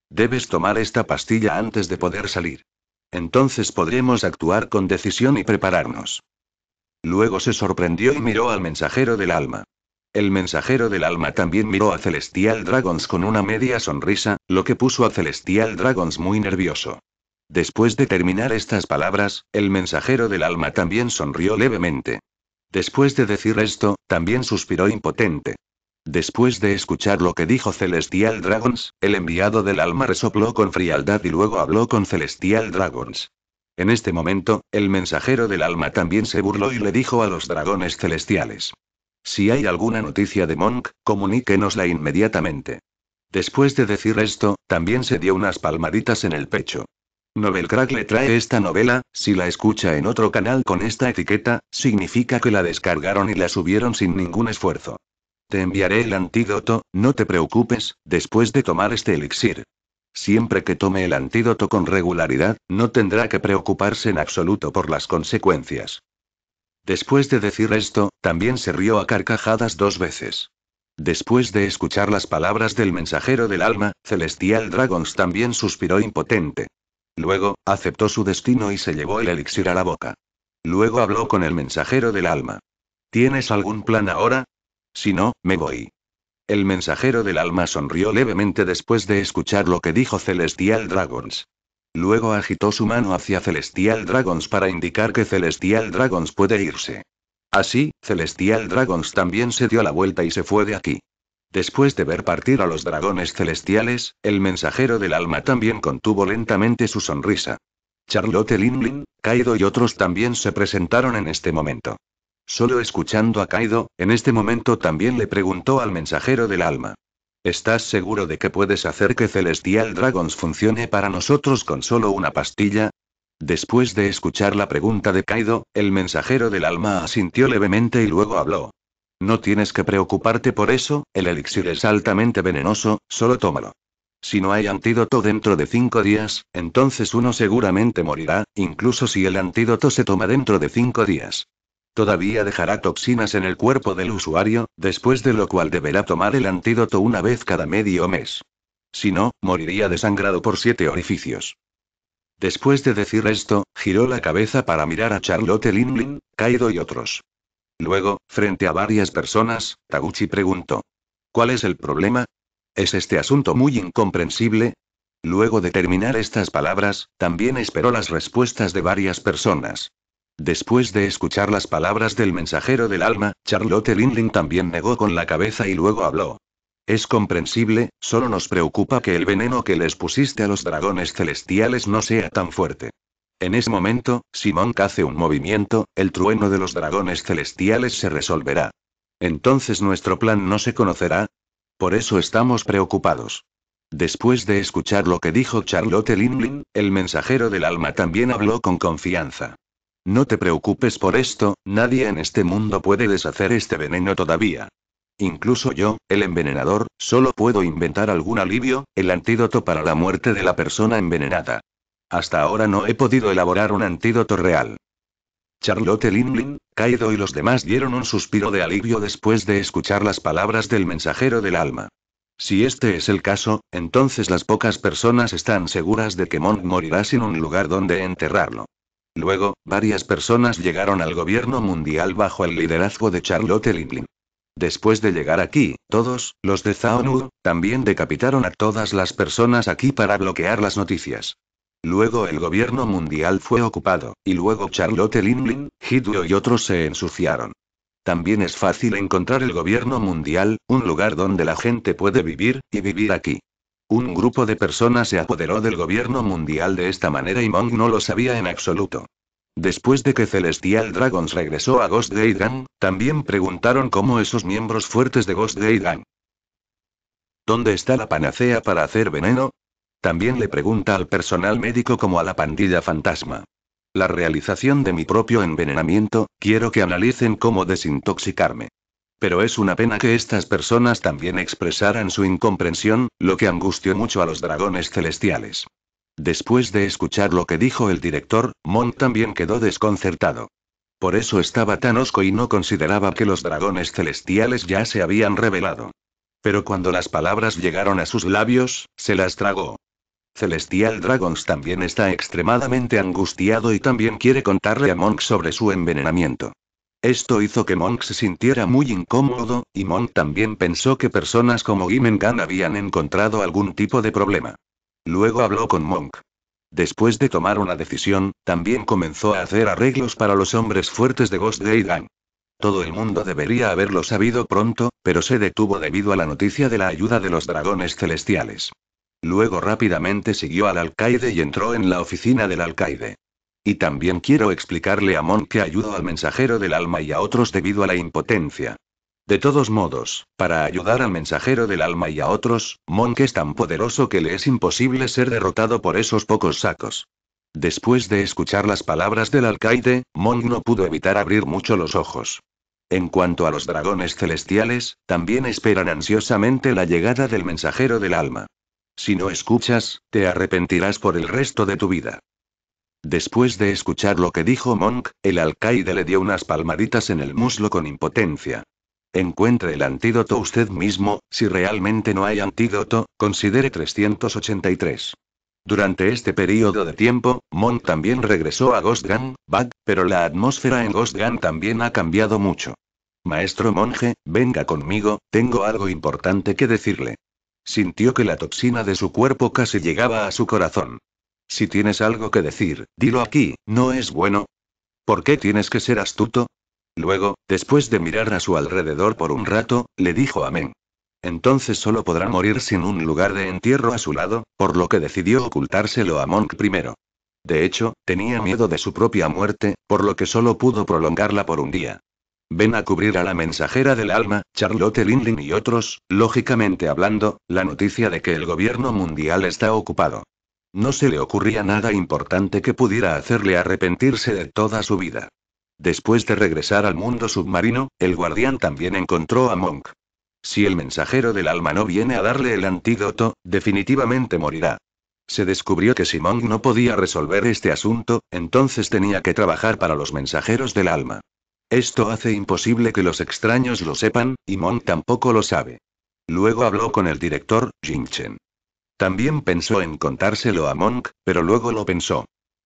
Debes tomar esta pastilla antes de poder salir. Entonces podremos actuar con decisión y prepararnos. Luego se sorprendió y miró al mensajero del alma. El mensajero del alma también miró a Celestial Dragons con una media sonrisa, lo que puso a Celestial Dragons muy nervioso. Después de terminar estas palabras, el mensajero del alma también sonrió levemente. Después de decir esto, también suspiró impotente. Después de escuchar lo que dijo Celestial Dragons, el enviado del alma resopló con frialdad y luego habló con Celestial Dragons. En este momento, el mensajero del alma también se burló y le dijo a los dragones celestiales. Si hay alguna noticia de Monk, comuníquenosla inmediatamente. Después de decir esto, también se dio unas palmaditas en el pecho. Novelcrack le trae esta novela, si la escucha en otro canal con esta etiqueta, significa que la descargaron y la subieron sin ningún esfuerzo. Te enviaré el antídoto, no te preocupes, después de tomar este elixir. Siempre que tome el antídoto con regularidad, no tendrá que preocuparse en absoluto por las consecuencias. Después de decir esto, también se rió a carcajadas dos veces. Después de escuchar las palabras del mensajero del alma, Celestial Dragons también suspiró impotente. Luego, aceptó su destino y se llevó el elixir a la boca. Luego habló con el mensajero del alma. ¿Tienes algún plan ahora? Si no, me voy. El mensajero del alma sonrió levemente después de escuchar lo que dijo Celestial Dragons. Luego agitó su mano hacia Celestial Dragons para indicar que Celestial Dragons puede irse. Así, Celestial Dragons también se dio la vuelta y se fue de aquí. Después de ver partir a los dragones celestiales, el mensajero del alma también contuvo lentamente su sonrisa. Charlotte Linlin, Kaido y otros también se presentaron en este momento. Solo escuchando a Kaido, en este momento también le preguntó al mensajero del alma. ¿Estás seguro de que puedes hacer que Celestial Dragons funcione para nosotros con solo una pastilla? Después de escuchar la pregunta de Kaido, el mensajero del alma asintió levemente y luego habló. No tienes que preocuparte por eso, el elixir es altamente venenoso, solo tómalo. Si no hay antídoto dentro de cinco días, entonces uno seguramente morirá, incluso si el antídoto se toma dentro de cinco días. Todavía dejará toxinas en el cuerpo del usuario, después de lo cual deberá tomar el antídoto una vez cada medio mes. Si no, moriría desangrado por siete orificios. Después de decir esto, giró la cabeza para mirar a Charlotte Linlin, Kaido y otros. Luego, frente a varias personas, Taguchi preguntó. ¿Cuál es el problema? ¿Es este asunto muy incomprensible? Luego de terminar estas palabras, también esperó las respuestas de varias personas. Después de escuchar las palabras del mensajero del alma, Charlotte Linlin también negó con la cabeza y luego habló. Es comprensible, solo nos preocupa que el veneno que les pusiste a los dragones celestiales no sea tan fuerte. En ese momento, si Monk hace un movimiento, el trueno de los dragones celestiales se resolverá. Entonces nuestro plan no se conocerá. Por eso estamos preocupados. Después de escuchar lo que dijo Charlotte Linlin, el mensajero del alma también habló con confianza. No te preocupes por esto, nadie en este mundo puede deshacer este veneno todavía. Incluso yo, el envenenador, solo puedo inventar algún alivio, el antídoto para la muerte de la persona envenenada. Hasta ahora no he podido elaborar un antídoto real. Charlotte Linlin, Kaido y los demás dieron un suspiro de alivio después de escuchar las palabras del mensajero del alma. Si este es el caso, entonces las pocas personas están seguras de que Monk morirá sin un lugar donde enterrarlo. Luego, varias personas llegaron al gobierno mundial bajo el liderazgo de Charlotte Lindling. Después de llegar aquí, todos, los de Zaonu, también decapitaron a todas las personas aquí para bloquear las noticias. Luego el gobierno mundial fue ocupado, y luego Charlotte Linlin, Hiduo y otros se ensuciaron. También es fácil encontrar el gobierno mundial, un lugar donde la gente puede vivir, y vivir aquí. Un grupo de personas se apoderó del gobierno mundial de esta manera y Monk no lo sabía en absoluto. Después de que Celestial Dragons regresó a Ghost Gate también preguntaron cómo esos miembros fuertes de Ghost ¿Dónde está la panacea para hacer veneno? También le pregunta al personal médico como a la pandilla fantasma. La realización de mi propio envenenamiento, quiero que analicen cómo desintoxicarme. Pero es una pena que estas personas también expresaran su incomprensión, lo que angustió mucho a los dragones celestiales. Después de escuchar lo que dijo el director, Monk también quedó desconcertado. Por eso estaba tan osco y no consideraba que los dragones celestiales ya se habían revelado. Pero cuando las palabras llegaron a sus labios, se las tragó. Celestial Dragons también está extremadamente angustiado y también quiere contarle a Monk sobre su envenenamiento. Esto hizo que Monk se sintiera muy incómodo, y Monk también pensó que personas como Gimengang habían encontrado algún tipo de problema. Luego habló con Monk. Después de tomar una decisión, también comenzó a hacer arreglos para los hombres fuertes de Ghost Grey Gang. Todo el mundo debería haberlo sabido pronto, pero se detuvo debido a la noticia de la ayuda de los dragones celestiales. Luego rápidamente siguió al alcaide y entró en la oficina del alcaide. Y también quiero explicarle a Mon que ayudo al mensajero del alma y a otros debido a la impotencia. De todos modos, para ayudar al mensajero del alma y a otros, Monk es tan poderoso que le es imposible ser derrotado por esos pocos sacos. Después de escuchar las palabras del alcaide, Mon no pudo evitar abrir mucho los ojos. En cuanto a los dragones celestiales, también esperan ansiosamente la llegada del mensajero del alma. Si no escuchas, te arrepentirás por el resto de tu vida. Después de escuchar lo que dijo Monk, el alcaide le dio unas palmaditas en el muslo con impotencia. Encuentre el antídoto usted mismo, si realmente no hay antídoto, considere 383. Durante este periodo de tiempo, Monk también regresó a Ghost Gun, pero la atmósfera en Ghost también ha cambiado mucho. Maestro monje, venga conmigo, tengo algo importante que decirle. Sintió que la toxina de su cuerpo casi llegaba a su corazón. Si tienes algo que decir, dilo aquí, ¿no es bueno? ¿Por qué tienes que ser astuto? Luego, después de mirar a su alrededor por un rato, le dijo amén. Entonces solo podrá morir sin un lugar de entierro a su lado, por lo que decidió ocultárselo a Monk primero. De hecho, tenía miedo de su propia muerte, por lo que solo pudo prolongarla por un día. Ven a cubrir a la mensajera del alma, Charlotte Linlin y otros, lógicamente hablando, la noticia de que el gobierno mundial está ocupado. No se le ocurría nada importante que pudiera hacerle arrepentirse de toda su vida. Después de regresar al mundo submarino, el guardián también encontró a Monk. Si el mensajero del alma no viene a darle el antídoto, definitivamente morirá. Se descubrió que si Monk no podía resolver este asunto, entonces tenía que trabajar para los mensajeros del alma. Esto hace imposible que los extraños lo sepan, y Monk tampoco lo sabe. Luego habló con el director, Chen. También pensó en contárselo a Monk, pero luego lo pensó.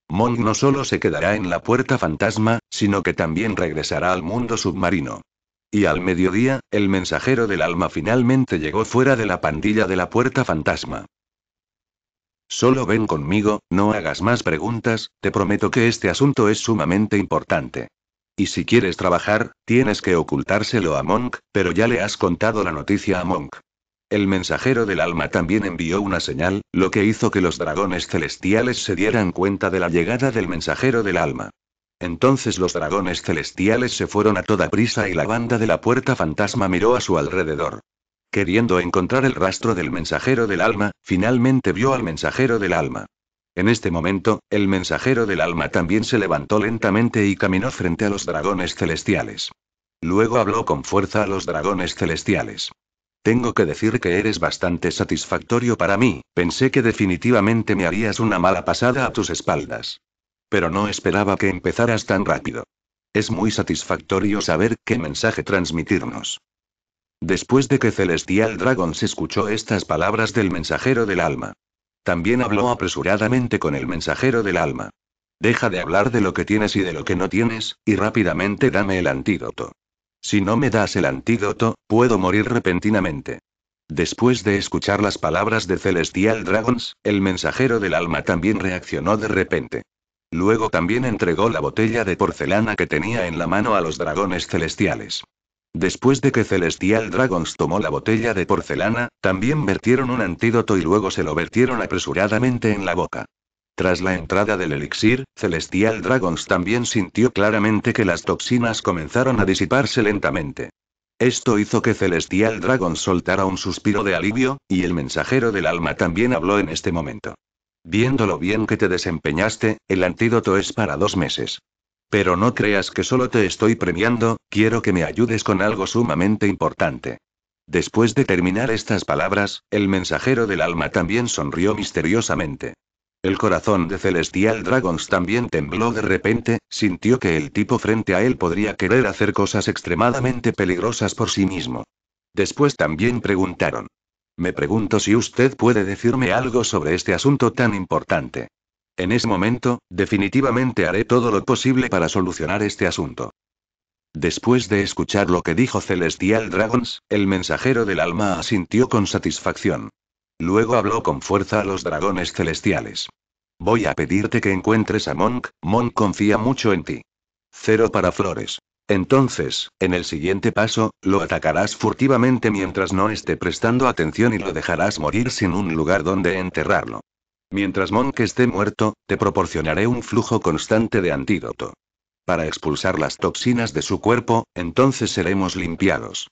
Monk no solo se quedará en la puerta fantasma, sino que también regresará al mundo submarino. Y al mediodía, el mensajero del alma finalmente llegó fuera de la pandilla de la puerta fantasma. Solo ven conmigo, no hagas más preguntas, te prometo que este asunto es sumamente importante. Y si quieres trabajar, tienes que ocultárselo a Monk, pero ya le has contado la noticia a Monk el mensajero del alma también envió una señal, lo que hizo que los dragones celestiales se dieran cuenta de la llegada del mensajero del alma. Entonces los dragones celestiales se fueron a toda prisa y la banda de la puerta fantasma miró a su alrededor. Queriendo encontrar el rastro del mensajero del alma, finalmente vio al mensajero del alma. En este momento, el mensajero del alma también se levantó lentamente y caminó frente a los dragones celestiales. Luego habló con fuerza a los dragones celestiales. Tengo que decir que eres bastante satisfactorio para mí, pensé que definitivamente me harías una mala pasada a tus espaldas. Pero no esperaba que empezaras tan rápido. Es muy satisfactorio saber qué mensaje transmitirnos. Después de que Celestial se escuchó estas palabras del mensajero del alma. También habló apresuradamente con el mensajero del alma. Deja de hablar de lo que tienes y de lo que no tienes, y rápidamente dame el antídoto. Si no me das el antídoto, puedo morir repentinamente. Después de escuchar las palabras de Celestial Dragons, el mensajero del alma también reaccionó de repente. Luego también entregó la botella de porcelana que tenía en la mano a los dragones celestiales. Después de que Celestial Dragons tomó la botella de porcelana, también vertieron un antídoto y luego se lo vertieron apresuradamente en la boca. Tras la entrada del elixir, Celestial Dragons también sintió claramente que las toxinas comenzaron a disiparse lentamente. Esto hizo que Celestial Dragons soltara un suspiro de alivio, y el mensajero del alma también habló en este momento. Viendo lo bien que te desempeñaste, el antídoto es para dos meses. Pero no creas que solo te estoy premiando, quiero que me ayudes con algo sumamente importante. Después de terminar estas palabras, el mensajero del alma también sonrió misteriosamente. El corazón de Celestial Dragons también tembló de repente, sintió que el tipo frente a él podría querer hacer cosas extremadamente peligrosas por sí mismo. Después también preguntaron. Me pregunto si usted puede decirme algo sobre este asunto tan importante. En ese momento, definitivamente haré todo lo posible para solucionar este asunto. Después de escuchar lo que dijo Celestial Dragons, el mensajero del alma asintió con satisfacción. Luego habló con fuerza a los dragones celestiales. Voy a pedirte que encuentres a Monk, Monk confía mucho en ti. Cero para Flores. Entonces, en el siguiente paso, lo atacarás furtivamente mientras no esté prestando atención y lo dejarás morir sin un lugar donde enterrarlo. Mientras Monk esté muerto, te proporcionaré un flujo constante de antídoto. Para expulsar las toxinas de su cuerpo, entonces seremos limpiados.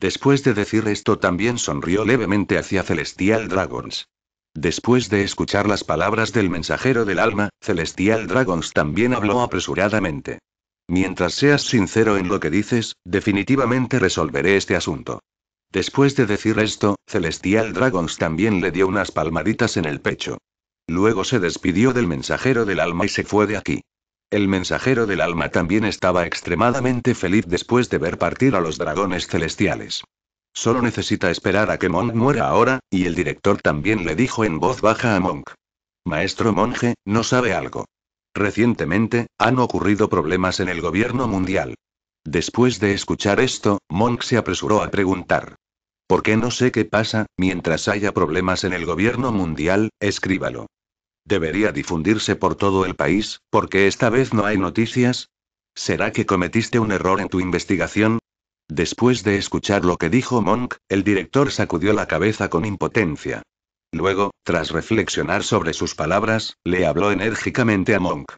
Después de decir esto también sonrió levemente hacia Celestial Dragons. Después de escuchar las palabras del mensajero del alma, Celestial Dragons también habló apresuradamente. Mientras seas sincero en lo que dices, definitivamente resolveré este asunto. Después de decir esto, Celestial Dragons también le dio unas palmaditas en el pecho. Luego se despidió del mensajero del alma y se fue de aquí. El mensajero del alma también estaba extremadamente feliz después de ver partir a los dragones celestiales. Solo necesita esperar a que Monk muera ahora, y el director también le dijo en voz baja a Monk. Maestro monje, no sabe algo. Recientemente, han ocurrido problemas en el gobierno mundial. Después de escuchar esto, Monk se apresuró a preguntar. ¿Por qué no sé qué pasa, mientras haya problemas en el gobierno mundial, escríbalo? Debería difundirse por todo el país, porque esta vez no hay noticias. ¿Será que cometiste un error en tu investigación? Después de escuchar lo que dijo Monk, el director sacudió la cabeza con impotencia. Luego, tras reflexionar sobre sus palabras, le habló enérgicamente a Monk.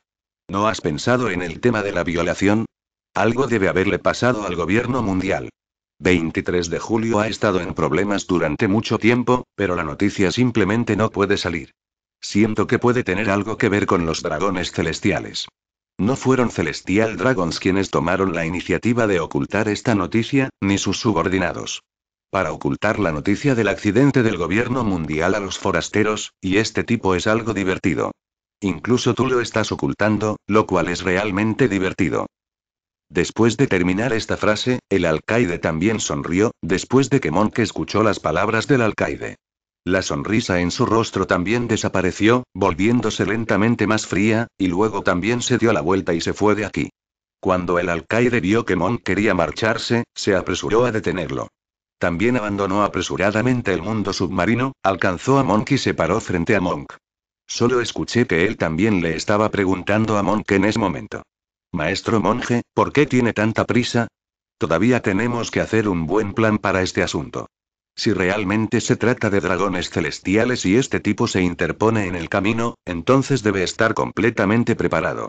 ¿No has pensado en el tema de la violación? Algo debe haberle pasado al gobierno mundial. 23 de julio ha estado en problemas durante mucho tiempo, pero la noticia simplemente no puede salir. Siento que puede tener algo que ver con los dragones celestiales. No fueron Celestial Dragons quienes tomaron la iniciativa de ocultar esta noticia, ni sus subordinados. Para ocultar la noticia del accidente del gobierno mundial a los forasteros, y este tipo es algo divertido. Incluso tú lo estás ocultando, lo cual es realmente divertido. Después de terminar esta frase, el alcaide también sonrió, después de que Monk escuchó las palabras del alcaide. La sonrisa en su rostro también desapareció, volviéndose lentamente más fría, y luego también se dio la vuelta y se fue de aquí. Cuando el alcaide vio que Monk quería marcharse, se apresuró a detenerlo. También abandonó apresuradamente el mundo submarino, alcanzó a Monk y se paró frente a Monk. Solo escuché que él también le estaba preguntando a Monk en ese momento. Maestro monje, ¿por qué tiene tanta prisa? Todavía tenemos que hacer un buen plan para este asunto. Si realmente se trata de dragones celestiales y este tipo se interpone en el camino, entonces debe estar completamente preparado.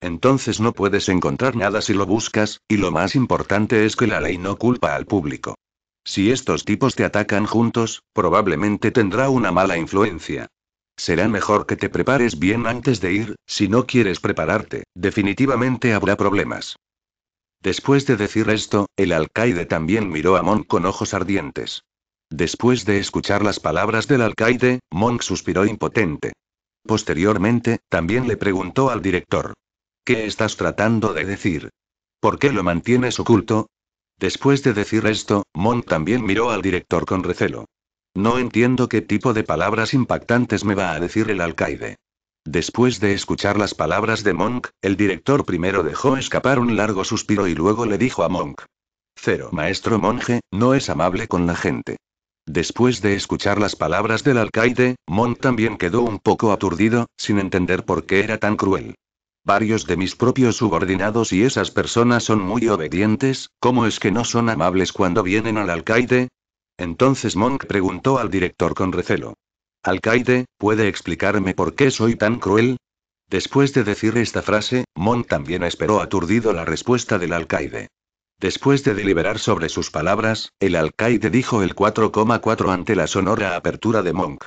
Entonces no puedes encontrar nada si lo buscas, y lo más importante es que la ley no culpa al público. Si estos tipos te atacan juntos, probablemente tendrá una mala influencia. Será mejor que te prepares bien antes de ir, si no quieres prepararte, definitivamente habrá problemas. Después de decir esto, el alcaide también miró a Mon con ojos ardientes. Después de escuchar las palabras del alcaide, Monk suspiró impotente. Posteriormente, también le preguntó al director. ¿Qué estás tratando de decir? ¿Por qué lo mantienes oculto? Después de decir esto, Monk también miró al director con recelo. No entiendo qué tipo de palabras impactantes me va a decir el alcaide. Después de escuchar las palabras de Monk, el director primero dejó escapar un largo suspiro y luego le dijo a Monk. Cero, maestro monje, no es amable con la gente. Después de escuchar las palabras del alcaide, Monk también quedó un poco aturdido, sin entender por qué era tan cruel. Varios de mis propios subordinados y esas personas son muy obedientes, ¿cómo es que no son amables cuando vienen al alcaide? Entonces Monk preguntó al director con recelo. Alcaide, ¿puede explicarme por qué soy tan cruel? Después de decir esta frase, Monk también esperó aturdido la respuesta del alcaide. Después de deliberar sobre sus palabras, el alcaide dijo el 4,4 ante la sonora apertura de Monk.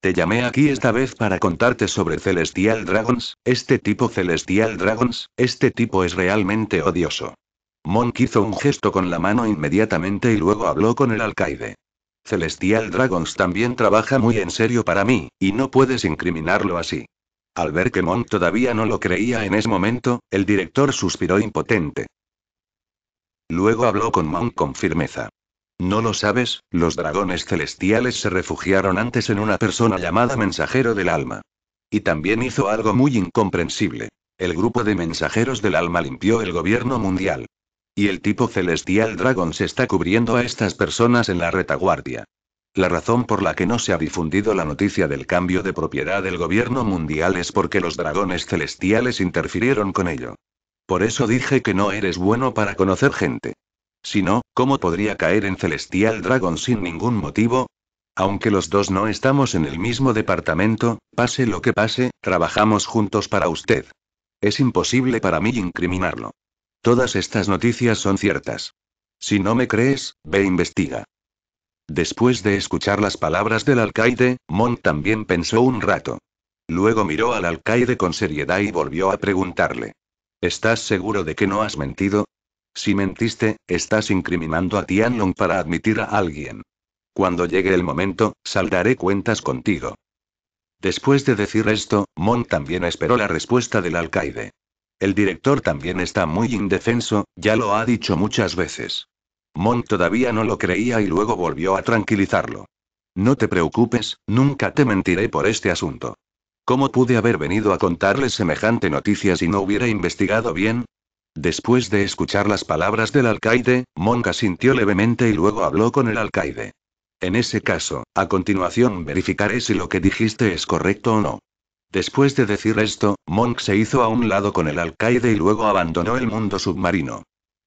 Te llamé aquí esta vez para contarte sobre Celestial Dragons, este tipo Celestial Dragons, este tipo es realmente odioso. Monk hizo un gesto con la mano inmediatamente y luego habló con el alcaide. Celestial Dragons también trabaja muy en serio para mí, y no puedes incriminarlo así. Al ver que Monk todavía no lo creía en ese momento, el director suspiró impotente. Luego habló con Monk con firmeza. No lo sabes, los dragones celestiales se refugiaron antes en una persona llamada mensajero del alma. Y también hizo algo muy incomprensible. El grupo de mensajeros del alma limpió el gobierno mundial. Y el tipo celestial Dragón se está cubriendo a estas personas en la retaguardia. La razón por la que no se ha difundido la noticia del cambio de propiedad del gobierno mundial es porque los dragones celestiales interfirieron con ello. Por eso dije que no eres bueno para conocer gente. Si no, ¿cómo podría caer en Celestial Dragon sin ningún motivo? Aunque los dos no estamos en el mismo departamento, pase lo que pase, trabajamos juntos para usted. Es imposible para mí incriminarlo. Todas estas noticias son ciertas. Si no me crees, ve e investiga. Después de escuchar las palabras del alcaide, Mon también pensó un rato. Luego miró al alcaide con seriedad y volvió a preguntarle. ¿Estás seguro de que no has mentido? Si mentiste, estás incriminando a Tianlong para admitir a alguien. Cuando llegue el momento, saldaré cuentas contigo. Después de decir esto, Mon también esperó la respuesta del alcaide. El director también está muy indefenso, ya lo ha dicho muchas veces. Mon todavía no lo creía y luego volvió a tranquilizarlo. No te preocupes, nunca te mentiré por este asunto. ¿Cómo pude haber venido a contarle semejante noticia si no hubiera investigado bien? Después de escuchar las palabras del alcaide, Monk sintió levemente y luego habló con el alcaide. En ese caso, a continuación verificaré si lo que dijiste es correcto o no. Después de decir esto, Monk se hizo a un lado con el alcaide y luego abandonó el mundo submarino.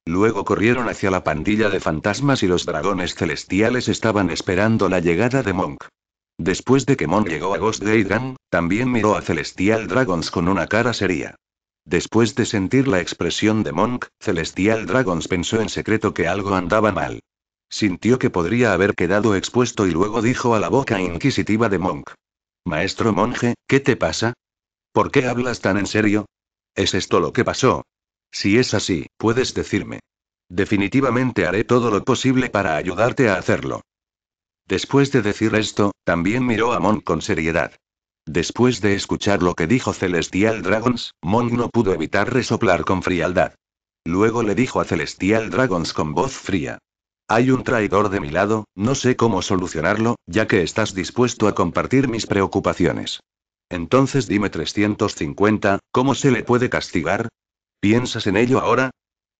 Luego corrieron hacia la pandilla de fantasmas y los dragones celestiales estaban esperando la llegada de Monk. Después de que Monk llegó a Ghost Dragon, también miró a Celestial Dragons con una cara seria. Después de sentir la expresión de Monk, Celestial Dragons pensó en secreto que algo andaba mal. Sintió que podría haber quedado expuesto y luego dijo a la boca inquisitiva de Monk. Maestro monje, ¿qué te pasa? ¿Por qué hablas tan en serio? ¿Es esto lo que pasó? Si es así, puedes decirme. Definitivamente haré todo lo posible para ayudarte a hacerlo. Después de decir esto, también miró a Mon con seriedad. Después de escuchar lo que dijo Celestial Dragons, Mon no pudo evitar resoplar con frialdad. Luego le dijo a Celestial Dragons con voz fría. Hay un traidor de mi lado, no sé cómo solucionarlo, ya que estás dispuesto a compartir mis preocupaciones. Entonces dime 350, ¿cómo se le puede castigar? ¿Piensas en ello ahora?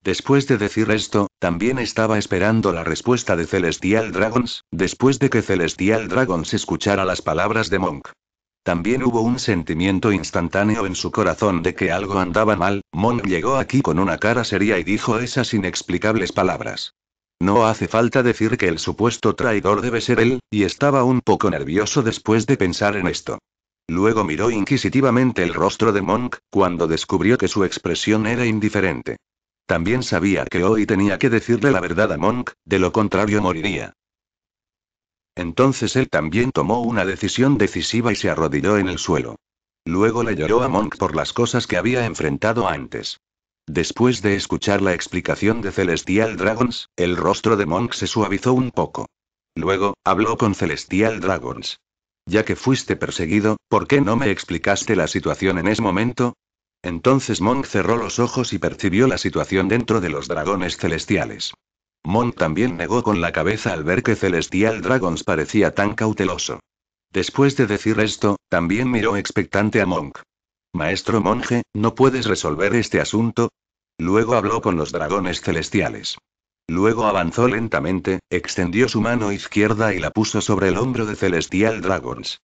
Después de decir esto, también estaba esperando la respuesta de Celestial Dragons, después de que Celestial Dragons escuchara las palabras de Monk. También hubo un sentimiento instantáneo en su corazón de que algo andaba mal, Monk llegó aquí con una cara seria y dijo esas inexplicables palabras. No hace falta decir que el supuesto traidor debe ser él, y estaba un poco nervioso después de pensar en esto. Luego miró inquisitivamente el rostro de Monk, cuando descubrió que su expresión era indiferente. También sabía que hoy tenía que decirle la verdad a Monk, de lo contrario moriría. Entonces él también tomó una decisión decisiva y se arrodilló en el suelo. Luego le lloró a Monk por las cosas que había enfrentado antes. Después de escuchar la explicación de Celestial Dragons, el rostro de Monk se suavizó un poco. Luego, habló con Celestial Dragons. Ya que fuiste perseguido, ¿por qué no me explicaste la situación en ese momento? Entonces Monk cerró los ojos y percibió la situación dentro de los dragones celestiales. Monk también negó con la cabeza al ver que Celestial Dragons parecía tan cauteloso. Después de decir esto, también miró expectante a Monk. Maestro monje, ¿no puedes resolver este asunto? Luego habló con los dragones celestiales. Luego avanzó lentamente, extendió su mano izquierda y la puso sobre el hombro de Celestial Dragons.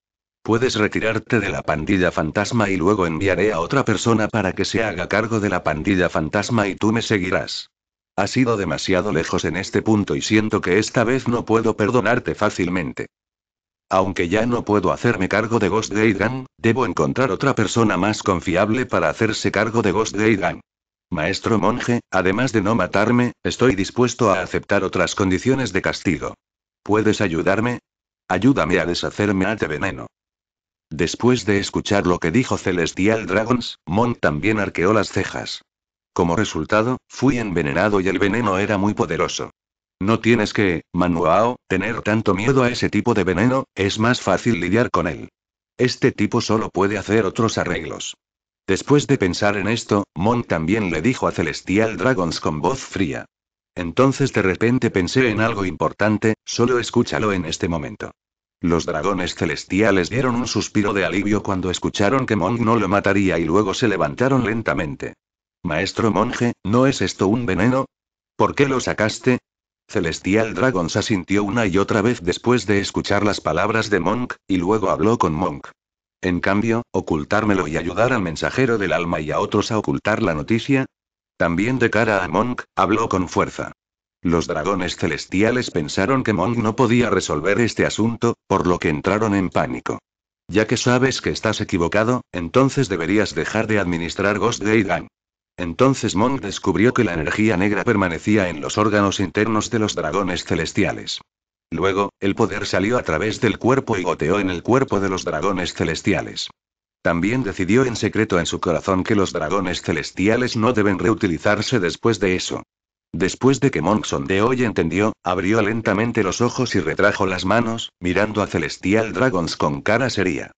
Puedes retirarte de la pandilla fantasma y luego enviaré a otra persona para que se haga cargo de la pandilla fantasma y tú me seguirás. Has ido demasiado lejos en este punto y siento que esta vez no puedo perdonarte fácilmente. Aunque ya no puedo hacerme cargo de Ghost Gate debo encontrar otra persona más confiable para hacerse cargo de Ghost Gate Maestro monje, además de no matarme, estoy dispuesto a aceptar otras condiciones de castigo. ¿Puedes ayudarme? Ayúdame a deshacerme a este veneno. Después de escuchar lo que dijo Celestial Dragons, Mon también arqueó las cejas. Como resultado, fui envenenado y el veneno era muy poderoso. No tienes que, Manuao, tener tanto miedo a ese tipo de veneno, es más fácil lidiar con él. Este tipo solo puede hacer otros arreglos. Después de pensar en esto, Mon también le dijo a Celestial Dragons con voz fría. Entonces de repente pensé en algo importante, solo escúchalo en este momento. Los dragones celestiales dieron un suspiro de alivio cuando escucharon que Monk no lo mataría y luego se levantaron lentamente. Maestro monje, ¿no es esto un veneno? ¿Por qué lo sacaste? Celestial Dragon se asintió una y otra vez después de escuchar las palabras de Monk, y luego habló con Monk. En cambio, ocultármelo y ayudar al mensajero del alma y a otros a ocultar la noticia. También de cara a Monk, habló con fuerza. Los dragones celestiales pensaron que Mong no podía resolver este asunto, por lo que entraron en pánico. Ya que sabes que estás equivocado, entonces deberías dejar de administrar Ghost Gang. Entonces Monk descubrió que la energía negra permanecía en los órganos internos de los dragones celestiales. Luego, el poder salió a través del cuerpo y goteó en el cuerpo de los dragones celestiales. También decidió en secreto en su corazón que los dragones celestiales no deben reutilizarse después de eso. Después de que Monk de y entendió, abrió lentamente los ojos y retrajo las manos, mirando a Celestial Dragons con cara seria.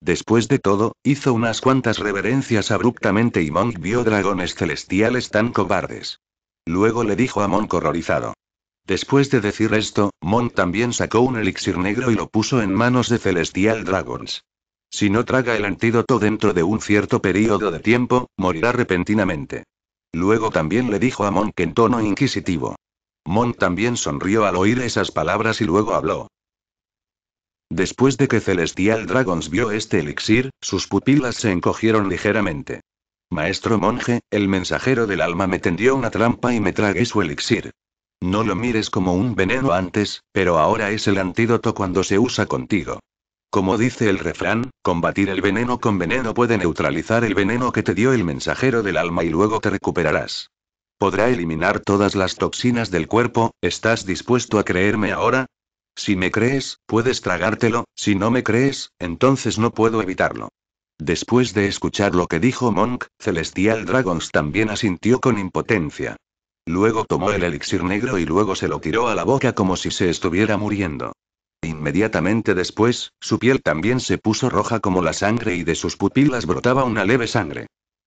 Después de todo, hizo unas cuantas reverencias abruptamente y Monk vio dragones celestiales tan cobardes. Luego le dijo a Monk horrorizado. Después de decir esto, Monk también sacó un elixir negro y lo puso en manos de Celestial Dragons. Si no traga el antídoto dentro de un cierto periodo de tiempo, morirá repentinamente. Luego también le dijo a Monk en tono inquisitivo. Monk también sonrió al oír esas palabras y luego habló. Después de que Celestial Dragons vio este elixir, sus pupilas se encogieron ligeramente. Maestro monje, el mensajero del alma me tendió una trampa y me tragué su elixir. No lo mires como un veneno antes, pero ahora es el antídoto cuando se usa contigo. Como dice el refrán, combatir el veneno con veneno puede neutralizar el veneno que te dio el mensajero del alma y luego te recuperarás. Podrá eliminar todas las toxinas del cuerpo, ¿estás dispuesto a creerme ahora? Si me crees, puedes tragártelo, si no me crees, entonces no puedo evitarlo. Después de escuchar lo que dijo Monk, Celestial Dragons también asintió con impotencia. Luego tomó el elixir negro y luego se lo tiró a la boca como si se estuviera muriendo. Inmediatamente después, su piel también se puso roja como la sangre y de sus pupilas brotaba una leve sangre.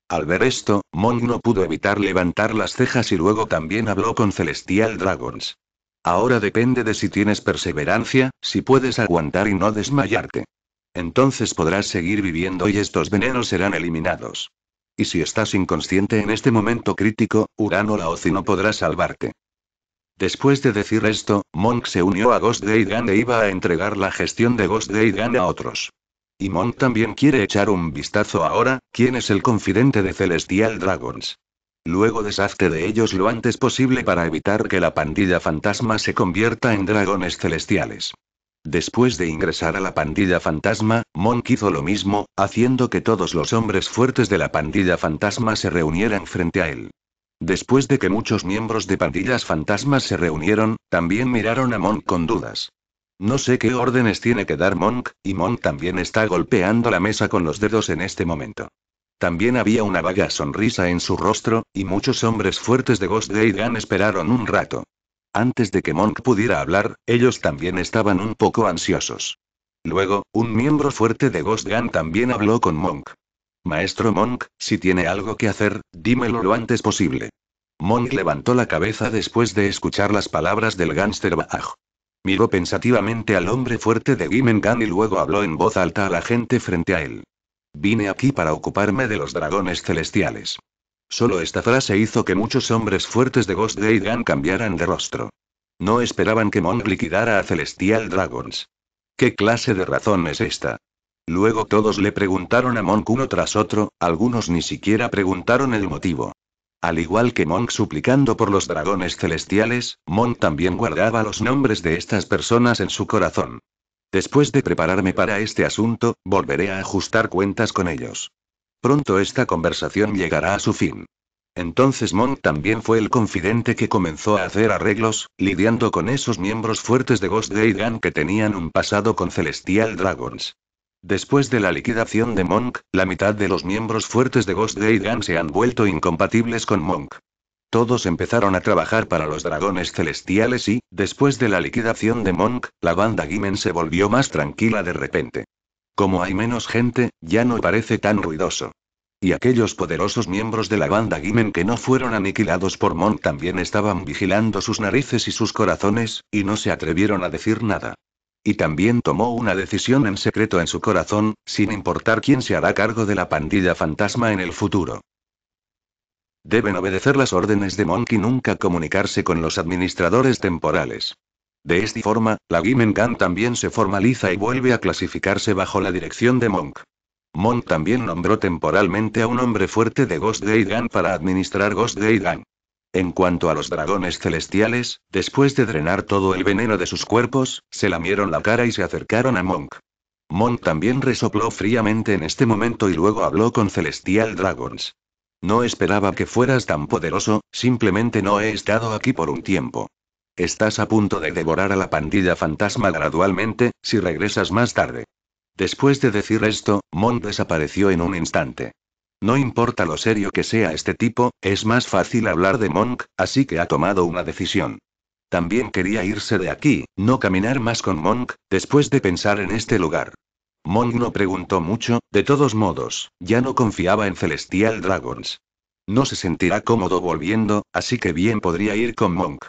Al ver esto, Mon no pudo evitar levantar las cejas y luego también habló con Celestial Dragons. Ahora depende de si tienes perseverancia, si puedes aguantar y no desmayarte. Entonces podrás seguir viviendo y estos venenos serán eliminados. Y si estás inconsciente en este momento crítico, Urano Laozi no podrá salvarte. Después de decir esto, Monk se unió a Ghost Gun e iba a entregar la gestión de Ghost Gun a otros. Y Monk también quiere echar un vistazo ahora, quién es el confidente de Celestial Dragons. Luego deshazte de ellos lo antes posible para evitar que la pandilla fantasma se convierta en dragones celestiales. Después de ingresar a la pandilla fantasma, Monk hizo lo mismo, haciendo que todos los hombres fuertes de la pandilla fantasma se reunieran frente a él. Después de que muchos miembros de pandillas fantasmas se reunieron, también miraron a Monk con dudas. No sé qué órdenes tiene que dar Monk, y Monk también está golpeando la mesa con los dedos en este momento. También había una vaga sonrisa en su rostro, y muchos hombres fuertes de Ghost Gun esperaron un rato. Antes de que Monk pudiera hablar, ellos también estaban un poco ansiosos. Luego, un miembro fuerte de Ghost Gun también habló con Monk. Maestro Monk, si tiene algo que hacer, dímelo lo antes posible. Monk levantó la cabeza después de escuchar las palabras del gánster Baj. Miró pensativamente al hombre fuerte de Gimengan y luego habló en voz alta a la gente frente a él. Vine aquí para ocuparme de los dragones celestiales. Solo esta frase hizo que muchos hombres fuertes de Ghost Gun cambiaran de rostro. No esperaban que Monk liquidara a Celestial Dragons. ¿Qué clase de razón es esta? Luego todos le preguntaron a Monk uno tras otro, algunos ni siquiera preguntaron el motivo. Al igual que Monk suplicando por los dragones celestiales, Monk también guardaba los nombres de estas personas en su corazón. Después de prepararme para este asunto, volveré a ajustar cuentas con ellos. Pronto esta conversación llegará a su fin. Entonces Monk también fue el confidente que comenzó a hacer arreglos, lidiando con esos miembros fuertes de Ghost Dragon que tenían un pasado con Celestial Dragons. Después de la liquidación de Monk, la mitad de los miembros fuertes de Ghost Gaiden se han vuelto incompatibles con Monk. Todos empezaron a trabajar para los dragones celestiales y, después de la liquidación de Monk, la banda Gimen se volvió más tranquila de repente. Como hay menos gente, ya no parece tan ruidoso. Y aquellos poderosos miembros de la banda Gimen que no fueron aniquilados por Monk también estaban vigilando sus narices y sus corazones, y no se atrevieron a decir nada. Y también tomó una decisión en secreto en su corazón, sin importar quién se hará cargo de la pandilla fantasma en el futuro. Deben obedecer las órdenes de Monk y nunca comunicarse con los administradores temporales. De esta forma, la Gimengang también se formaliza y vuelve a clasificarse bajo la dirección de Monk. Monk también nombró temporalmente a un hombre fuerte de Ghost Day Gun para administrar Ghost Day Gun. En cuanto a los dragones celestiales, después de drenar todo el veneno de sus cuerpos, se lamieron la cara y se acercaron a Monk. Monk también resopló fríamente en este momento y luego habló con Celestial Dragons. No esperaba que fueras tan poderoso, simplemente no he estado aquí por un tiempo. Estás a punto de devorar a la pandilla fantasma gradualmente, si regresas más tarde. Después de decir esto, Monk desapareció en un instante. No importa lo serio que sea este tipo, es más fácil hablar de Monk, así que ha tomado una decisión. También quería irse de aquí, no caminar más con Monk, después de pensar en este lugar. Monk no preguntó mucho, de todos modos, ya no confiaba en Celestial Dragons. No se sentirá cómodo volviendo, así que bien podría ir con Monk.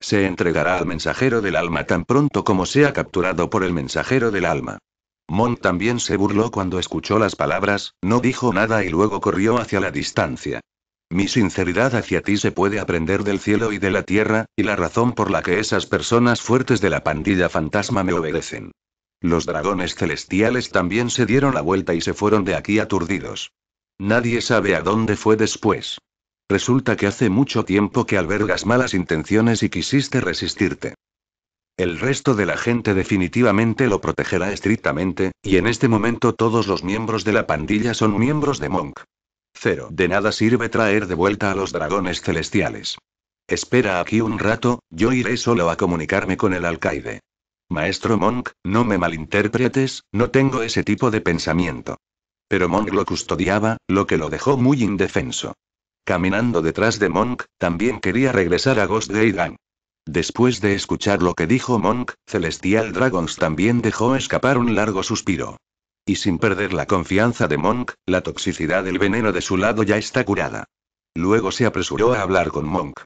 Se entregará al mensajero del alma tan pronto como sea capturado por el mensajero del alma. Mon también se burló cuando escuchó las palabras, no dijo nada y luego corrió hacia la distancia. Mi sinceridad hacia ti se puede aprender del cielo y de la tierra, y la razón por la que esas personas fuertes de la pandilla fantasma me obedecen. Los dragones celestiales también se dieron la vuelta y se fueron de aquí aturdidos. Nadie sabe a dónde fue después. Resulta que hace mucho tiempo que albergas malas intenciones y quisiste resistirte. El resto de la gente definitivamente lo protegerá estrictamente, y en este momento todos los miembros de la pandilla son miembros de Monk. Cero. De nada sirve traer de vuelta a los dragones celestiales. Espera aquí un rato, yo iré solo a comunicarme con el alcaide. Maestro Monk, no me malinterpretes, no tengo ese tipo de pensamiento. Pero Monk lo custodiaba, lo que lo dejó muy indefenso. Caminando detrás de Monk, también quería regresar a Ghost Después de escuchar lo que dijo Monk, Celestial Dragons también dejó escapar un largo suspiro. Y sin perder la confianza de Monk, la toxicidad del veneno de su lado ya está curada. Luego se apresuró a hablar con Monk.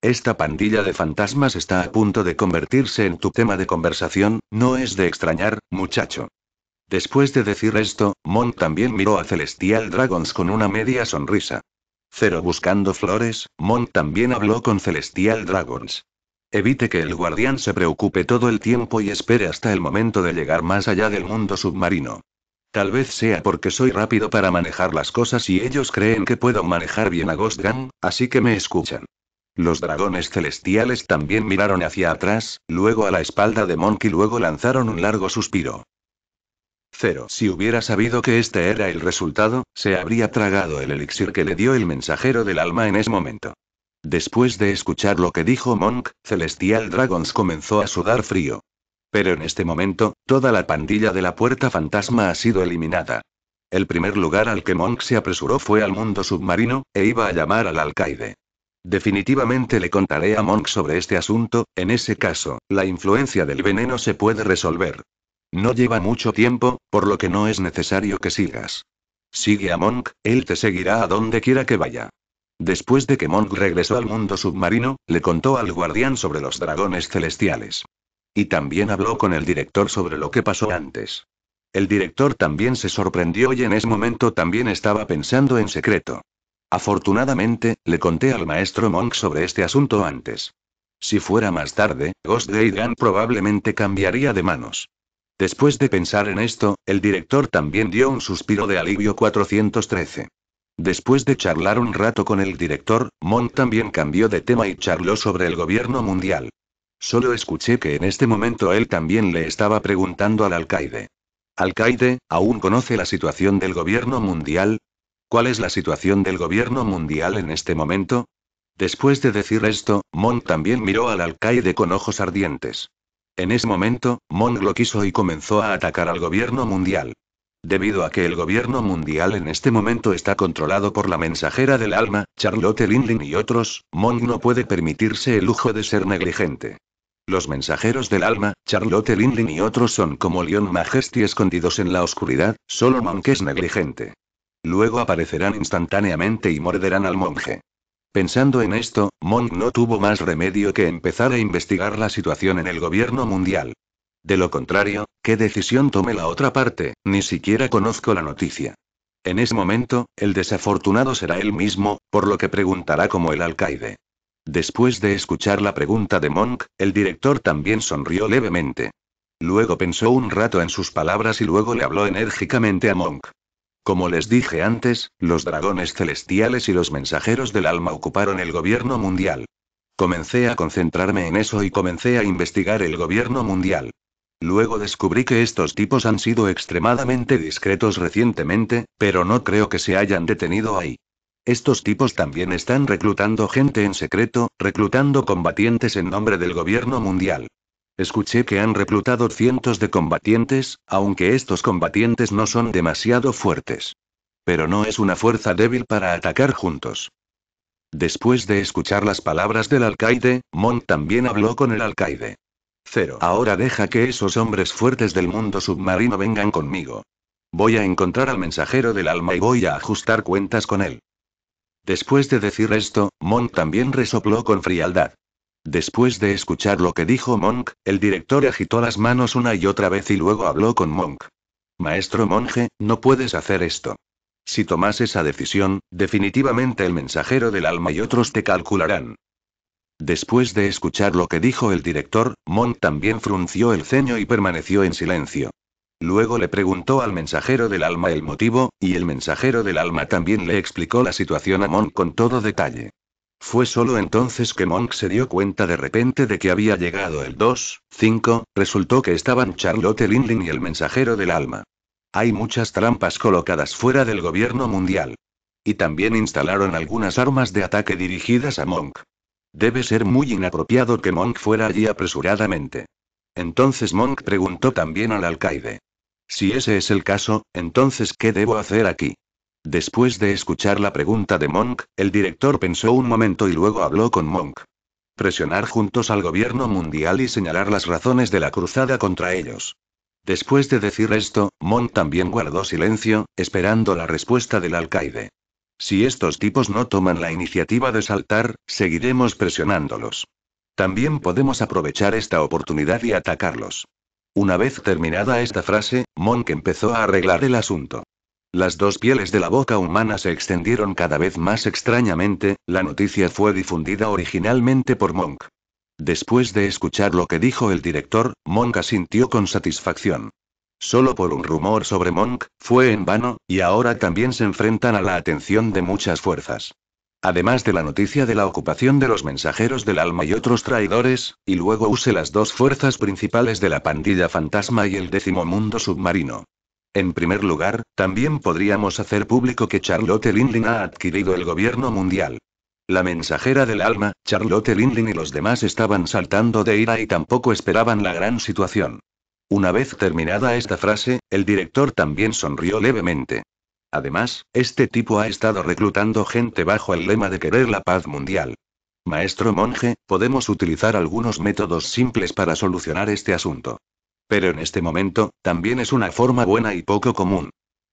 Esta pandilla de fantasmas está a punto de convertirse en tu tema de conversación, no es de extrañar, muchacho. Después de decir esto, Monk también miró a Celestial Dragons con una media sonrisa. Cero buscando flores, Monk también habló con Celestial Dragons. Evite que el guardián se preocupe todo el tiempo y espere hasta el momento de llegar más allá del mundo submarino. Tal vez sea porque soy rápido para manejar las cosas y ellos creen que puedo manejar bien a Ghost así que me escuchan. Los dragones celestiales también miraron hacia atrás, luego a la espalda de Monkey y luego lanzaron un largo suspiro. Cero. Si hubiera sabido que este era el resultado, se habría tragado el elixir que le dio el mensajero del alma en ese momento. Después de escuchar lo que dijo Monk, Celestial Dragons comenzó a sudar frío. Pero en este momento, toda la pandilla de la puerta fantasma ha sido eliminada. El primer lugar al que Monk se apresuró fue al mundo submarino, e iba a llamar al alcaide. Definitivamente le contaré a Monk sobre este asunto, en ese caso, la influencia del veneno se puede resolver. No lleva mucho tiempo, por lo que no es necesario que sigas. Sigue a Monk, él te seguirá a donde quiera que vaya. Después de que Monk regresó al mundo submarino, le contó al guardián sobre los dragones celestiales. Y también habló con el director sobre lo que pasó antes. El director también se sorprendió y en ese momento también estaba pensando en secreto. Afortunadamente, le conté al maestro Monk sobre este asunto antes. Si fuera más tarde, Ghost Dan probablemente cambiaría de manos. Después de pensar en esto, el director también dio un suspiro de alivio 413. Después de charlar un rato con el director, Mon también cambió de tema y charló sobre el gobierno mundial. Solo escuché que en este momento él también le estaba preguntando al alcaide. Alcaide, ¿aún conoce la situación del gobierno mundial? ¿Cuál es la situación del gobierno mundial en este momento? Después de decir esto, Mon también miró al alcaide con ojos ardientes. En ese momento, Mon lo quiso y comenzó a atacar al gobierno mundial. Debido a que el gobierno mundial en este momento está controlado por la mensajera del alma, Charlotte Linlin y otros, Monk no puede permitirse el lujo de ser negligente. Los mensajeros del alma, Charlotte Linlin y otros son como León Majesty escondidos en la oscuridad, solo Monk es negligente. Luego aparecerán instantáneamente y morderán al monje. Pensando en esto, Monk no tuvo más remedio que empezar a investigar la situación en el gobierno mundial. De lo contrario, ¿qué decisión tome la otra parte? Ni siquiera conozco la noticia. En ese momento, el desafortunado será él mismo, por lo que preguntará como el alcaide. Después de escuchar la pregunta de Monk, el director también sonrió levemente. Luego pensó un rato en sus palabras y luego le habló enérgicamente a Monk. Como les dije antes, los dragones celestiales y los mensajeros del alma ocuparon el gobierno mundial. Comencé a concentrarme en eso y comencé a investigar el gobierno mundial. Luego descubrí que estos tipos han sido extremadamente discretos recientemente, pero no creo que se hayan detenido ahí. Estos tipos también están reclutando gente en secreto, reclutando combatientes en nombre del gobierno mundial. Escuché que han reclutado cientos de combatientes, aunque estos combatientes no son demasiado fuertes. Pero no es una fuerza débil para atacar juntos. Después de escuchar las palabras del alcaide, Mont también habló con el alcaide. Cero. Ahora deja que esos hombres fuertes del mundo submarino vengan conmigo. Voy a encontrar al mensajero del alma y voy a ajustar cuentas con él. Después de decir esto, Monk también resopló con frialdad. Después de escuchar lo que dijo Monk, el director agitó las manos una y otra vez y luego habló con Monk. Maestro monje, no puedes hacer esto. Si tomas esa decisión, definitivamente el mensajero del alma y otros te calcularán. Después de escuchar lo que dijo el director, Monk también frunció el ceño y permaneció en silencio. Luego le preguntó al mensajero del alma el motivo, y el mensajero del alma también le explicó la situación a Monk con todo detalle. Fue solo entonces que Monk se dio cuenta de repente de que había llegado el 2, 5, resultó que estaban Charlotte Lindley y el mensajero del alma. Hay muchas trampas colocadas fuera del gobierno mundial. Y también instalaron algunas armas de ataque dirigidas a Monk. Debe ser muy inapropiado que Monk fuera allí apresuradamente. Entonces Monk preguntó también al alcaide. Si ese es el caso, entonces ¿qué debo hacer aquí? Después de escuchar la pregunta de Monk, el director pensó un momento y luego habló con Monk. Presionar juntos al gobierno mundial y señalar las razones de la cruzada contra ellos. Después de decir esto, Monk también guardó silencio, esperando la respuesta del alcaide. Si estos tipos no toman la iniciativa de saltar, seguiremos presionándolos. También podemos aprovechar esta oportunidad y atacarlos. Una vez terminada esta frase, Monk empezó a arreglar el asunto. Las dos pieles de la boca humana se extendieron cada vez más extrañamente, la noticia fue difundida originalmente por Monk. Después de escuchar lo que dijo el director, Monk asintió con satisfacción. Solo por un rumor sobre Monk, fue en vano, y ahora también se enfrentan a la atención de muchas fuerzas. Además de la noticia de la ocupación de los mensajeros del alma y otros traidores, y luego use las dos fuerzas principales de la pandilla fantasma y el décimo mundo submarino. En primer lugar, también podríamos hacer público que Charlotte Lindley ha adquirido el gobierno mundial. La mensajera del alma, Charlotte Lindley y los demás estaban saltando de ira y tampoco esperaban la gran situación. Una vez terminada esta frase, el director también sonrió levemente. Además, este tipo ha estado reclutando gente bajo el lema de querer la paz mundial. Maestro monje, podemos utilizar algunos métodos simples para solucionar este asunto. Pero en este momento, también es una forma buena y poco común.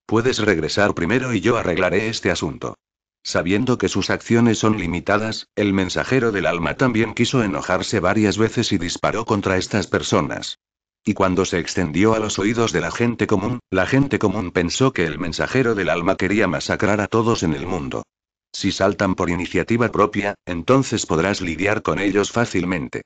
Puedes regresar primero y yo arreglaré este asunto. Sabiendo que sus acciones son limitadas, el mensajero del alma también quiso enojarse varias veces y disparó contra estas personas. Y cuando se extendió a los oídos de la gente común, la gente común pensó que el mensajero del alma quería masacrar a todos en el mundo. Si saltan por iniciativa propia, entonces podrás lidiar con ellos fácilmente.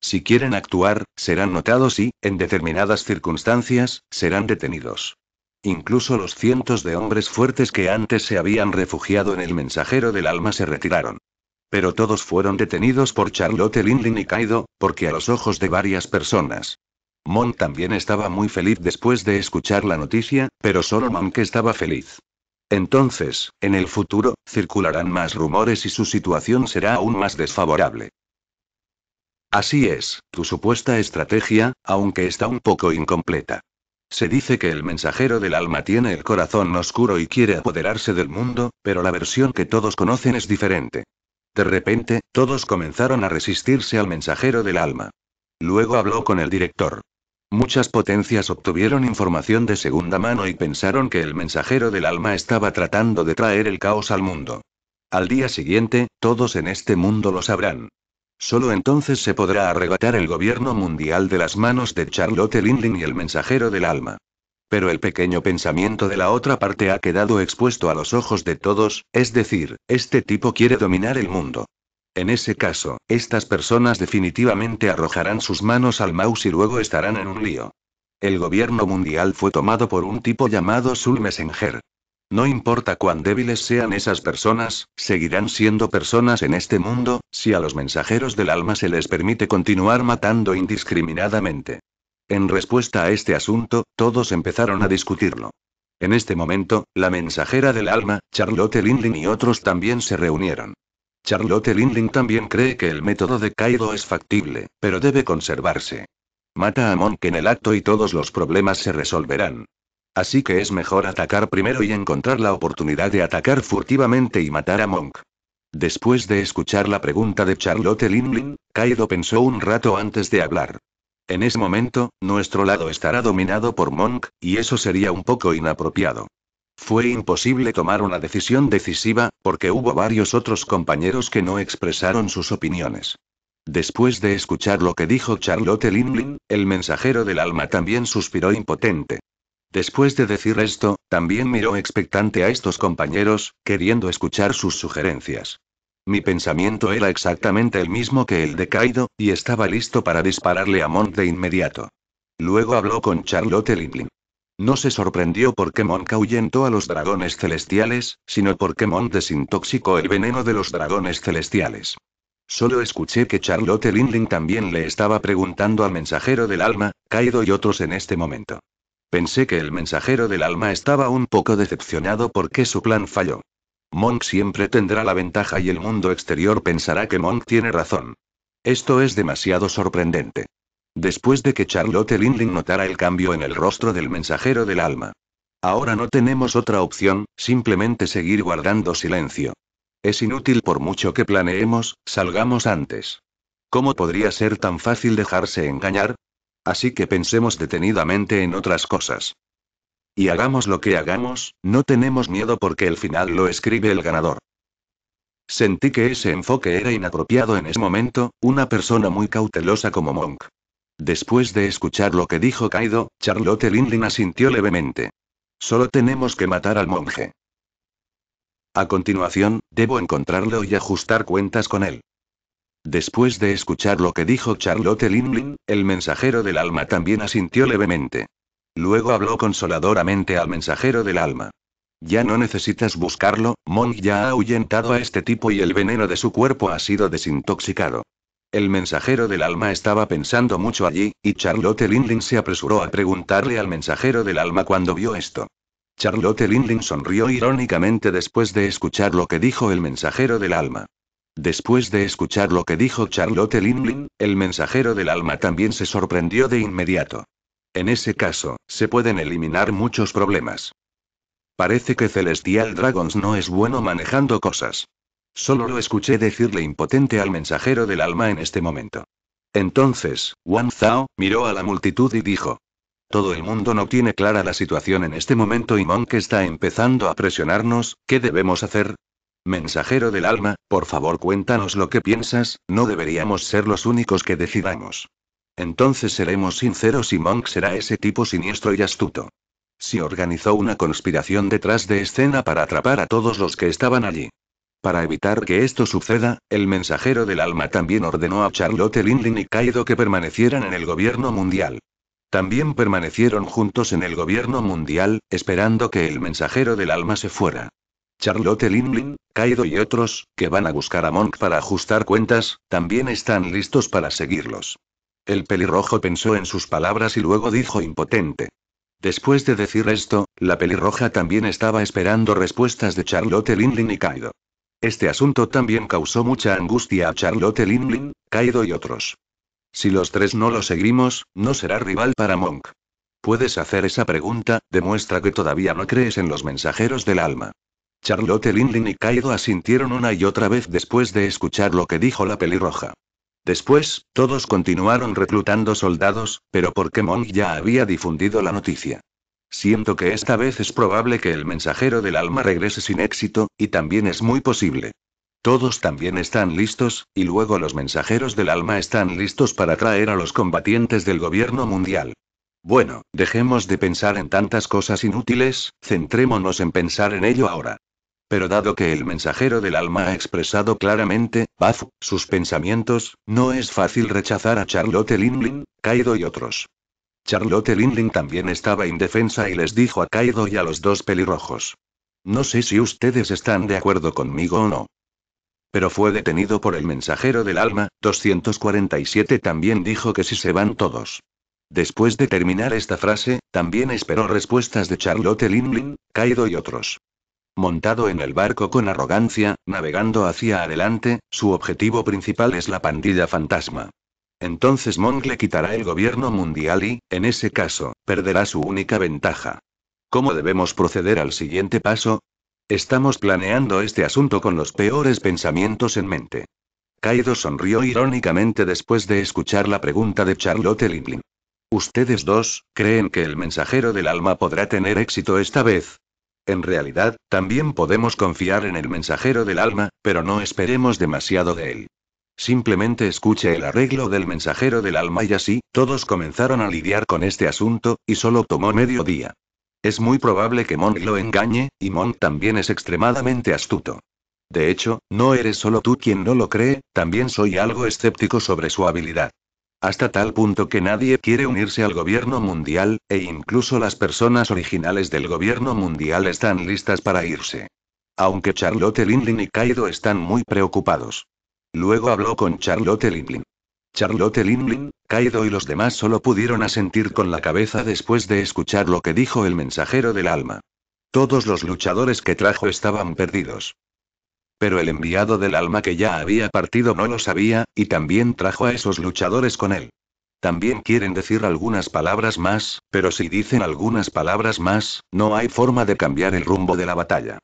Si quieren actuar, serán notados y, en determinadas circunstancias, serán detenidos. Incluso los cientos de hombres fuertes que antes se habían refugiado en el mensajero del alma se retiraron. Pero todos fueron detenidos por Charlotte Lindlin y Kaido, porque a los ojos de varias personas, Mon también estaba muy feliz después de escuchar la noticia, pero solo que estaba feliz. Entonces, en el futuro, circularán más rumores y su situación será aún más desfavorable. Así es, tu supuesta estrategia, aunque está un poco incompleta. Se dice que el mensajero del alma tiene el corazón oscuro y quiere apoderarse del mundo, pero la versión que todos conocen es diferente. De repente, todos comenzaron a resistirse al mensajero del alma. Luego habló con el director. Muchas potencias obtuvieron información de segunda mano y pensaron que el mensajero del alma estaba tratando de traer el caos al mundo. Al día siguiente, todos en este mundo lo sabrán. Solo entonces se podrá arrebatar el gobierno mundial de las manos de Charlotte Lindley y el mensajero del alma. Pero el pequeño pensamiento de la otra parte ha quedado expuesto a los ojos de todos, es decir, este tipo quiere dominar el mundo. En ese caso, estas personas definitivamente arrojarán sus manos al mouse y luego estarán en un lío. El gobierno mundial fue tomado por un tipo llamado Soul Messenger. No importa cuán débiles sean esas personas, seguirán siendo personas en este mundo, si a los mensajeros del alma se les permite continuar matando indiscriminadamente. En respuesta a este asunto, todos empezaron a discutirlo. En este momento, la mensajera del alma, Charlotte Lindley y otros también se reunieron. Charlotte Lindling también cree que el método de Kaido es factible, pero debe conservarse. Mata a Monk en el acto y todos los problemas se resolverán. Así que es mejor atacar primero y encontrar la oportunidad de atacar furtivamente y matar a Monk. Después de escuchar la pregunta de Charlotte Lindling, Kaido pensó un rato antes de hablar. En ese momento, nuestro lado estará dominado por Monk, y eso sería un poco inapropiado. Fue imposible tomar una decisión decisiva, porque hubo varios otros compañeros que no expresaron sus opiniones. Después de escuchar lo que dijo Charlotte Linlin, el mensajero del alma también suspiró impotente. Después de decir esto, también miró expectante a estos compañeros, queriendo escuchar sus sugerencias. Mi pensamiento era exactamente el mismo que el de Kaido, y estaba listo para dispararle a Mont de inmediato. Luego habló con Charlotte Linlin. No se sorprendió porque Monk ahuyentó a los dragones celestiales, sino porque Monk desintoxicó el veneno de los dragones celestiales. Solo escuché que Charlotte Lindling también le estaba preguntando al mensajero del alma, Kaido y otros en este momento. Pensé que el mensajero del alma estaba un poco decepcionado porque su plan falló. Monk siempre tendrá la ventaja y el mundo exterior pensará que Monk tiene razón. Esto es demasiado sorprendente. Después de que Charlotte Lindling notara el cambio en el rostro del mensajero del alma. Ahora no tenemos otra opción, simplemente seguir guardando silencio. Es inútil por mucho que planeemos, salgamos antes. ¿Cómo podría ser tan fácil dejarse engañar? Así que pensemos detenidamente en otras cosas. Y hagamos lo que hagamos, no tenemos miedo porque el final lo escribe el ganador. Sentí que ese enfoque era inapropiado en ese momento, una persona muy cautelosa como Monk Después de escuchar lo que dijo Kaido, Charlotte Linlin asintió levemente. Solo tenemos que matar al monje. A continuación, debo encontrarlo y ajustar cuentas con él. Después de escuchar lo que dijo Charlotte Linlin, el mensajero del alma también asintió levemente. Luego habló consoladoramente al mensajero del alma. Ya no necesitas buscarlo, Mon ya ha ahuyentado a este tipo y el veneno de su cuerpo ha sido desintoxicado. El mensajero del alma estaba pensando mucho allí, y Charlotte Lindling se apresuró a preguntarle al mensajero del alma cuando vio esto. Charlotte Lindling sonrió irónicamente después de escuchar lo que dijo el mensajero del alma. Después de escuchar lo que dijo Charlotte Lindling, el mensajero del alma también se sorprendió de inmediato. En ese caso, se pueden eliminar muchos problemas. Parece que Celestial Dragons no es bueno manejando cosas. Solo lo escuché decirle impotente al mensajero del alma en este momento. Entonces, Wang Zhao miró a la multitud y dijo. Todo el mundo no tiene clara la situación en este momento y Monk está empezando a presionarnos, ¿qué debemos hacer? Mensajero del alma, por favor cuéntanos lo que piensas, no deberíamos ser los únicos que decidamos. Entonces seremos sinceros y Monk será ese tipo siniestro y astuto. Si organizó una conspiración detrás de escena para atrapar a todos los que estaban allí. Para evitar que esto suceda, el mensajero del alma también ordenó a Charlotte Linlin y Kaido que permanecieran en el gobierno mundial. También permanecieron juntos en el gobierno mundial, esperando que el mensajero del alma se fuera. Charlotte Linlin, Kaido y otros, que van a buscar a Monk para ajustar cuentas, también están listos para seguirlos. El pelirrojo pensó en sus palabras y luego dijo impotente. Después de decir esto, la pelirroja también estaba esperando respuestas de Charlotte Linlin y Kaido. Este asunto también causó mucha angustia a Charlotte Linlin, Kaido y otros. Si los tres no lo seguimos, no será rival para Monk. Puedes hacer esa pregunta, demuestra que todavía no crees en los mensajeros del alma. Charlotte Linlin y Kaido asintieron una y otra vez después de escuchar lo que dijo la pelirroja. Después, todos continuaron reclutando soldados, pero porque Monk ya había difundido la noticia. Siento que esta vez es probable que el mensajero del alma regrese sin éxito, y también es muy posible. Todos también están listos, y luego los mensajeros del alma están listos para traer a los combatientes del gobierno mundial. Bueno, dejemos de pensar en tantas cosas inútiles, centrémonos en pensar en ello ahora. Pero dado que el mensajero del alma ha expresado claramente, Baf, sus pensamientos, no es fácil rechazar a Charlotte Linlin, Kaido y otros. Charlotte Lindling también estaba indefensa y les dijo a Kaido y a los dos pelirrojos. No sé si ustedes están de acuerdo conmigo o no. Pero fue detenido por el mensajero del alma, 247 también dijo que si se van todos. Después de terminar esta frase, también esperó respuestas de Charlotte Linlin, Kaido y otros. Montado en el barco con arrogancia, navegando hacia adelante, su objetivo principal es la pandilla fantasma. Entonces Monk le quitará el gobierno mundial y, en ese caso, perderá su única ventaja. ¿Cómo debemos proceder al siguiente paso? Estamos planeando este asunto con los peores pensamientos en mente. Kaido sonrió irónicamente después de escuchar la pregunta de Charlotte Limlin. ¿Ustedes dos, creen que el mensajero del alma podrá tener éxito esta vez? En realidad, también podemos confiar en el mensajero del alma, pero no esperemos demasiado de él. Simplemente escuche el arreglo del mensajero del alma y así, todos comenzaron a lidiar con este asunto, y solo tomó medio día. Es muy probable que Mon lo engañe, y Mon también es extremadamente astuto. De hecho, no eres solo tú quien no lo cree, también soy algo escéptico sobre su habilidad. Hasta tal punto que nadie quiere unirse al gobierno mundial, e incluso las personas originales del gobierno mundial están listas para irse. Aunque Charlotte Lindley y Kaido están muy preocupados. Luego habló con Charlotte Linlin. Charlotte Linlin, Kaido y los demás solo pudieron asentir con la cabeza después de escuchar lo que dijo el mensajero del alma. Todos los luchadores que trajo estaban perdidos. Pero el enviado del alma que ya había partido no lo sabía, y también trajo a esos luchadores con él. También quieren decir algunas palabras más, pero si dicen algunas palabras más, no hay forma de cambiar el rumbo de la batalla.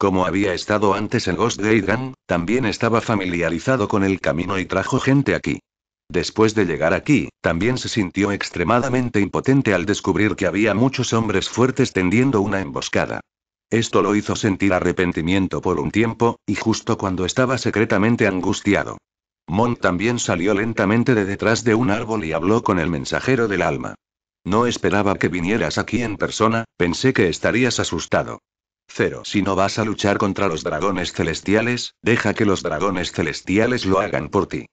Como había estado antes en Ghost Gang, también estaba familiarizado con el camino y trajo gente aquí. Después de llegar aquí, también se sintió extremadamente impotente al descubrir que había muchos hombres fuertes tendiendo una emboscada. Esto lo hizo sentir arrepentimiento por un tiempo, y justo cuando estaba secretamente angustiado. Mon también salió lentamente de detrás de un árbol y habló con el mensajero del alma. No esperaba que vinieras aquí en persona, pensé que estarías asustado. Cero. Si no vas a luchar contra los dragones celestiales, deja que los dragones celestiales lo hagan por ti.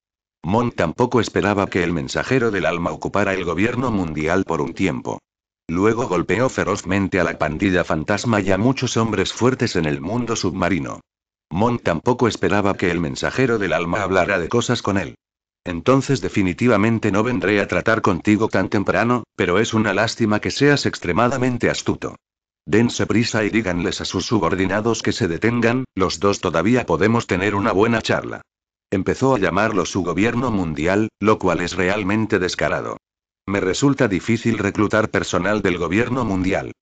Mon tampoco esperaba que el mensajero del alma ocupara el gobierno mundial por un tiempo. Luego golpeó ferozmente a la pandilla fantasma y a muchos hombres fuertes en el mundo submarino. Mon tampoco esperaba que el mensajero del alma hablara de cosas con él. Entonces definitivamente no vendré a tratar contigo tan temprano, pero es una lástima que seas extremadamente astuto. Dense prisa y díganles a sus subordinados que se detengan, los dos todavía podemos tener una buena charla. Empezó a llamarlo su gobierno mundial, lo cual es realmente descarado. Me resulta difícil reclutar personal del gobierno mundial.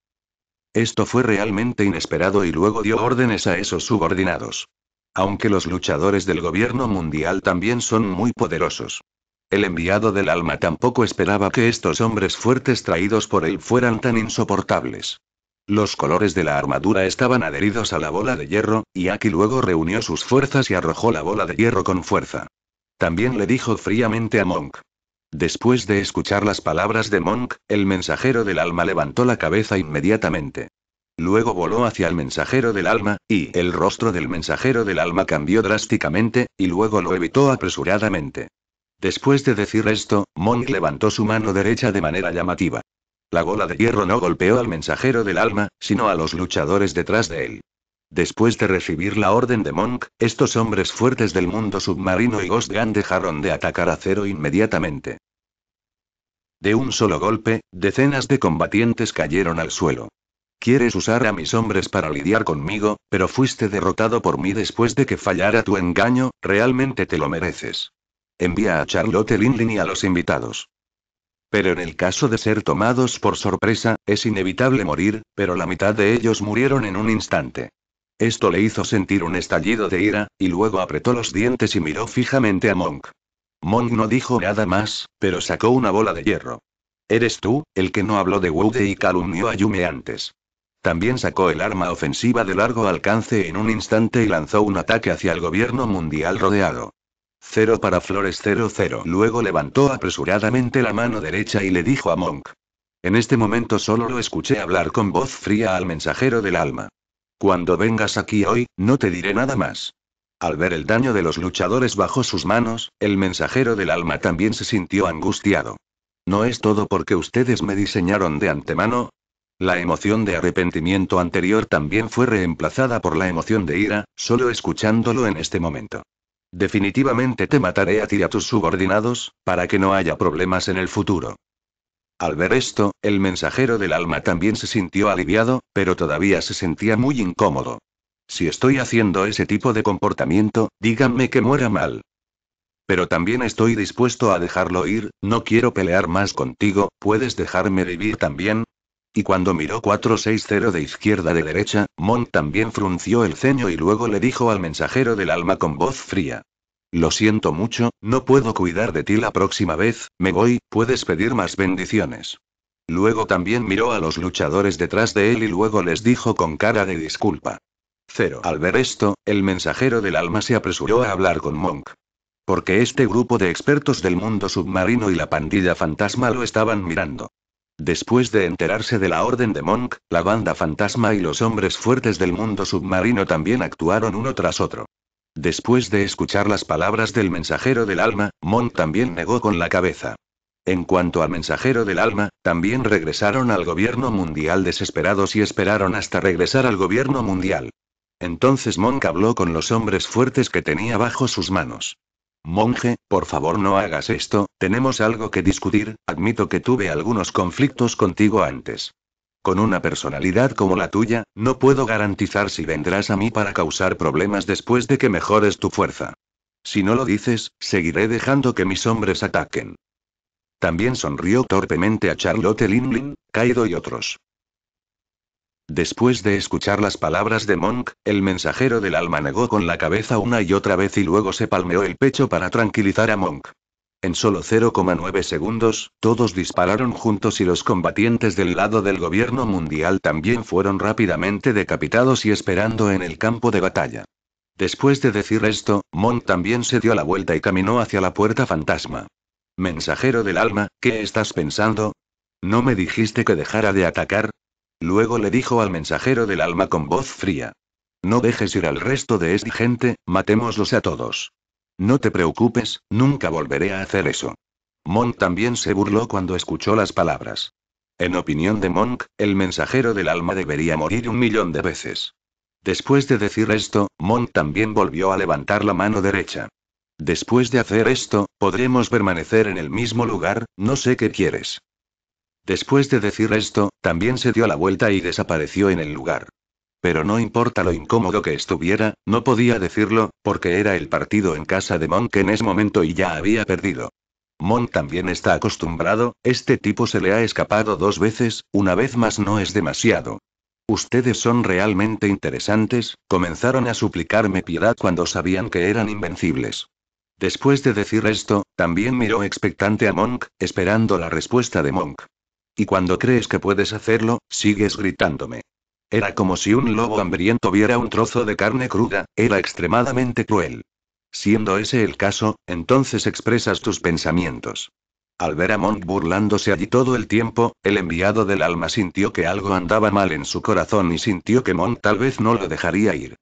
Esto fue realmente inesperado y luego dio órdenes a esos subordinados. Aunque los luchadores del gobierno mundial también son muy poderosos. El enviado del alma tampoco esperaba que estos hombres fuertes traídos por él fueran tan insoportables. Los colores de la armadura estaban adheridos a la bola de hierro, y Aki luego reunió sus fuerzas y arrojó la bola de hierro con fuerza. También le dijo fríamente a Monk. Después de escuchar las palabras de Monk, el mensajero del alma levantó la cabeza inmediatamente. Luego voló hacia el mensajero del alma, y el rostro del mensajero del alma cambió drásticamente, y luego lo evitó apresuradamente. Después de decir esto, Monk levantó su mano derecha de manera llamativa. La gola de hierro no golpeó al mensajero del alma, sino a los luchadores detrás de él. Después de recibir la orden de Monk, estos hombres fuertes del mundo submarino y Ghost Gun dejaron de atacar a Cero inmediatamente. De un solo golpe, decenas de combatientes cayeron al suelo. Quieres usar a mis hombres para lidiar conmigo, pero fuiste derrotado por mí después de que fallara tu engaño, realmente te lo mereces. Envía a Charlotte Lindley y a los invitados. Pero en el caso de ser tomados por sorpresa, es inevitable morir, pero la mitad de ellos murieron en un instante. Esto le hizo sentir un estallido de ira, y luego apretó los dientes y miró fijamente a Monk. Monk no dijo nada más, pero sacó una bola de hierro. Eres tú, el que no habló de De y calumnió a Yume antes. También sacó el arma ofensiva de largo alcance en un instante y lanzó un ataque hacia el gobierno mundial rodeado. Cero para Flores 00. Luego levantó apresuradamente la mano derecha y le dijo a Monk. En este momento solo lo escuché hablar con voz fría al mensajero del alma. Cuando vengas aquí hoy, no te diré nada más. Al ver el daño de los luchadores bajo sus manos, el mensajero del alma también se sintió angustiado. ¿No es todo porque ustedes me diseñaron de antemano? La emoción de arrepentimiento anterior también fue reemplazada por la emoción de ira, solo escuchándolo en este momento. Definitivamente te mataré a ti y a tus subordinados, para que no haya problemas en el futuro. Al ver esto, el mensajero del alma también se sintió aliviado, pero todavía se sentía muy incómodo. Si estoy haciendo ese tipo de comportamiento, díganme que muera mal. Pero también estoy dispuesto a dejarlo ir, no quiero pelear más contigo, ¿puedes dejarme vivir también? Y cuando miró 460 de izquierda de derecha, Monk también frunció el ceño y luego le dijo al mensajero del alma con voz fría. Lo siento mucho, no puedo cuidar de ti la próxima vez, me voy, puedes pedir más bendiciones. Luego también miró a los luchadores detrás de él y luego les dijo con cara de disculpa. Cero. Al ver esto, el mensajero del alma se apresuró a hablar con Monk. Porque este grupo de expertos del mundo submarino y la pandilla fantasma lo estaban mirando. Después de enterarse de la orden de Monk, la banda fantasma y los hombres fuertes del mundo submarino también actuaron uno tras otro. Después de escuchar las palabras del mensajero del alma, Monk también negó con la cabeza. En cuanto al mensajero del alma, también regresaron al gobierno mundial desesperados y esperaron hasta regresar al gobierno mundial. Entonces Monk habló con los hombres fuertes que tenía bajo sus manos. Monje, por favor no hagas esto, tenemos algo que discutir, admito que tuve algunos conflictos contigo antes. Con una personalidad como la tuya, no puedo garantizar si vendrás a mí para causar problemas después de que mejores tu fuerza. Si no lo dices, seguiré dejando que mis hombres ataquen. También sonrió torpemente a Charlotte Linlin, Kaido y otros. Después de escuchar las palabras de Monk, el mensajero del alma negó con la cabeza una y otra vez y luego se palmeó el pecho para tranquilizar a Monk. En solo 0,9 segundos, todos dispararon juntos y los combatientes del lado del gobierno mundial también fueron rápidamente decapitados y esperando en el campo de batalla. Después de decir esto, Monk también se dio la vuelta y caminó hacia la puerta fantasma. Mensajero del alma, ¿qué estás pensando? ¿No me dijiste que dejara de atacar? Luego le dijo al mensajero del alma con voz fría. No dejes ir al resto de esta gente, matémoslos a todos. No te preocupes, nunca volveré a hacer eso. Monk también se burló cuando escuchó las palabras. En opinión de Monk, el mensajero del alma debería morir un millón de veces. Después de decir esto, Monk también volvió a levantar la mano derecha. Después de hacer esto, podremos permanecer en el mismo lugar, no sé qué quieres. Después de decir esto, también se dio la vuelta y desapareció en el lugar. Pero no importa lo incómodo que estuviera, no podía decirlo, porque era el partido en casa de Monk en ese momento y ya había perdido. Monk también está acostumbrado, este tipo se le ha escapado dos veces, una vez más no es demasiado. Ustedes son realmente interesantes, comenzaron a suplicarme piedad cuando sabían que eran invencibles. Después de decir esto, también miró expectante a Monk, esperando la respuesta de Monk. Y cuando crees que puedes hacerlo, sigues gritándome. Era como si un lobo hambriento viera un trozo de carne cruda, era extremadamente cruel. Siendo ese el caso, entonces expresas tus pensamientos. Al ver a Mont burlándose allí todo el tiempo, el enviado del alma sintió que algo andaba mal en su corazón y sintió que Mont tal vez no lo dejaría ir.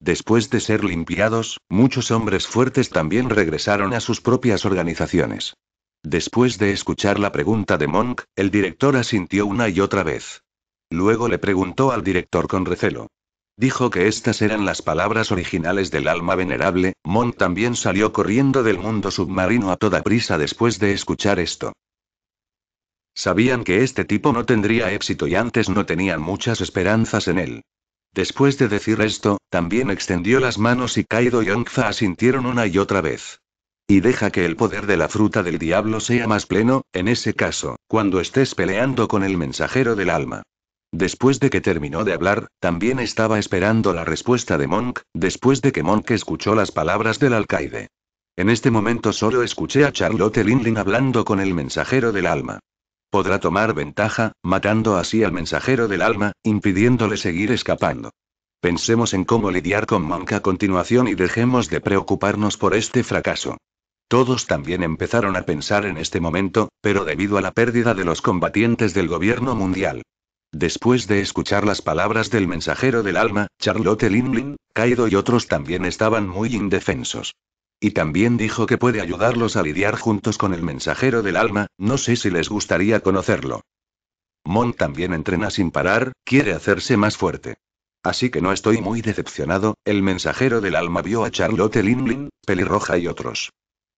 Después de ser limpiados, muchos hombres fuertes también regresaron a sus propias organizaciones. Después de escuchar la pregunta de Monk, el director asintió una y otra vez. Luego le preguntó al director con recelo. Dijo que estas eran las palabras originales del alma venerable, Monk también salió corriendo del mundo submarino a toda prisa después de escuchar esto. Sabían que este tipo no tendría éxito y antes no tenían muchas esperanzas en él. Después de decir esto, también extendió las manos y Kaido y Ongfa asintieron una y otra vez. Y deja que el poder de la fruta del diablo sea más pleno, en ese caso, cuando estés peleando con el mensajero del alma. Después de que terminó de hablar, también estaba esperando la respuesta de Monk, después de que Monk escuchó las palabras del alcaide. En este momento solo escuché a Charlotte Lindley hablando con el mensajero del alma. Podrá tomar ventaja, matando así al mensajero del alma, impidiéndole seguir escapando. Pensemos en cómo lidiar con Monk a continuación y dejemos de preocuparnos por este fracaso. Todos también empezaron a pensar en este momento, pero debido a la pérdida de los combatientes del gobierno mundial. Después de escuchar las palabras del mensajero del alma, Charlotte Linlin, Kaido y otros también estaban muy indefensos. Y también dijo que puede ayudarlos a lidiar juntos con el mensajero del alma, no sé si les gustaría conocerlo. Mon también entrena sin parar, quiere hacerse más fuerte. Así que no estoy muy decepcionado, el mensajero del alma vio a Charlotte Linlin, pelirroja y otros.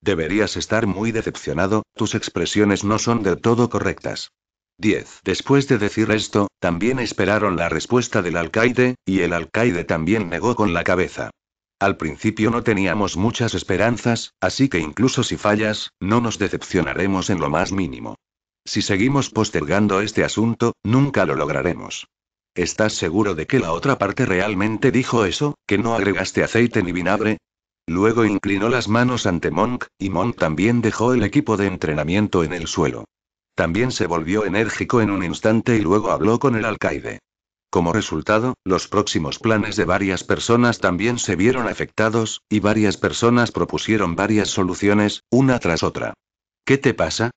Deberías estar muy decepcionado, tus expresiones no son del todo correctas. 10. Después de decir esto, también esperaron la respuesta del alcaide, y el alcaide también negó con la cabeza. Al principio no teníamos muchas esperanzas, así que incluso si fallas, no nos decepcionaremos en lo más mínimo. Si seguimos postergando este asunto, nunca lo lograremos. ¿Estás seguro de que la otra parte realmente dijo eso, que no agregaste aceite ni vinagre? Luego inclinó las manos ante Monk, y Monk también dejó el equipo de entrenamiento en el suelo. También se volvió enérgico en un instante y luego habló con el alcaide. Como resultado, los próximos planes de varias personas también se vieron afectados, y varias personas propusieron varias soluciones, una tras otra. ¿Qué te pasa?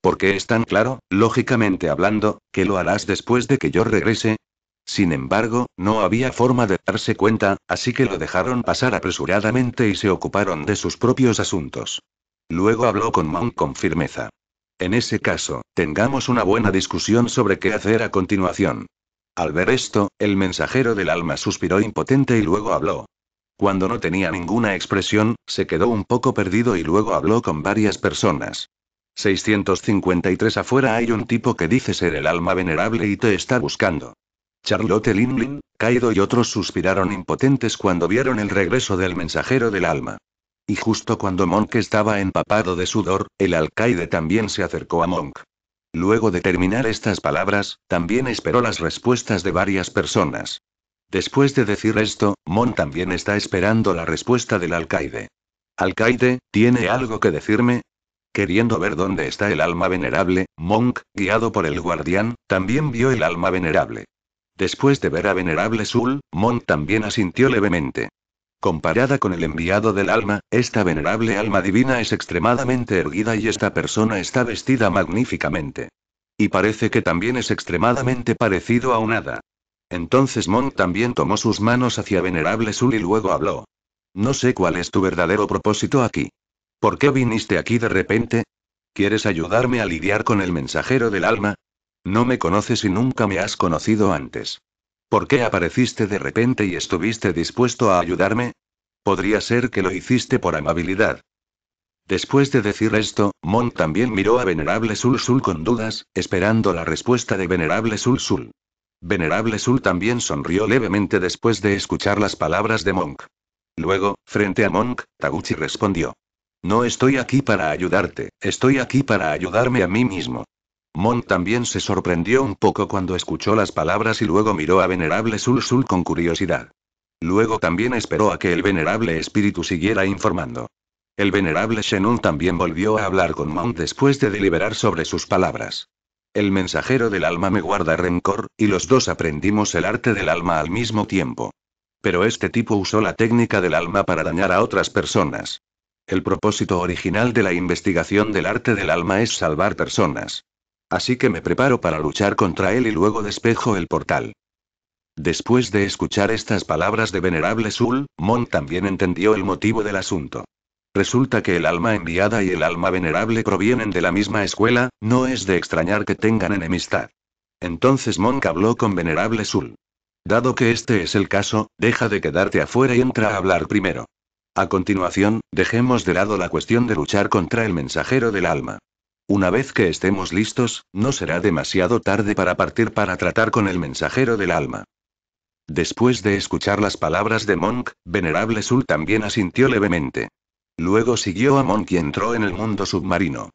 Porque es tan claro, lógicamente hablando, que lo harás después de que yo regrese, sin embargo, no había forma de darse cuenta, así que lo dejaron pasar apresuradamente y se ocuparon de sus propios asuntos. Luego habló con Monk con firmeza. En ese caso, tengamos una buena discusión sobre qué hacer a continuación. Al ver esto, el mensajero del alma suspiró impotente y luego habló. Cuando no tenía ninguna expresión, se quedó un poco perdido y luego habló con varias personas. 653 afuera hay un tipo que dice ser el alma venerable y te está buscando. Charlotte Linlin, Kaido y otros suspiraron impotentes cuando vieron el regreso del mensajero del alma. Y justo cuando Monk estaba empapado de sudor, el alcaide también se acercó a Monk. Luego de terminar estas palabras, también esperó las respuestas de varias personas. Después de decir esto, Monk también está esperando la respuesta del alcaide. Alcaide, ¿tiene algo que decirme? Queriendo ver dónde está el alma venerable, Monk, guiado por el guardián, también vio el alma venerable. Después de ver a Venerable Sul, Mon también asintió levemente. Comparada con el enviado del alma, esta venerable alma divina es extremadamente erguida y esta persona está vestida magníficamente. Y parece que también es extremadamente parecido a un hada. Entonces Mon también tomó sus manos hacia Venerable Sul y luego habló. No sé cuál es tu verdadero propósito aquí. ¿Por qué viniste aquí de repente? ¿Quieres ayudarme a lidiar con el mensajero del alma? No me conoces y nunca me has conocido antes. ¿Por qué apareciste de repente y estuviste dispuesto a ayudarme? Podría ser que lo hiciste por amabilidad. Después de decir esto, Monk también miró a Venerable Sul Sul con dudas, esperando la respuesta de Venerable Sul Sul. Venerable Sul también sonrió levemente después de escuchar las palabras de Monk. Luego, frente a Monk, Taguchi respondió. No estoy aquí para ayudarte, estoy aquí para ayudarme a mí mismo. Mon también se sorprendió un poco cuando escuchó las palabras y luego miró a Venerable Sul Sul con curiosidad. Luego también esperó a que el Venerable Espíritu siguiera informando. El Venerable Shenun también volvió a hablar con Mon después de deliberar sobre sus palabras. El mensajero del alma me guarda rencor, y los dos aprendimos el arte del alma al mismo tiempo. Pero este tipo usó la técnica del alma para dañar a otras personas. El propósito original de la investigación del arte del alma es salvar personas. Así que me preparo para luchar contra él y luego despejo el portal. Después de escuchar estas palabras de Venerable Sul, Mon también entendió el motivo del asunto. Resulta que el alma enviada y el alma venerable provienen de la misma escuela, no es de extrañar que tengan enemistad. Entonces Monk habló con Venerable Sul. Dado que este es el caso, deja de quedarte afuera y entra a hablar primero. A continuación, dejemos de lado la cuestión de luchar contra el mensajero del alma. Una vez que estemos listos, no será demasiado tarde para partir para tratar con el mensajero del alma. Después de escuchar las palabras de Monk, Venerable Sul también asintió levemente. Luego siguió a Monk y entró en el mundo submarino.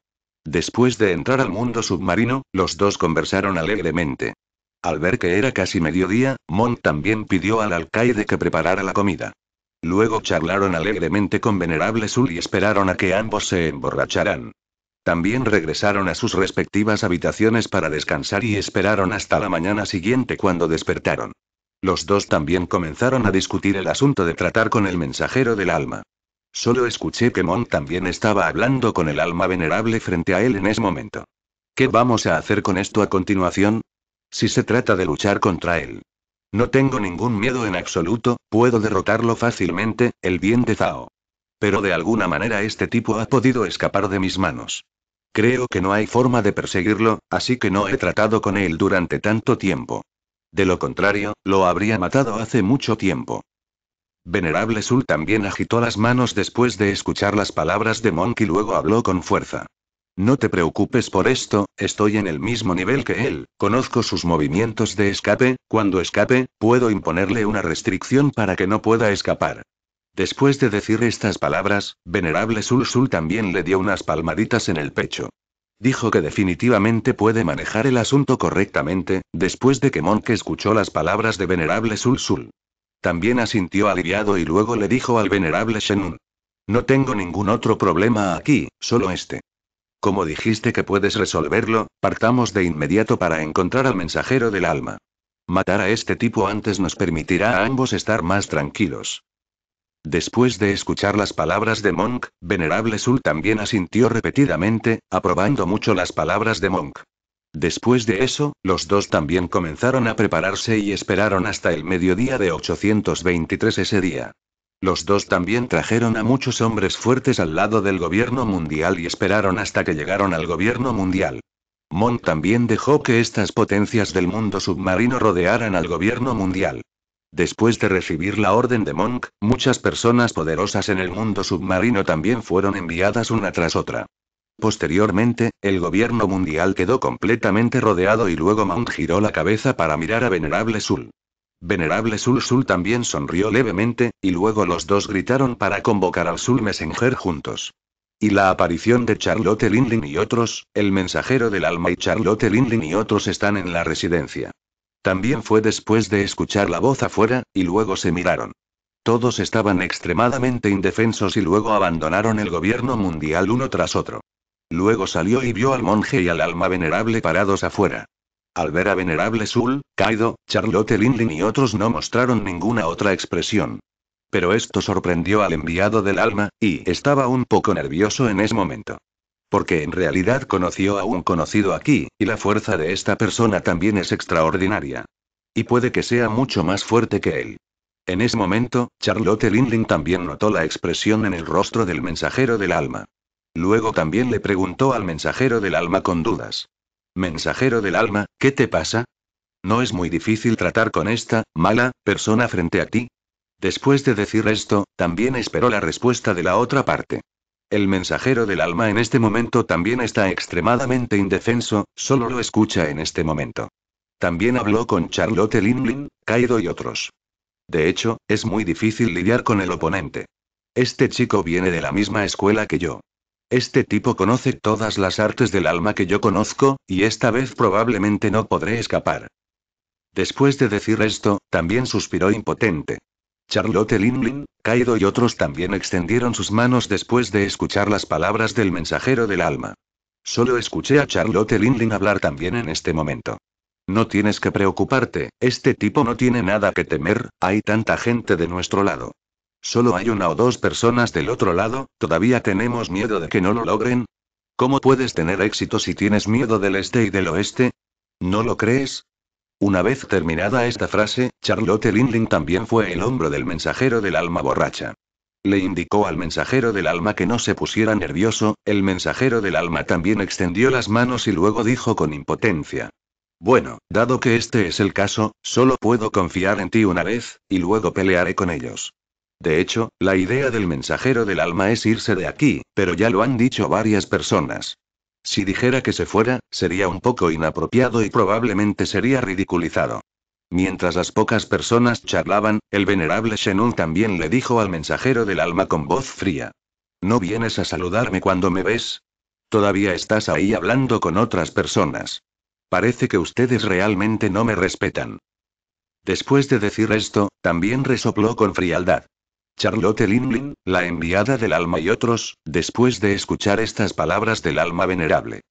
Después de entrar al mundo submarino, los dos conversaron alegremente. Al ver que era casi mediodía, Monk también pidió al alcaide que preparara la comida. Luego charlaron alegremente con Venerable Sul y esperaron a que ambos se emborracharan. También regresaron a sus respectivas habitaciones para descansar y esperaron hasta la mañana siguiente cuando despertaron. Los dos también comenzaron a discutir el asunto de tratar con el mensajero del alma. Solo escuché que Mon también estaba hablando con el alma venerable frente a él en ese momento. ¿Qué vamos a hacer con esto a continuación? Si se trata de luchar contra él. No tengo ningún miedo en absoluto, puedo derrotarlo fácilmente, el bien de Zao. Pero de alguna manera este tipo ha podido escapar de mis manos. Creo que no hay forma de perseguirlo, así que no he tratado con él durante tanto tiempo. De lo contrario, lo habría matado hace mucho tiempo. Venerable Sul también agitó las manos después de escuchar las palabras de Monk y luego habló con fuerza. No te preocupes por esto, estoy en el mismo nivel que él, conozco sus movimientos de escape, cuando escape, puedo imponerle una restricción para que no pueda escapar. Después de decir estas palabras, venerable Sul Sul también le dio unas palmaditas en el pecho. Dijo que definitivamente puede manejar el asunto correctamente, después de que Monk escuchó las palabras de venerable Sul Sul. También asintió aliviado y luego le dijo al venerable Shenun. No tengo ningún otro problema aquí, solo este. Como dijiste que puedes resolverlo, partamos de inmediato para encontrar al mensajero del alma. Matar a este tipo antes nos permitirá a ambos estar más tranquilos. Después de escuchar las palabras de Monk, Venerable Sul también asintió repetidamente, aprobando mucho las palabras de Monk. Después de eso, los dos también comenzaron a prepararse y esperaron hasta el mediodía de 823 ese día. Los dos también trajeron a muchos hombres fuertes al lado del gobierno mundial y esperaron hasta que llegaron al gobierno mundial. Monk también dejó que estas potencias del mundo submarino rodearan al gobierno mundial. Después de recibir la orden de Monk, muchas personas poderosas en el mundo submarino también fueron enviadas una tras otra. Posteriormente, el gobierno mundial quedó completamente rodeado y luego Monk giró la cabeza para mirar a Venerable Sul. Venerable Sul Sul también sonrió levemente, y luego los dos gritaron para convocar al Sul Messenger juntos. Y la aparición de Charlotte Linlin y otros, el mensajero del alma y Charlotte Linlin y otros están en la residencia. También fue después de escuchar la voz afuera, y luego se miraron. Todos estaban extremadamente indefensos y luego abandonaron el gobierno mundial uno tras otro. Luego salió y vio al monje y al alma venerable parados afuera. Al ver a venerable Sul, Kaido, Charlotte Linlin y otros no mostraron ninguna otra expresión. Pero esto sorprendió al enviado del alma, y estaba un poco nervioso en ese momento. Porque en realidad conoció a un conocido aquí, y la fuerza de esta persona también es extraordinaria. Y puede que sea mucho más fuerte que él. En ese momento, Charlotte Lindling también notó la expresión en el rostro del mensajero del alma. Luego también le preguntó al mensajero del alma con dudas. Mensajero del alma, ¿qué te pasa? ¿No es muy difícil tratar con esta, mala, persona frente a ti? Después de decir esto, también esperó la respuesta de la otra parte. El mensajero del alma en este momento también está extremadamente indefenso, solo lo escucha en este momento. También habló con Charlotte Linlin, Kaido y otros. De hecho, es muy difícil lidiar con el oponente. Este chico viene de la misma escuela que yo. Este tipo conoce todas las artes del alma que yo conozco, y esta vez probablemente no podré escapar. Después de decir esto, también suspiró impotente. Charlotte Linlin, Kaido y otros también extendieron sus manos después de escuchar las palabras del mensajero del alma. Solo escuché a Charlotte Linlin hablar también en este momento. No tienes que preocuparte, este tipo no tiene nada que temer, hay tanta gente de nuestro lado. Solo hay una o dos personas del otro lado, todavía tenemos miedo de que no lo logren. ¿Cómo puedes tener éxito si tienes miedo del este y del oeste? ¿No lo crees? Una vez terminada esta frase, Charlotte Lindling también fue el hombro del mensajero del alma borracha. Le indicó al mensajero del alma que no se pusiera nervioso, el mensajero del alma también extendió las manos y luego dijo con impotencia. Bueno, dado que este es el caso, solo puedo confiar en ti una vez, y luego pelearé con ellos. De hecho, la idea del mensajero del alma es irse de aquí, pero ya lo han dicho varias personas. Si dijera que se fuera, sería un poco inapropiado y probablemente sería ridiculizado. Mientras las pocas personas charlaban, el venerable Shenun también le dijo al mensajero del alma con voz fría. ¿No vienes a saludarme cuando me ves? Todavía estás ahí hablando con otras personas. Parece que ustedes realmente no me respetan. Después de decir esto, también resopló con frialdad. Charlotte Linlin, la enviada del alma y otros, después de escuchar estas palabras del alma venerable.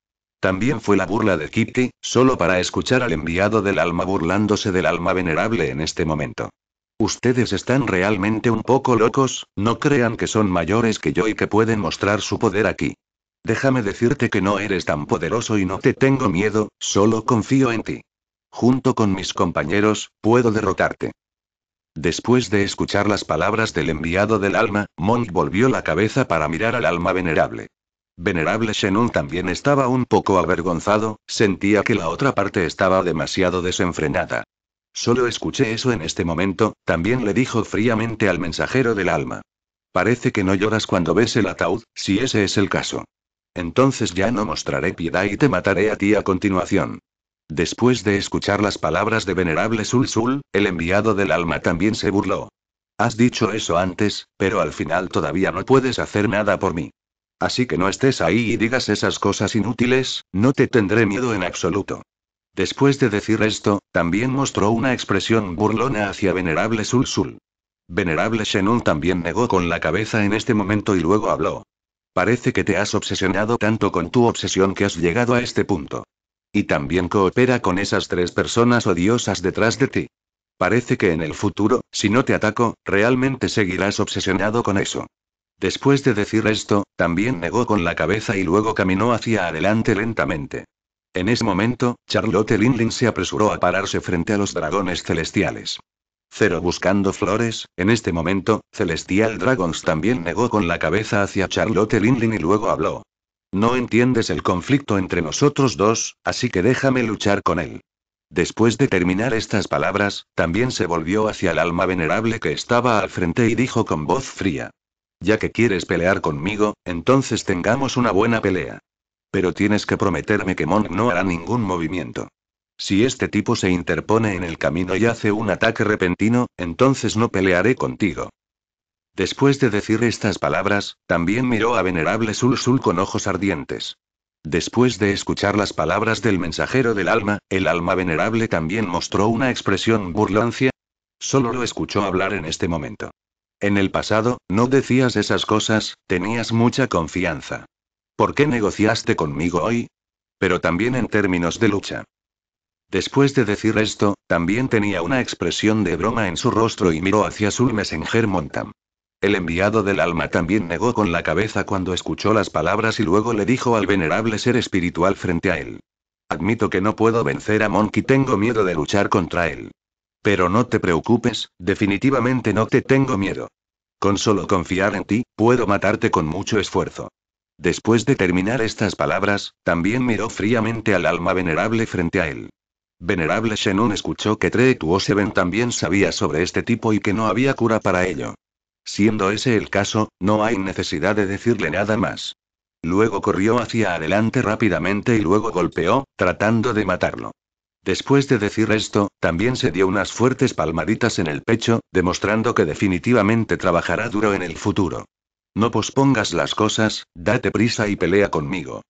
También fue la burla de Kitty, solo para escuchar al enviado del alma burlándose del alma venerable en este momento. Ustedes están realmente un poco locos, no crean que son mayores que yo y que pueden mostrar su poder aquí. Déjame decirte que no eres tan poderoso y no te tengo miedo, solo confío en ti. Junto con mis compañeros, puedo derrotarte. Después de escuchar las palabras del enviado del alma, Monk volvió la cabeza para mirar al alma venerable. Venerable Shenun también estaba un poco avergonzado, sentía que la otra parte estaba demasiado desenfrenada. Solo escuché eso en este momento, también le dijo fríamente al mensajero del alma. Parece que no lloras cuando ves el ataúd, si ese es el caso. Entonces ya no mostraré piedad y te mataré a ti a continuación. Después de escuchar las palabras de Venerable Sul Sul, el enviado del alma también se burló. Has dicho eso antes, pero al final todavía no puedes hacer nada por mí. Así que no estés ahí y digas esas cosas inútiles, no te tendré miedo en absoluto. Después de decir esto, también mostró una expresión burlona hacia Venerable Sul Sul. Venerable Shenun también negó con la cabeza en este momento y luego habló. Parece que te has obsesionado tanto con tu obsesión que has llegado a este punto. Y también coopera con esas tres personas odiosas detrás de ti. Parece que en el futuro, si no te ataco, realmente seguirás obsesionado con eso. Después de decir esto, también negó con la cabeza y luego caminó hacia adelante lentamente. En ese momento, Charlotte Linlin se apresuró a pararse frente a los dragones celestiales. Cero buscando flores, en este momento, Celestial Dragons también negó con la cabeza hacia Charlotte Linlin y luego habló. No entiendes el conflicto entre nosotros dos, así que déjame luchar con él. Después de terminar estas palabras, también se volvió hacia el alma venerable que estaba al frente y dijo con voz fría. Ya que quieres pelear conmigo, entonces tengamos una buena pelea. Pero tienes que prometerme que Monk no hará ningún movimiento. Si este tipo se interpone en el camino y hace un ataque repentino, entonces no pelearé contigo. Después de decir estas palabras, también miró a venerable Sul Sul con ojos ardientes. Después de escuchar las palabras del mensajero del alma, el alma venerable también mostró una expresión burlancia. Solo lo escuchó hablar en este momento. En el pasado, no decías esas cosas, tenías mucha confianza. ¿Por qué negociaste conmigo hoy? Pero también en términos de lucha. Después de decir esto, también tenía una expresión de broma en su rostro y miró hacia Sul Messenger Montam. El enviado del alma también negó con la cabeza cuando escuchó las palabras y luego le dijo al venerable ser espiritual frente a él. Admito que no puedo vencer a Monkey tengo miedo de luchar contra él. Pero no te preocupes, definitivamente no te tengo miedo. Con solo confiar en ti, puedo matarte con mucho esfuerzo. Después de terminar estas palabras, también miró fríamente al alma venerable frente a él. Venerable Shenun escuchó que Tree Tuoseven también sabía sobre este tipo y que no había cura para ello. Siendo ese el caso, no hay necesidad de decirle nada más. Luego corrió hacia adelante rápidamente y luego golpeó, tratando de matarlo. Después de decir esto, también se dio unas fuertes palmaditas en el pecho, demostrando que definitivamente trabajará duro en el futuro. No pospongas las cosas, date prisa y pelea conmigo.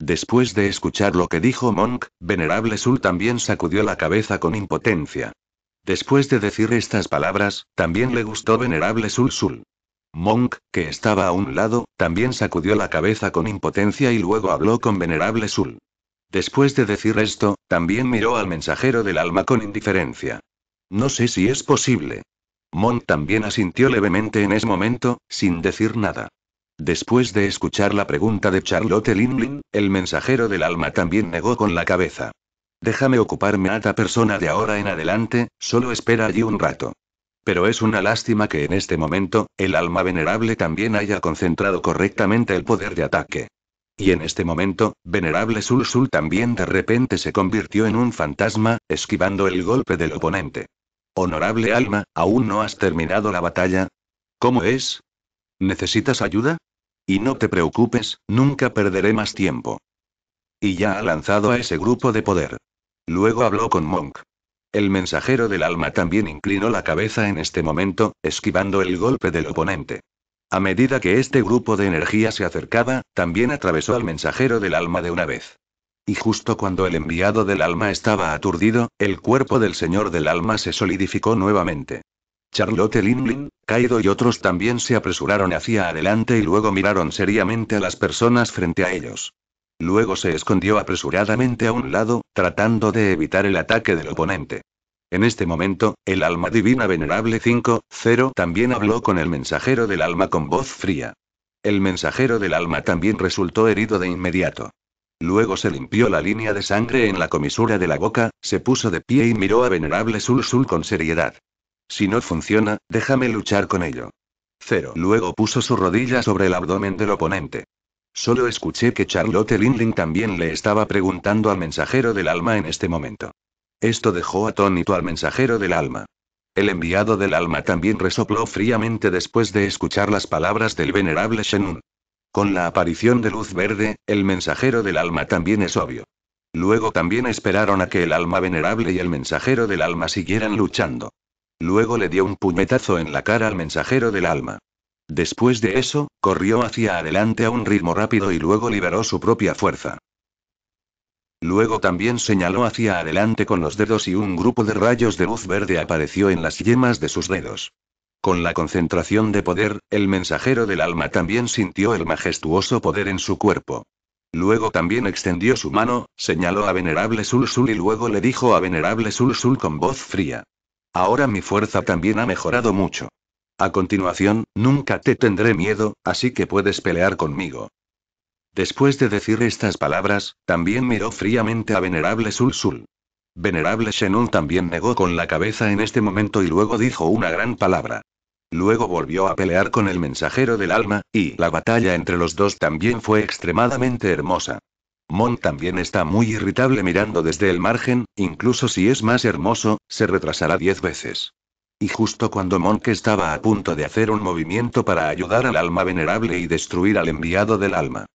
Después de escuchar lo que dijo Monk, Venerable Sul también sacudió la cabeza con impotencia. Después de decir estas palabras, también le gustó venerable Sul Sul. Monk, que estaba a un lado, también sacudió la cabeza con impotencia y luego habló con venerable Sul. Después de decir esto, también miró al mensajero del alma con indiferencia. No sé si es posible. Monk también asintió levemente en ese momento, sin decir nada. Después de escuchar la pregunta de Charlotte Linlin, el mensajero del alma también negó con la cabeza. Déjame ocuparme a esta persona de ahora en adelante, solo espera allí un rato. Pero es una lástima que en este momento, el alma venerable también haya concentrado correctamente el poder de ataque. Y en este momento, venerable Sul Sul también de repente se convirtió en un fantasma, esquivando el golpe del oponente. Honorable alma, ¿aún no has terminado la batalla? ¿Cómo es? ¿Necesitas ayuda? Y no te preocupes, nunca perderé más tiempo. Y ya ha lanzado a ese grupo de poder. Luego habló con Monk. El mensajero del alma también inclinó la cabeza en este momento, esquivando el golpe del oponente. A medida que este grupo de energía se acercaba, también atravesó al mensajero del alma de una vez. Y justo cuando el enviado del alma estaba aturdido, el cuerpo del señor del alma se solidificó nuevamente. Charlotte Linlin, Kaido y otros también se apresuraron hacia adelante y luego miraron seriamente a las personas frente a ellos. Luego se escondió apresuradamente a un lado, tratando de evitar el ataque del oponente. En este momento, el alma divina venerable 5-0 también habló con el mensajero del alma con voz fría. El mensajero del alma también resultó herido de inmediato. Luego se limpió la línea de sangre en la comisura de la boca, se puso de pie y miró a Venerable Sul Sul con seriedad. Si no funciona, déjame luchar con ello. 0 Luego puso su rodilla sobre el abdomen del oponente. Solo escuché que Charlotte Lindling también le estaba preguntando al mensajero del alma en este momento. Esto dejó atónito al mensajero del alma. El enviado del alma también resopló fríamente después de escuchar las palabras del venerable Shenun. Con la aparición de luz verde, el mensajero del alma también es obvio. Luego también esperaron a que el alma venerable y el mensajero del alma siguieran luchando. Luego le dio un puñetazo en la cara al mensajero del alma. Después de eso, corrió hacia adelante a un ritmo rápido y luego liberó su propia fuerza. Luego también señaló hacia adelante con los dedos y un grupo de rayos de luz verde apareció en las yemas de sus dedos. Con la concentración de poder, el mensajero del alma también sintió el majestuoso poder en su cuerpo. Luego también extendió su mano, señaló a Venerable Sul Sul y luego le dijo a Venerable Sul Sul con voz fría. Ahora mi fuerza también ha mejorado mucho. A continuación, nunca te tendré miedo, así que puedes pelear conmigo. Después de decir estas palabras, también miró fríamente a Venerable Sul Sul. Venerable Shenun también negó con la cabeza en este momento y luego dijo una gran palabra. Luego volvió a pelear con el mensajero del alma, y la batalla entre los dos también fue extremadamente hermosa. Mon también está muy irritable mirando desde el margen, incluso si es más hermoso, se retrasará diez veces. Y justo cuando Monk estaba a punto de hacer un movimiento para ayudar al alma venerable y destruir al enviado del alma.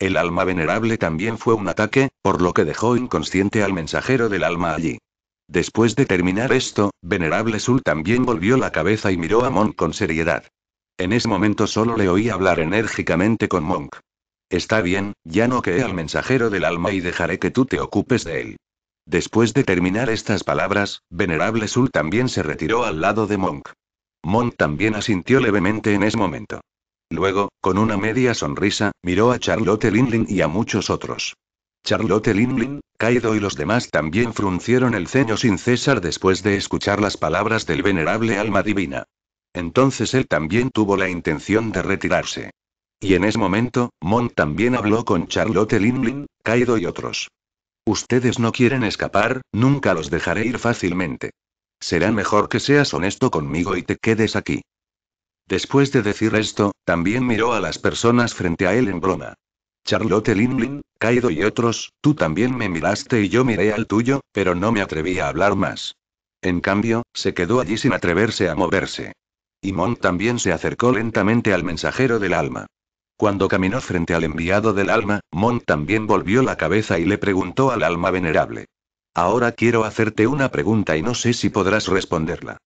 El alma venerable también fue un ataque, por lo que dejó inconsciente al mensajero del alma allí. Después de terminar esto, Venerable Sul también volvió la cabeza y miró a Monk con seriedad. En ese momento solo le oí hablar enérgicamente con Monk. Está bien, ya no que al mensajero del alma y dejaré que tú te ocupes de él. Después de terminar estas palabras, Venerable Sul también se retiró al lado de Monk. Monk también asintió levemente en ese momento. Luego, con una media sonrisa, miró a Charlotte Linlin y a muchos otros. Charlotte Linlin, Kaido y los demás también fruncieron el ceño sin cesar después de escuchar las palabras del venerable alma divina. Entonces él también tuvo la intención de retirarse. Y en ese momento, Monk también habló con Charlotte Linlin, Kaido y otros. Ustedes no quieren escapar, nunca los dejaré ir fácilmente. Será mejor que seas honesto conmigo y te quedes aquí. Después de decir esto, también miró a las personas frente a él en broma. Charlotte Linlin, Kaido y otros, tú también me miraste y yo miré al tuyo, pero no me atreví a hablar más. En cambio, se quedó allí sin atreverse a moverse. Y Mon también se acercó lentamente al mensajero del alma. Cuando caminó frente al enviado del alma, Monk también volvió la cabeza y le preguntó al alma venerable. Ahora quiero hacerte una pregunta y no sé si podrás responderla.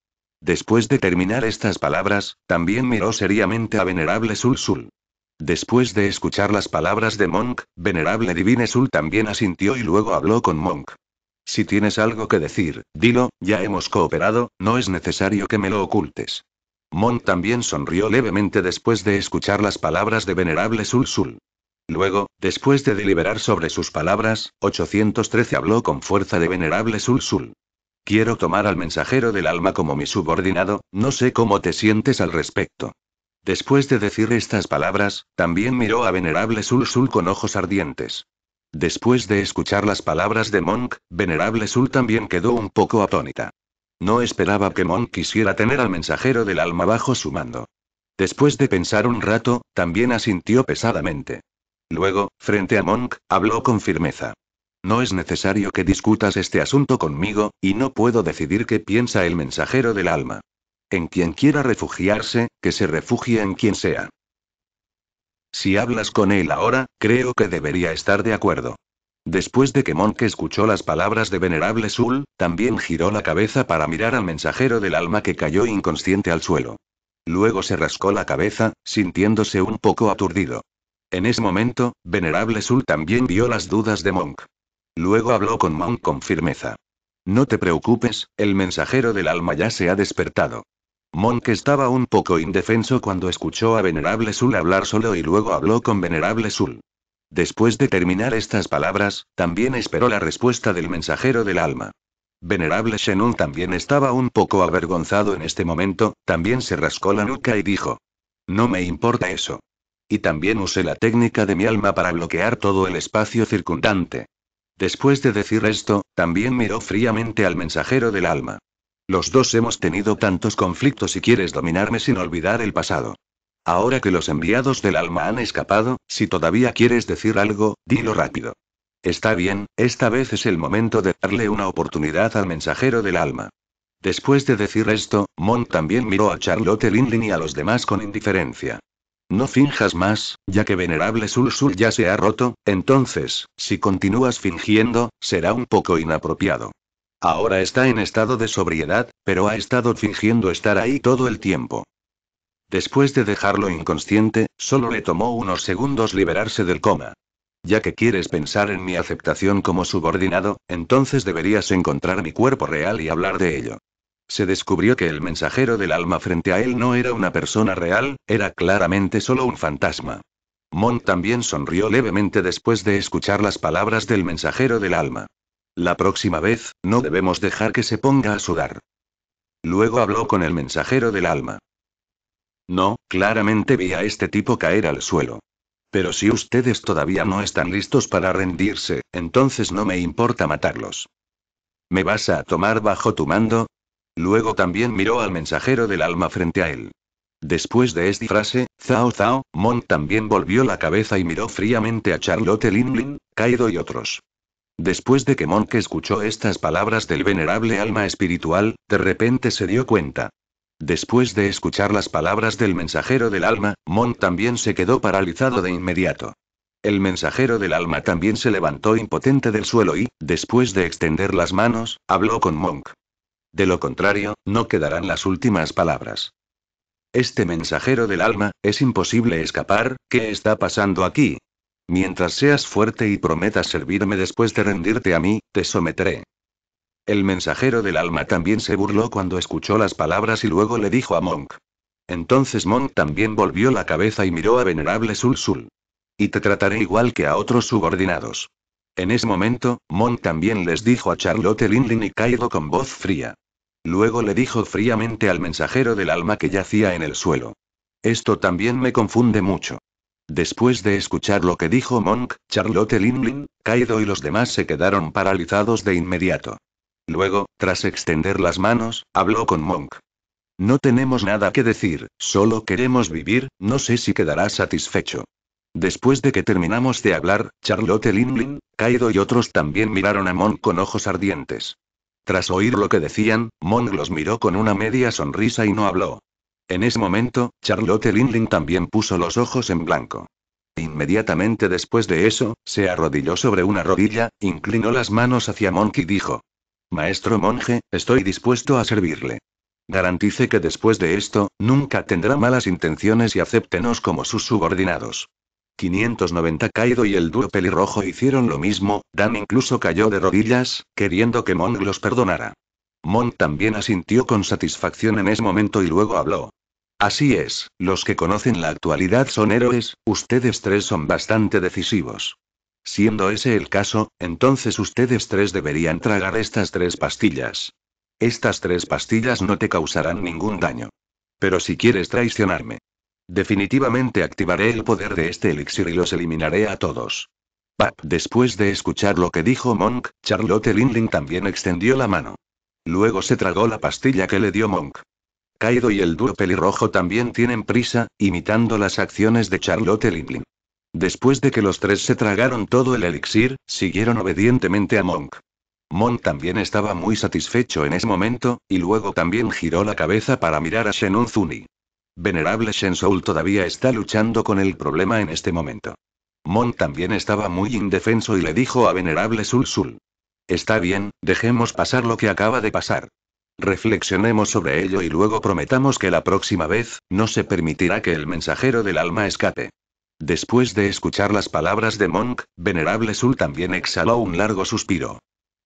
Después de terminar estas palabras, también miró seriamente a venerable Sul Sul. Después de escuchar las palabras de Monk, venerable Divine Sul también asintió y luego habló con Monk. Si tienes algo que decir, dilo, ya hemos cooperado, no es necesario que me lo ocultes. Mon también sonrió levemente después de escuchar las palabras de Venerable Sul Sul. Luego, después de deliberar sobre sus palabras, 813 habló con fuerza de Venerable Sul Sul. Quiero tomar al mensajero del alma como mi subordinado, no sé cómo te sientes al respecto. Después de decir estas palabras, también miró a Venerable Sul Sul con ojos ardientes. Después de escuchar las palabras de Monk, Venerable Sul también quedó un poco atónita. No esperaba que Monk quisiera tener al mensajero del alma bajo su mando. Después de pensar un rato, también asintió pesadamente. Luego, frente a Monk, habló con firmeza. No es necesario que discutas este asunto conmigo, y no puedo decidir qué piensa el mensajero del alma. En quien quiera refugiarse, que se refugie en quien sea. Si hablas con él ahora, creo que debería estar de acuerdo. Después de que Monk escuchó las palabras de Venerable Sul, también giró la cabeza para mirar al mensajero del alma que cayó inconsciente al suelo. Luego se rascó la cabeza, sintiéndose un poco aturdido. En ese momento, Venerable Sul también vio las dudas de Monk. Luego habló con Monk con firmeza. No te preocupes, el mensajero del alma ya se ha despertado. Monk estaba un poco indefenso cuando escuchó a Venerable Sul hablar solo y luego habló con Venerable Sul. Después de terminar estas palabras, también esperó la respuesta del mensajero del alma. Venerable Shenun también estaba un poco avergonzado en este momento, también se rascó la nuca y dijo. No me importa eso. Y también usé la técnica de mi alma para bloquear todo el espacio circundante. Después de decir esto, también miró fríamente al mensajero del alma. Los dos hemos tenido tantos conflictos y quieres dominarme sin olvidar el pasado. Ahora que los enviados del alma han escapado, si todavía quieres decir algo, dilo rápido. Está bien, esta vez es el momento de darle una oportunidad al mensajero del alma. Después de decir esto, Mon también miró a Charlotte Lindley y a los demás con indiferencia. No finjas más, ya que Venerable Sul Sul ya se ha roto, entonces, si continúas fingiendo, será un poco inapropiado. Ahora está en estado de sobriedad, pero ha estado fingiendo estar ahí todo el tiempo. Después de dejarlo inconsciente, solo le tomó unos segundos liberarse del coma. Ya que quieres pensar en mi aceptación como subordinado, entonces deberías encontrar mi cuerpo real y hablar de ello. Se descubrió que el mensajero del alma frente a él no era una persona real, era claramente solo un fantasma. Mon también sonrió levemente después de escuchar las palabras del mensajero del alma. La próxima vez, no debemos dejar que se ponga a sudar. Luego habló con el mensajero del alma. No, claramente vi a este tipo caer al suelo. Pero si ustedes todavía no están listos para rendirse, entonces no me importa matarlos. ¿Me vas a tomar bajo tu mando? Luego también miró al mensajero del alma frente a él. Después de esta frase, Zhao Zao, Mon también volvió la cabeza y miró fríamente a Charlotte Lin, Kaido y otros. Después de que Monk escuchó estas palabras del venerable alma espiritual, de repente se dio cuenta. Después de escuchar las palabras del mensajero del alma, Monk también se quedó paralizado de inmediato. El mensajero del alma también se levantó impotente del suelo y, después de extender las manos, habló con Monk. De lo contrario, no quedarán las últimas palabras. Este mensajero del alma, es imposible escapar, ¿qué está pasando aquí? Mientras seas fuerte y prometas servirme después de rendirte a mí, te someteré. El mensajero del alma también se burló cuando escuchó las palabras y luego le dijo a Monk. Entonces Monk también volvió la cabeza y miró a Venerable Sul Sul. Y te trataré igual que a otros subordinados. En ese momento, Monk también les dijo a Charlotte Linlin y Kaido con voz fría. Luego le dijo fríamente al mensajero del alma que yacía en el suelo. Esto también me confunde mucho. Después de escuchar lo que dijo Monk, Charlotte Linlin, Kaido y los demás se quedaron paralizados de inmediato. Luego, tras extender las manos, habló con Monk. No tenemos nada que decir, solo queremos vivir, no sé si quedará satisfecho. Después de que terminamos de hablar, Charlotte Linlin, Kaido y otros también miraron a Monk con ojos ardientes. Tras oír lo que decían, Monk los miró con una media sonrisa y no habló. En ese momento, Charlotte Linlin también puso los ojos en blanco. Inmediatamente después de eso, se arrodilló sobre una rodilla, inclinó las manos hacia Monk y dijo, Maestro monje, estoy dispuesto a servirle. Garantice que después de esto, nunca tendrá malas intenciones y acéptenos como sus subordinados. 590 Kaido y el duro pelirrojo hicieron lo mismo, Dan incluso cayó de rodillas, queriendo que Mon los perdonara. Mon también asintió con satisfacción en ese momento y luego habló. Así es, los que conocen la actualidad son héroes, ustedes tres son bastante decisivos. Siendo ese el caso, entonces ustedes tres deberían tragar estas tres pastillas. Estas tres pastillas no te causarán ningún daño. Pero si quieres traicionarme, definitivamente activaré el poder de este elixir y los eliminaré a todos. Pap, después de escuchar lo que dijo Monk, Charlotte Lindling también extendió la mano. Luego se tragó la pastilla que le dio Monk. Kaido y el duro pelirrojo también tienen prisa, imitando las acciones de Charlotte Lindling. Después de que los tres se tragaron todo el elixir, siguieron obedientemente a Monk. Monk también estaba muy satisfecho en ese momento, y luego también giró la cabeza para mirar a Shenun Zuni. Venerable Shensoul todavía está luchando con el problema en este momento. Monk también estaba muy indefenso y le dijo a Venerable Sul Sul. Está bien, dejemos pasar lo que acaba de pasar. Reflexionemos sobre ello y luego prometamos que la próxima vez, no se permitirá que el mensajero del alma escape. Después de escuchar las palabras de Monk, Venerable Sul también exhaló un largo suspiro.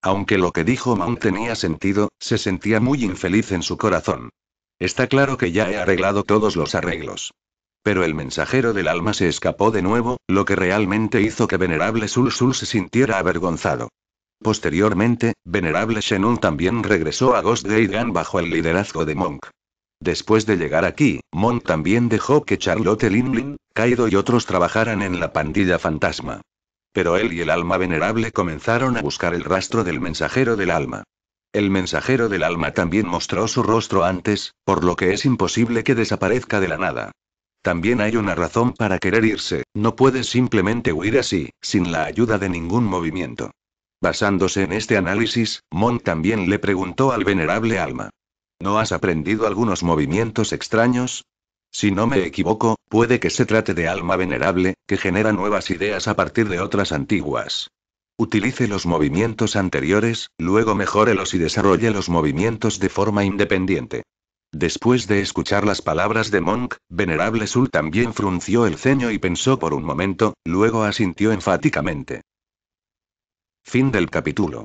Aunque lo que dijo Monk tenía sentido, se sentía muy infeliz en su corazón. Está claro que ya he arreglado todos los arreglos. Pero el mensajero del alma se escapó de nuevo, lo que realmente hizo que Venerable Sul Sul se sintiera avergonzado. Posteriormente, Venerable Shenun también regresó a Ghost Gate bajo el liderazgo de Monk. Después de llegar aquí, Mon también dejó que Charlotte Linlin, Kaido y otros trabajaran en la pandilla fantasma. Pero él y el alma venerable comenzaron a buscar el rastro del mensajero del alma. El mensajero del alma también mostró su rostro antes, por lo que es imposible que desaparezca de la nada. También hay una razón para querer irse, no puedes simplemente huir así, sin la ayuda de ningún movimiento. Basándose en este análisis, Mon también le preguntó al venerable alma, ¿No has aprendido algunos movimientos extraños? Si no me equivoco, puede que se trate de alma venerable, que genera nuevas ideas a partir de otras antiguas. Utilice los movimientos anteriores, luego mejórelos y desarrolle los movimientos de forma independiente. Después de escuchar las palabras de Monk, Venerable Sul también frunció el ceño y pensó por un momento, luego asintió enfáticamente. Fin del capítulo.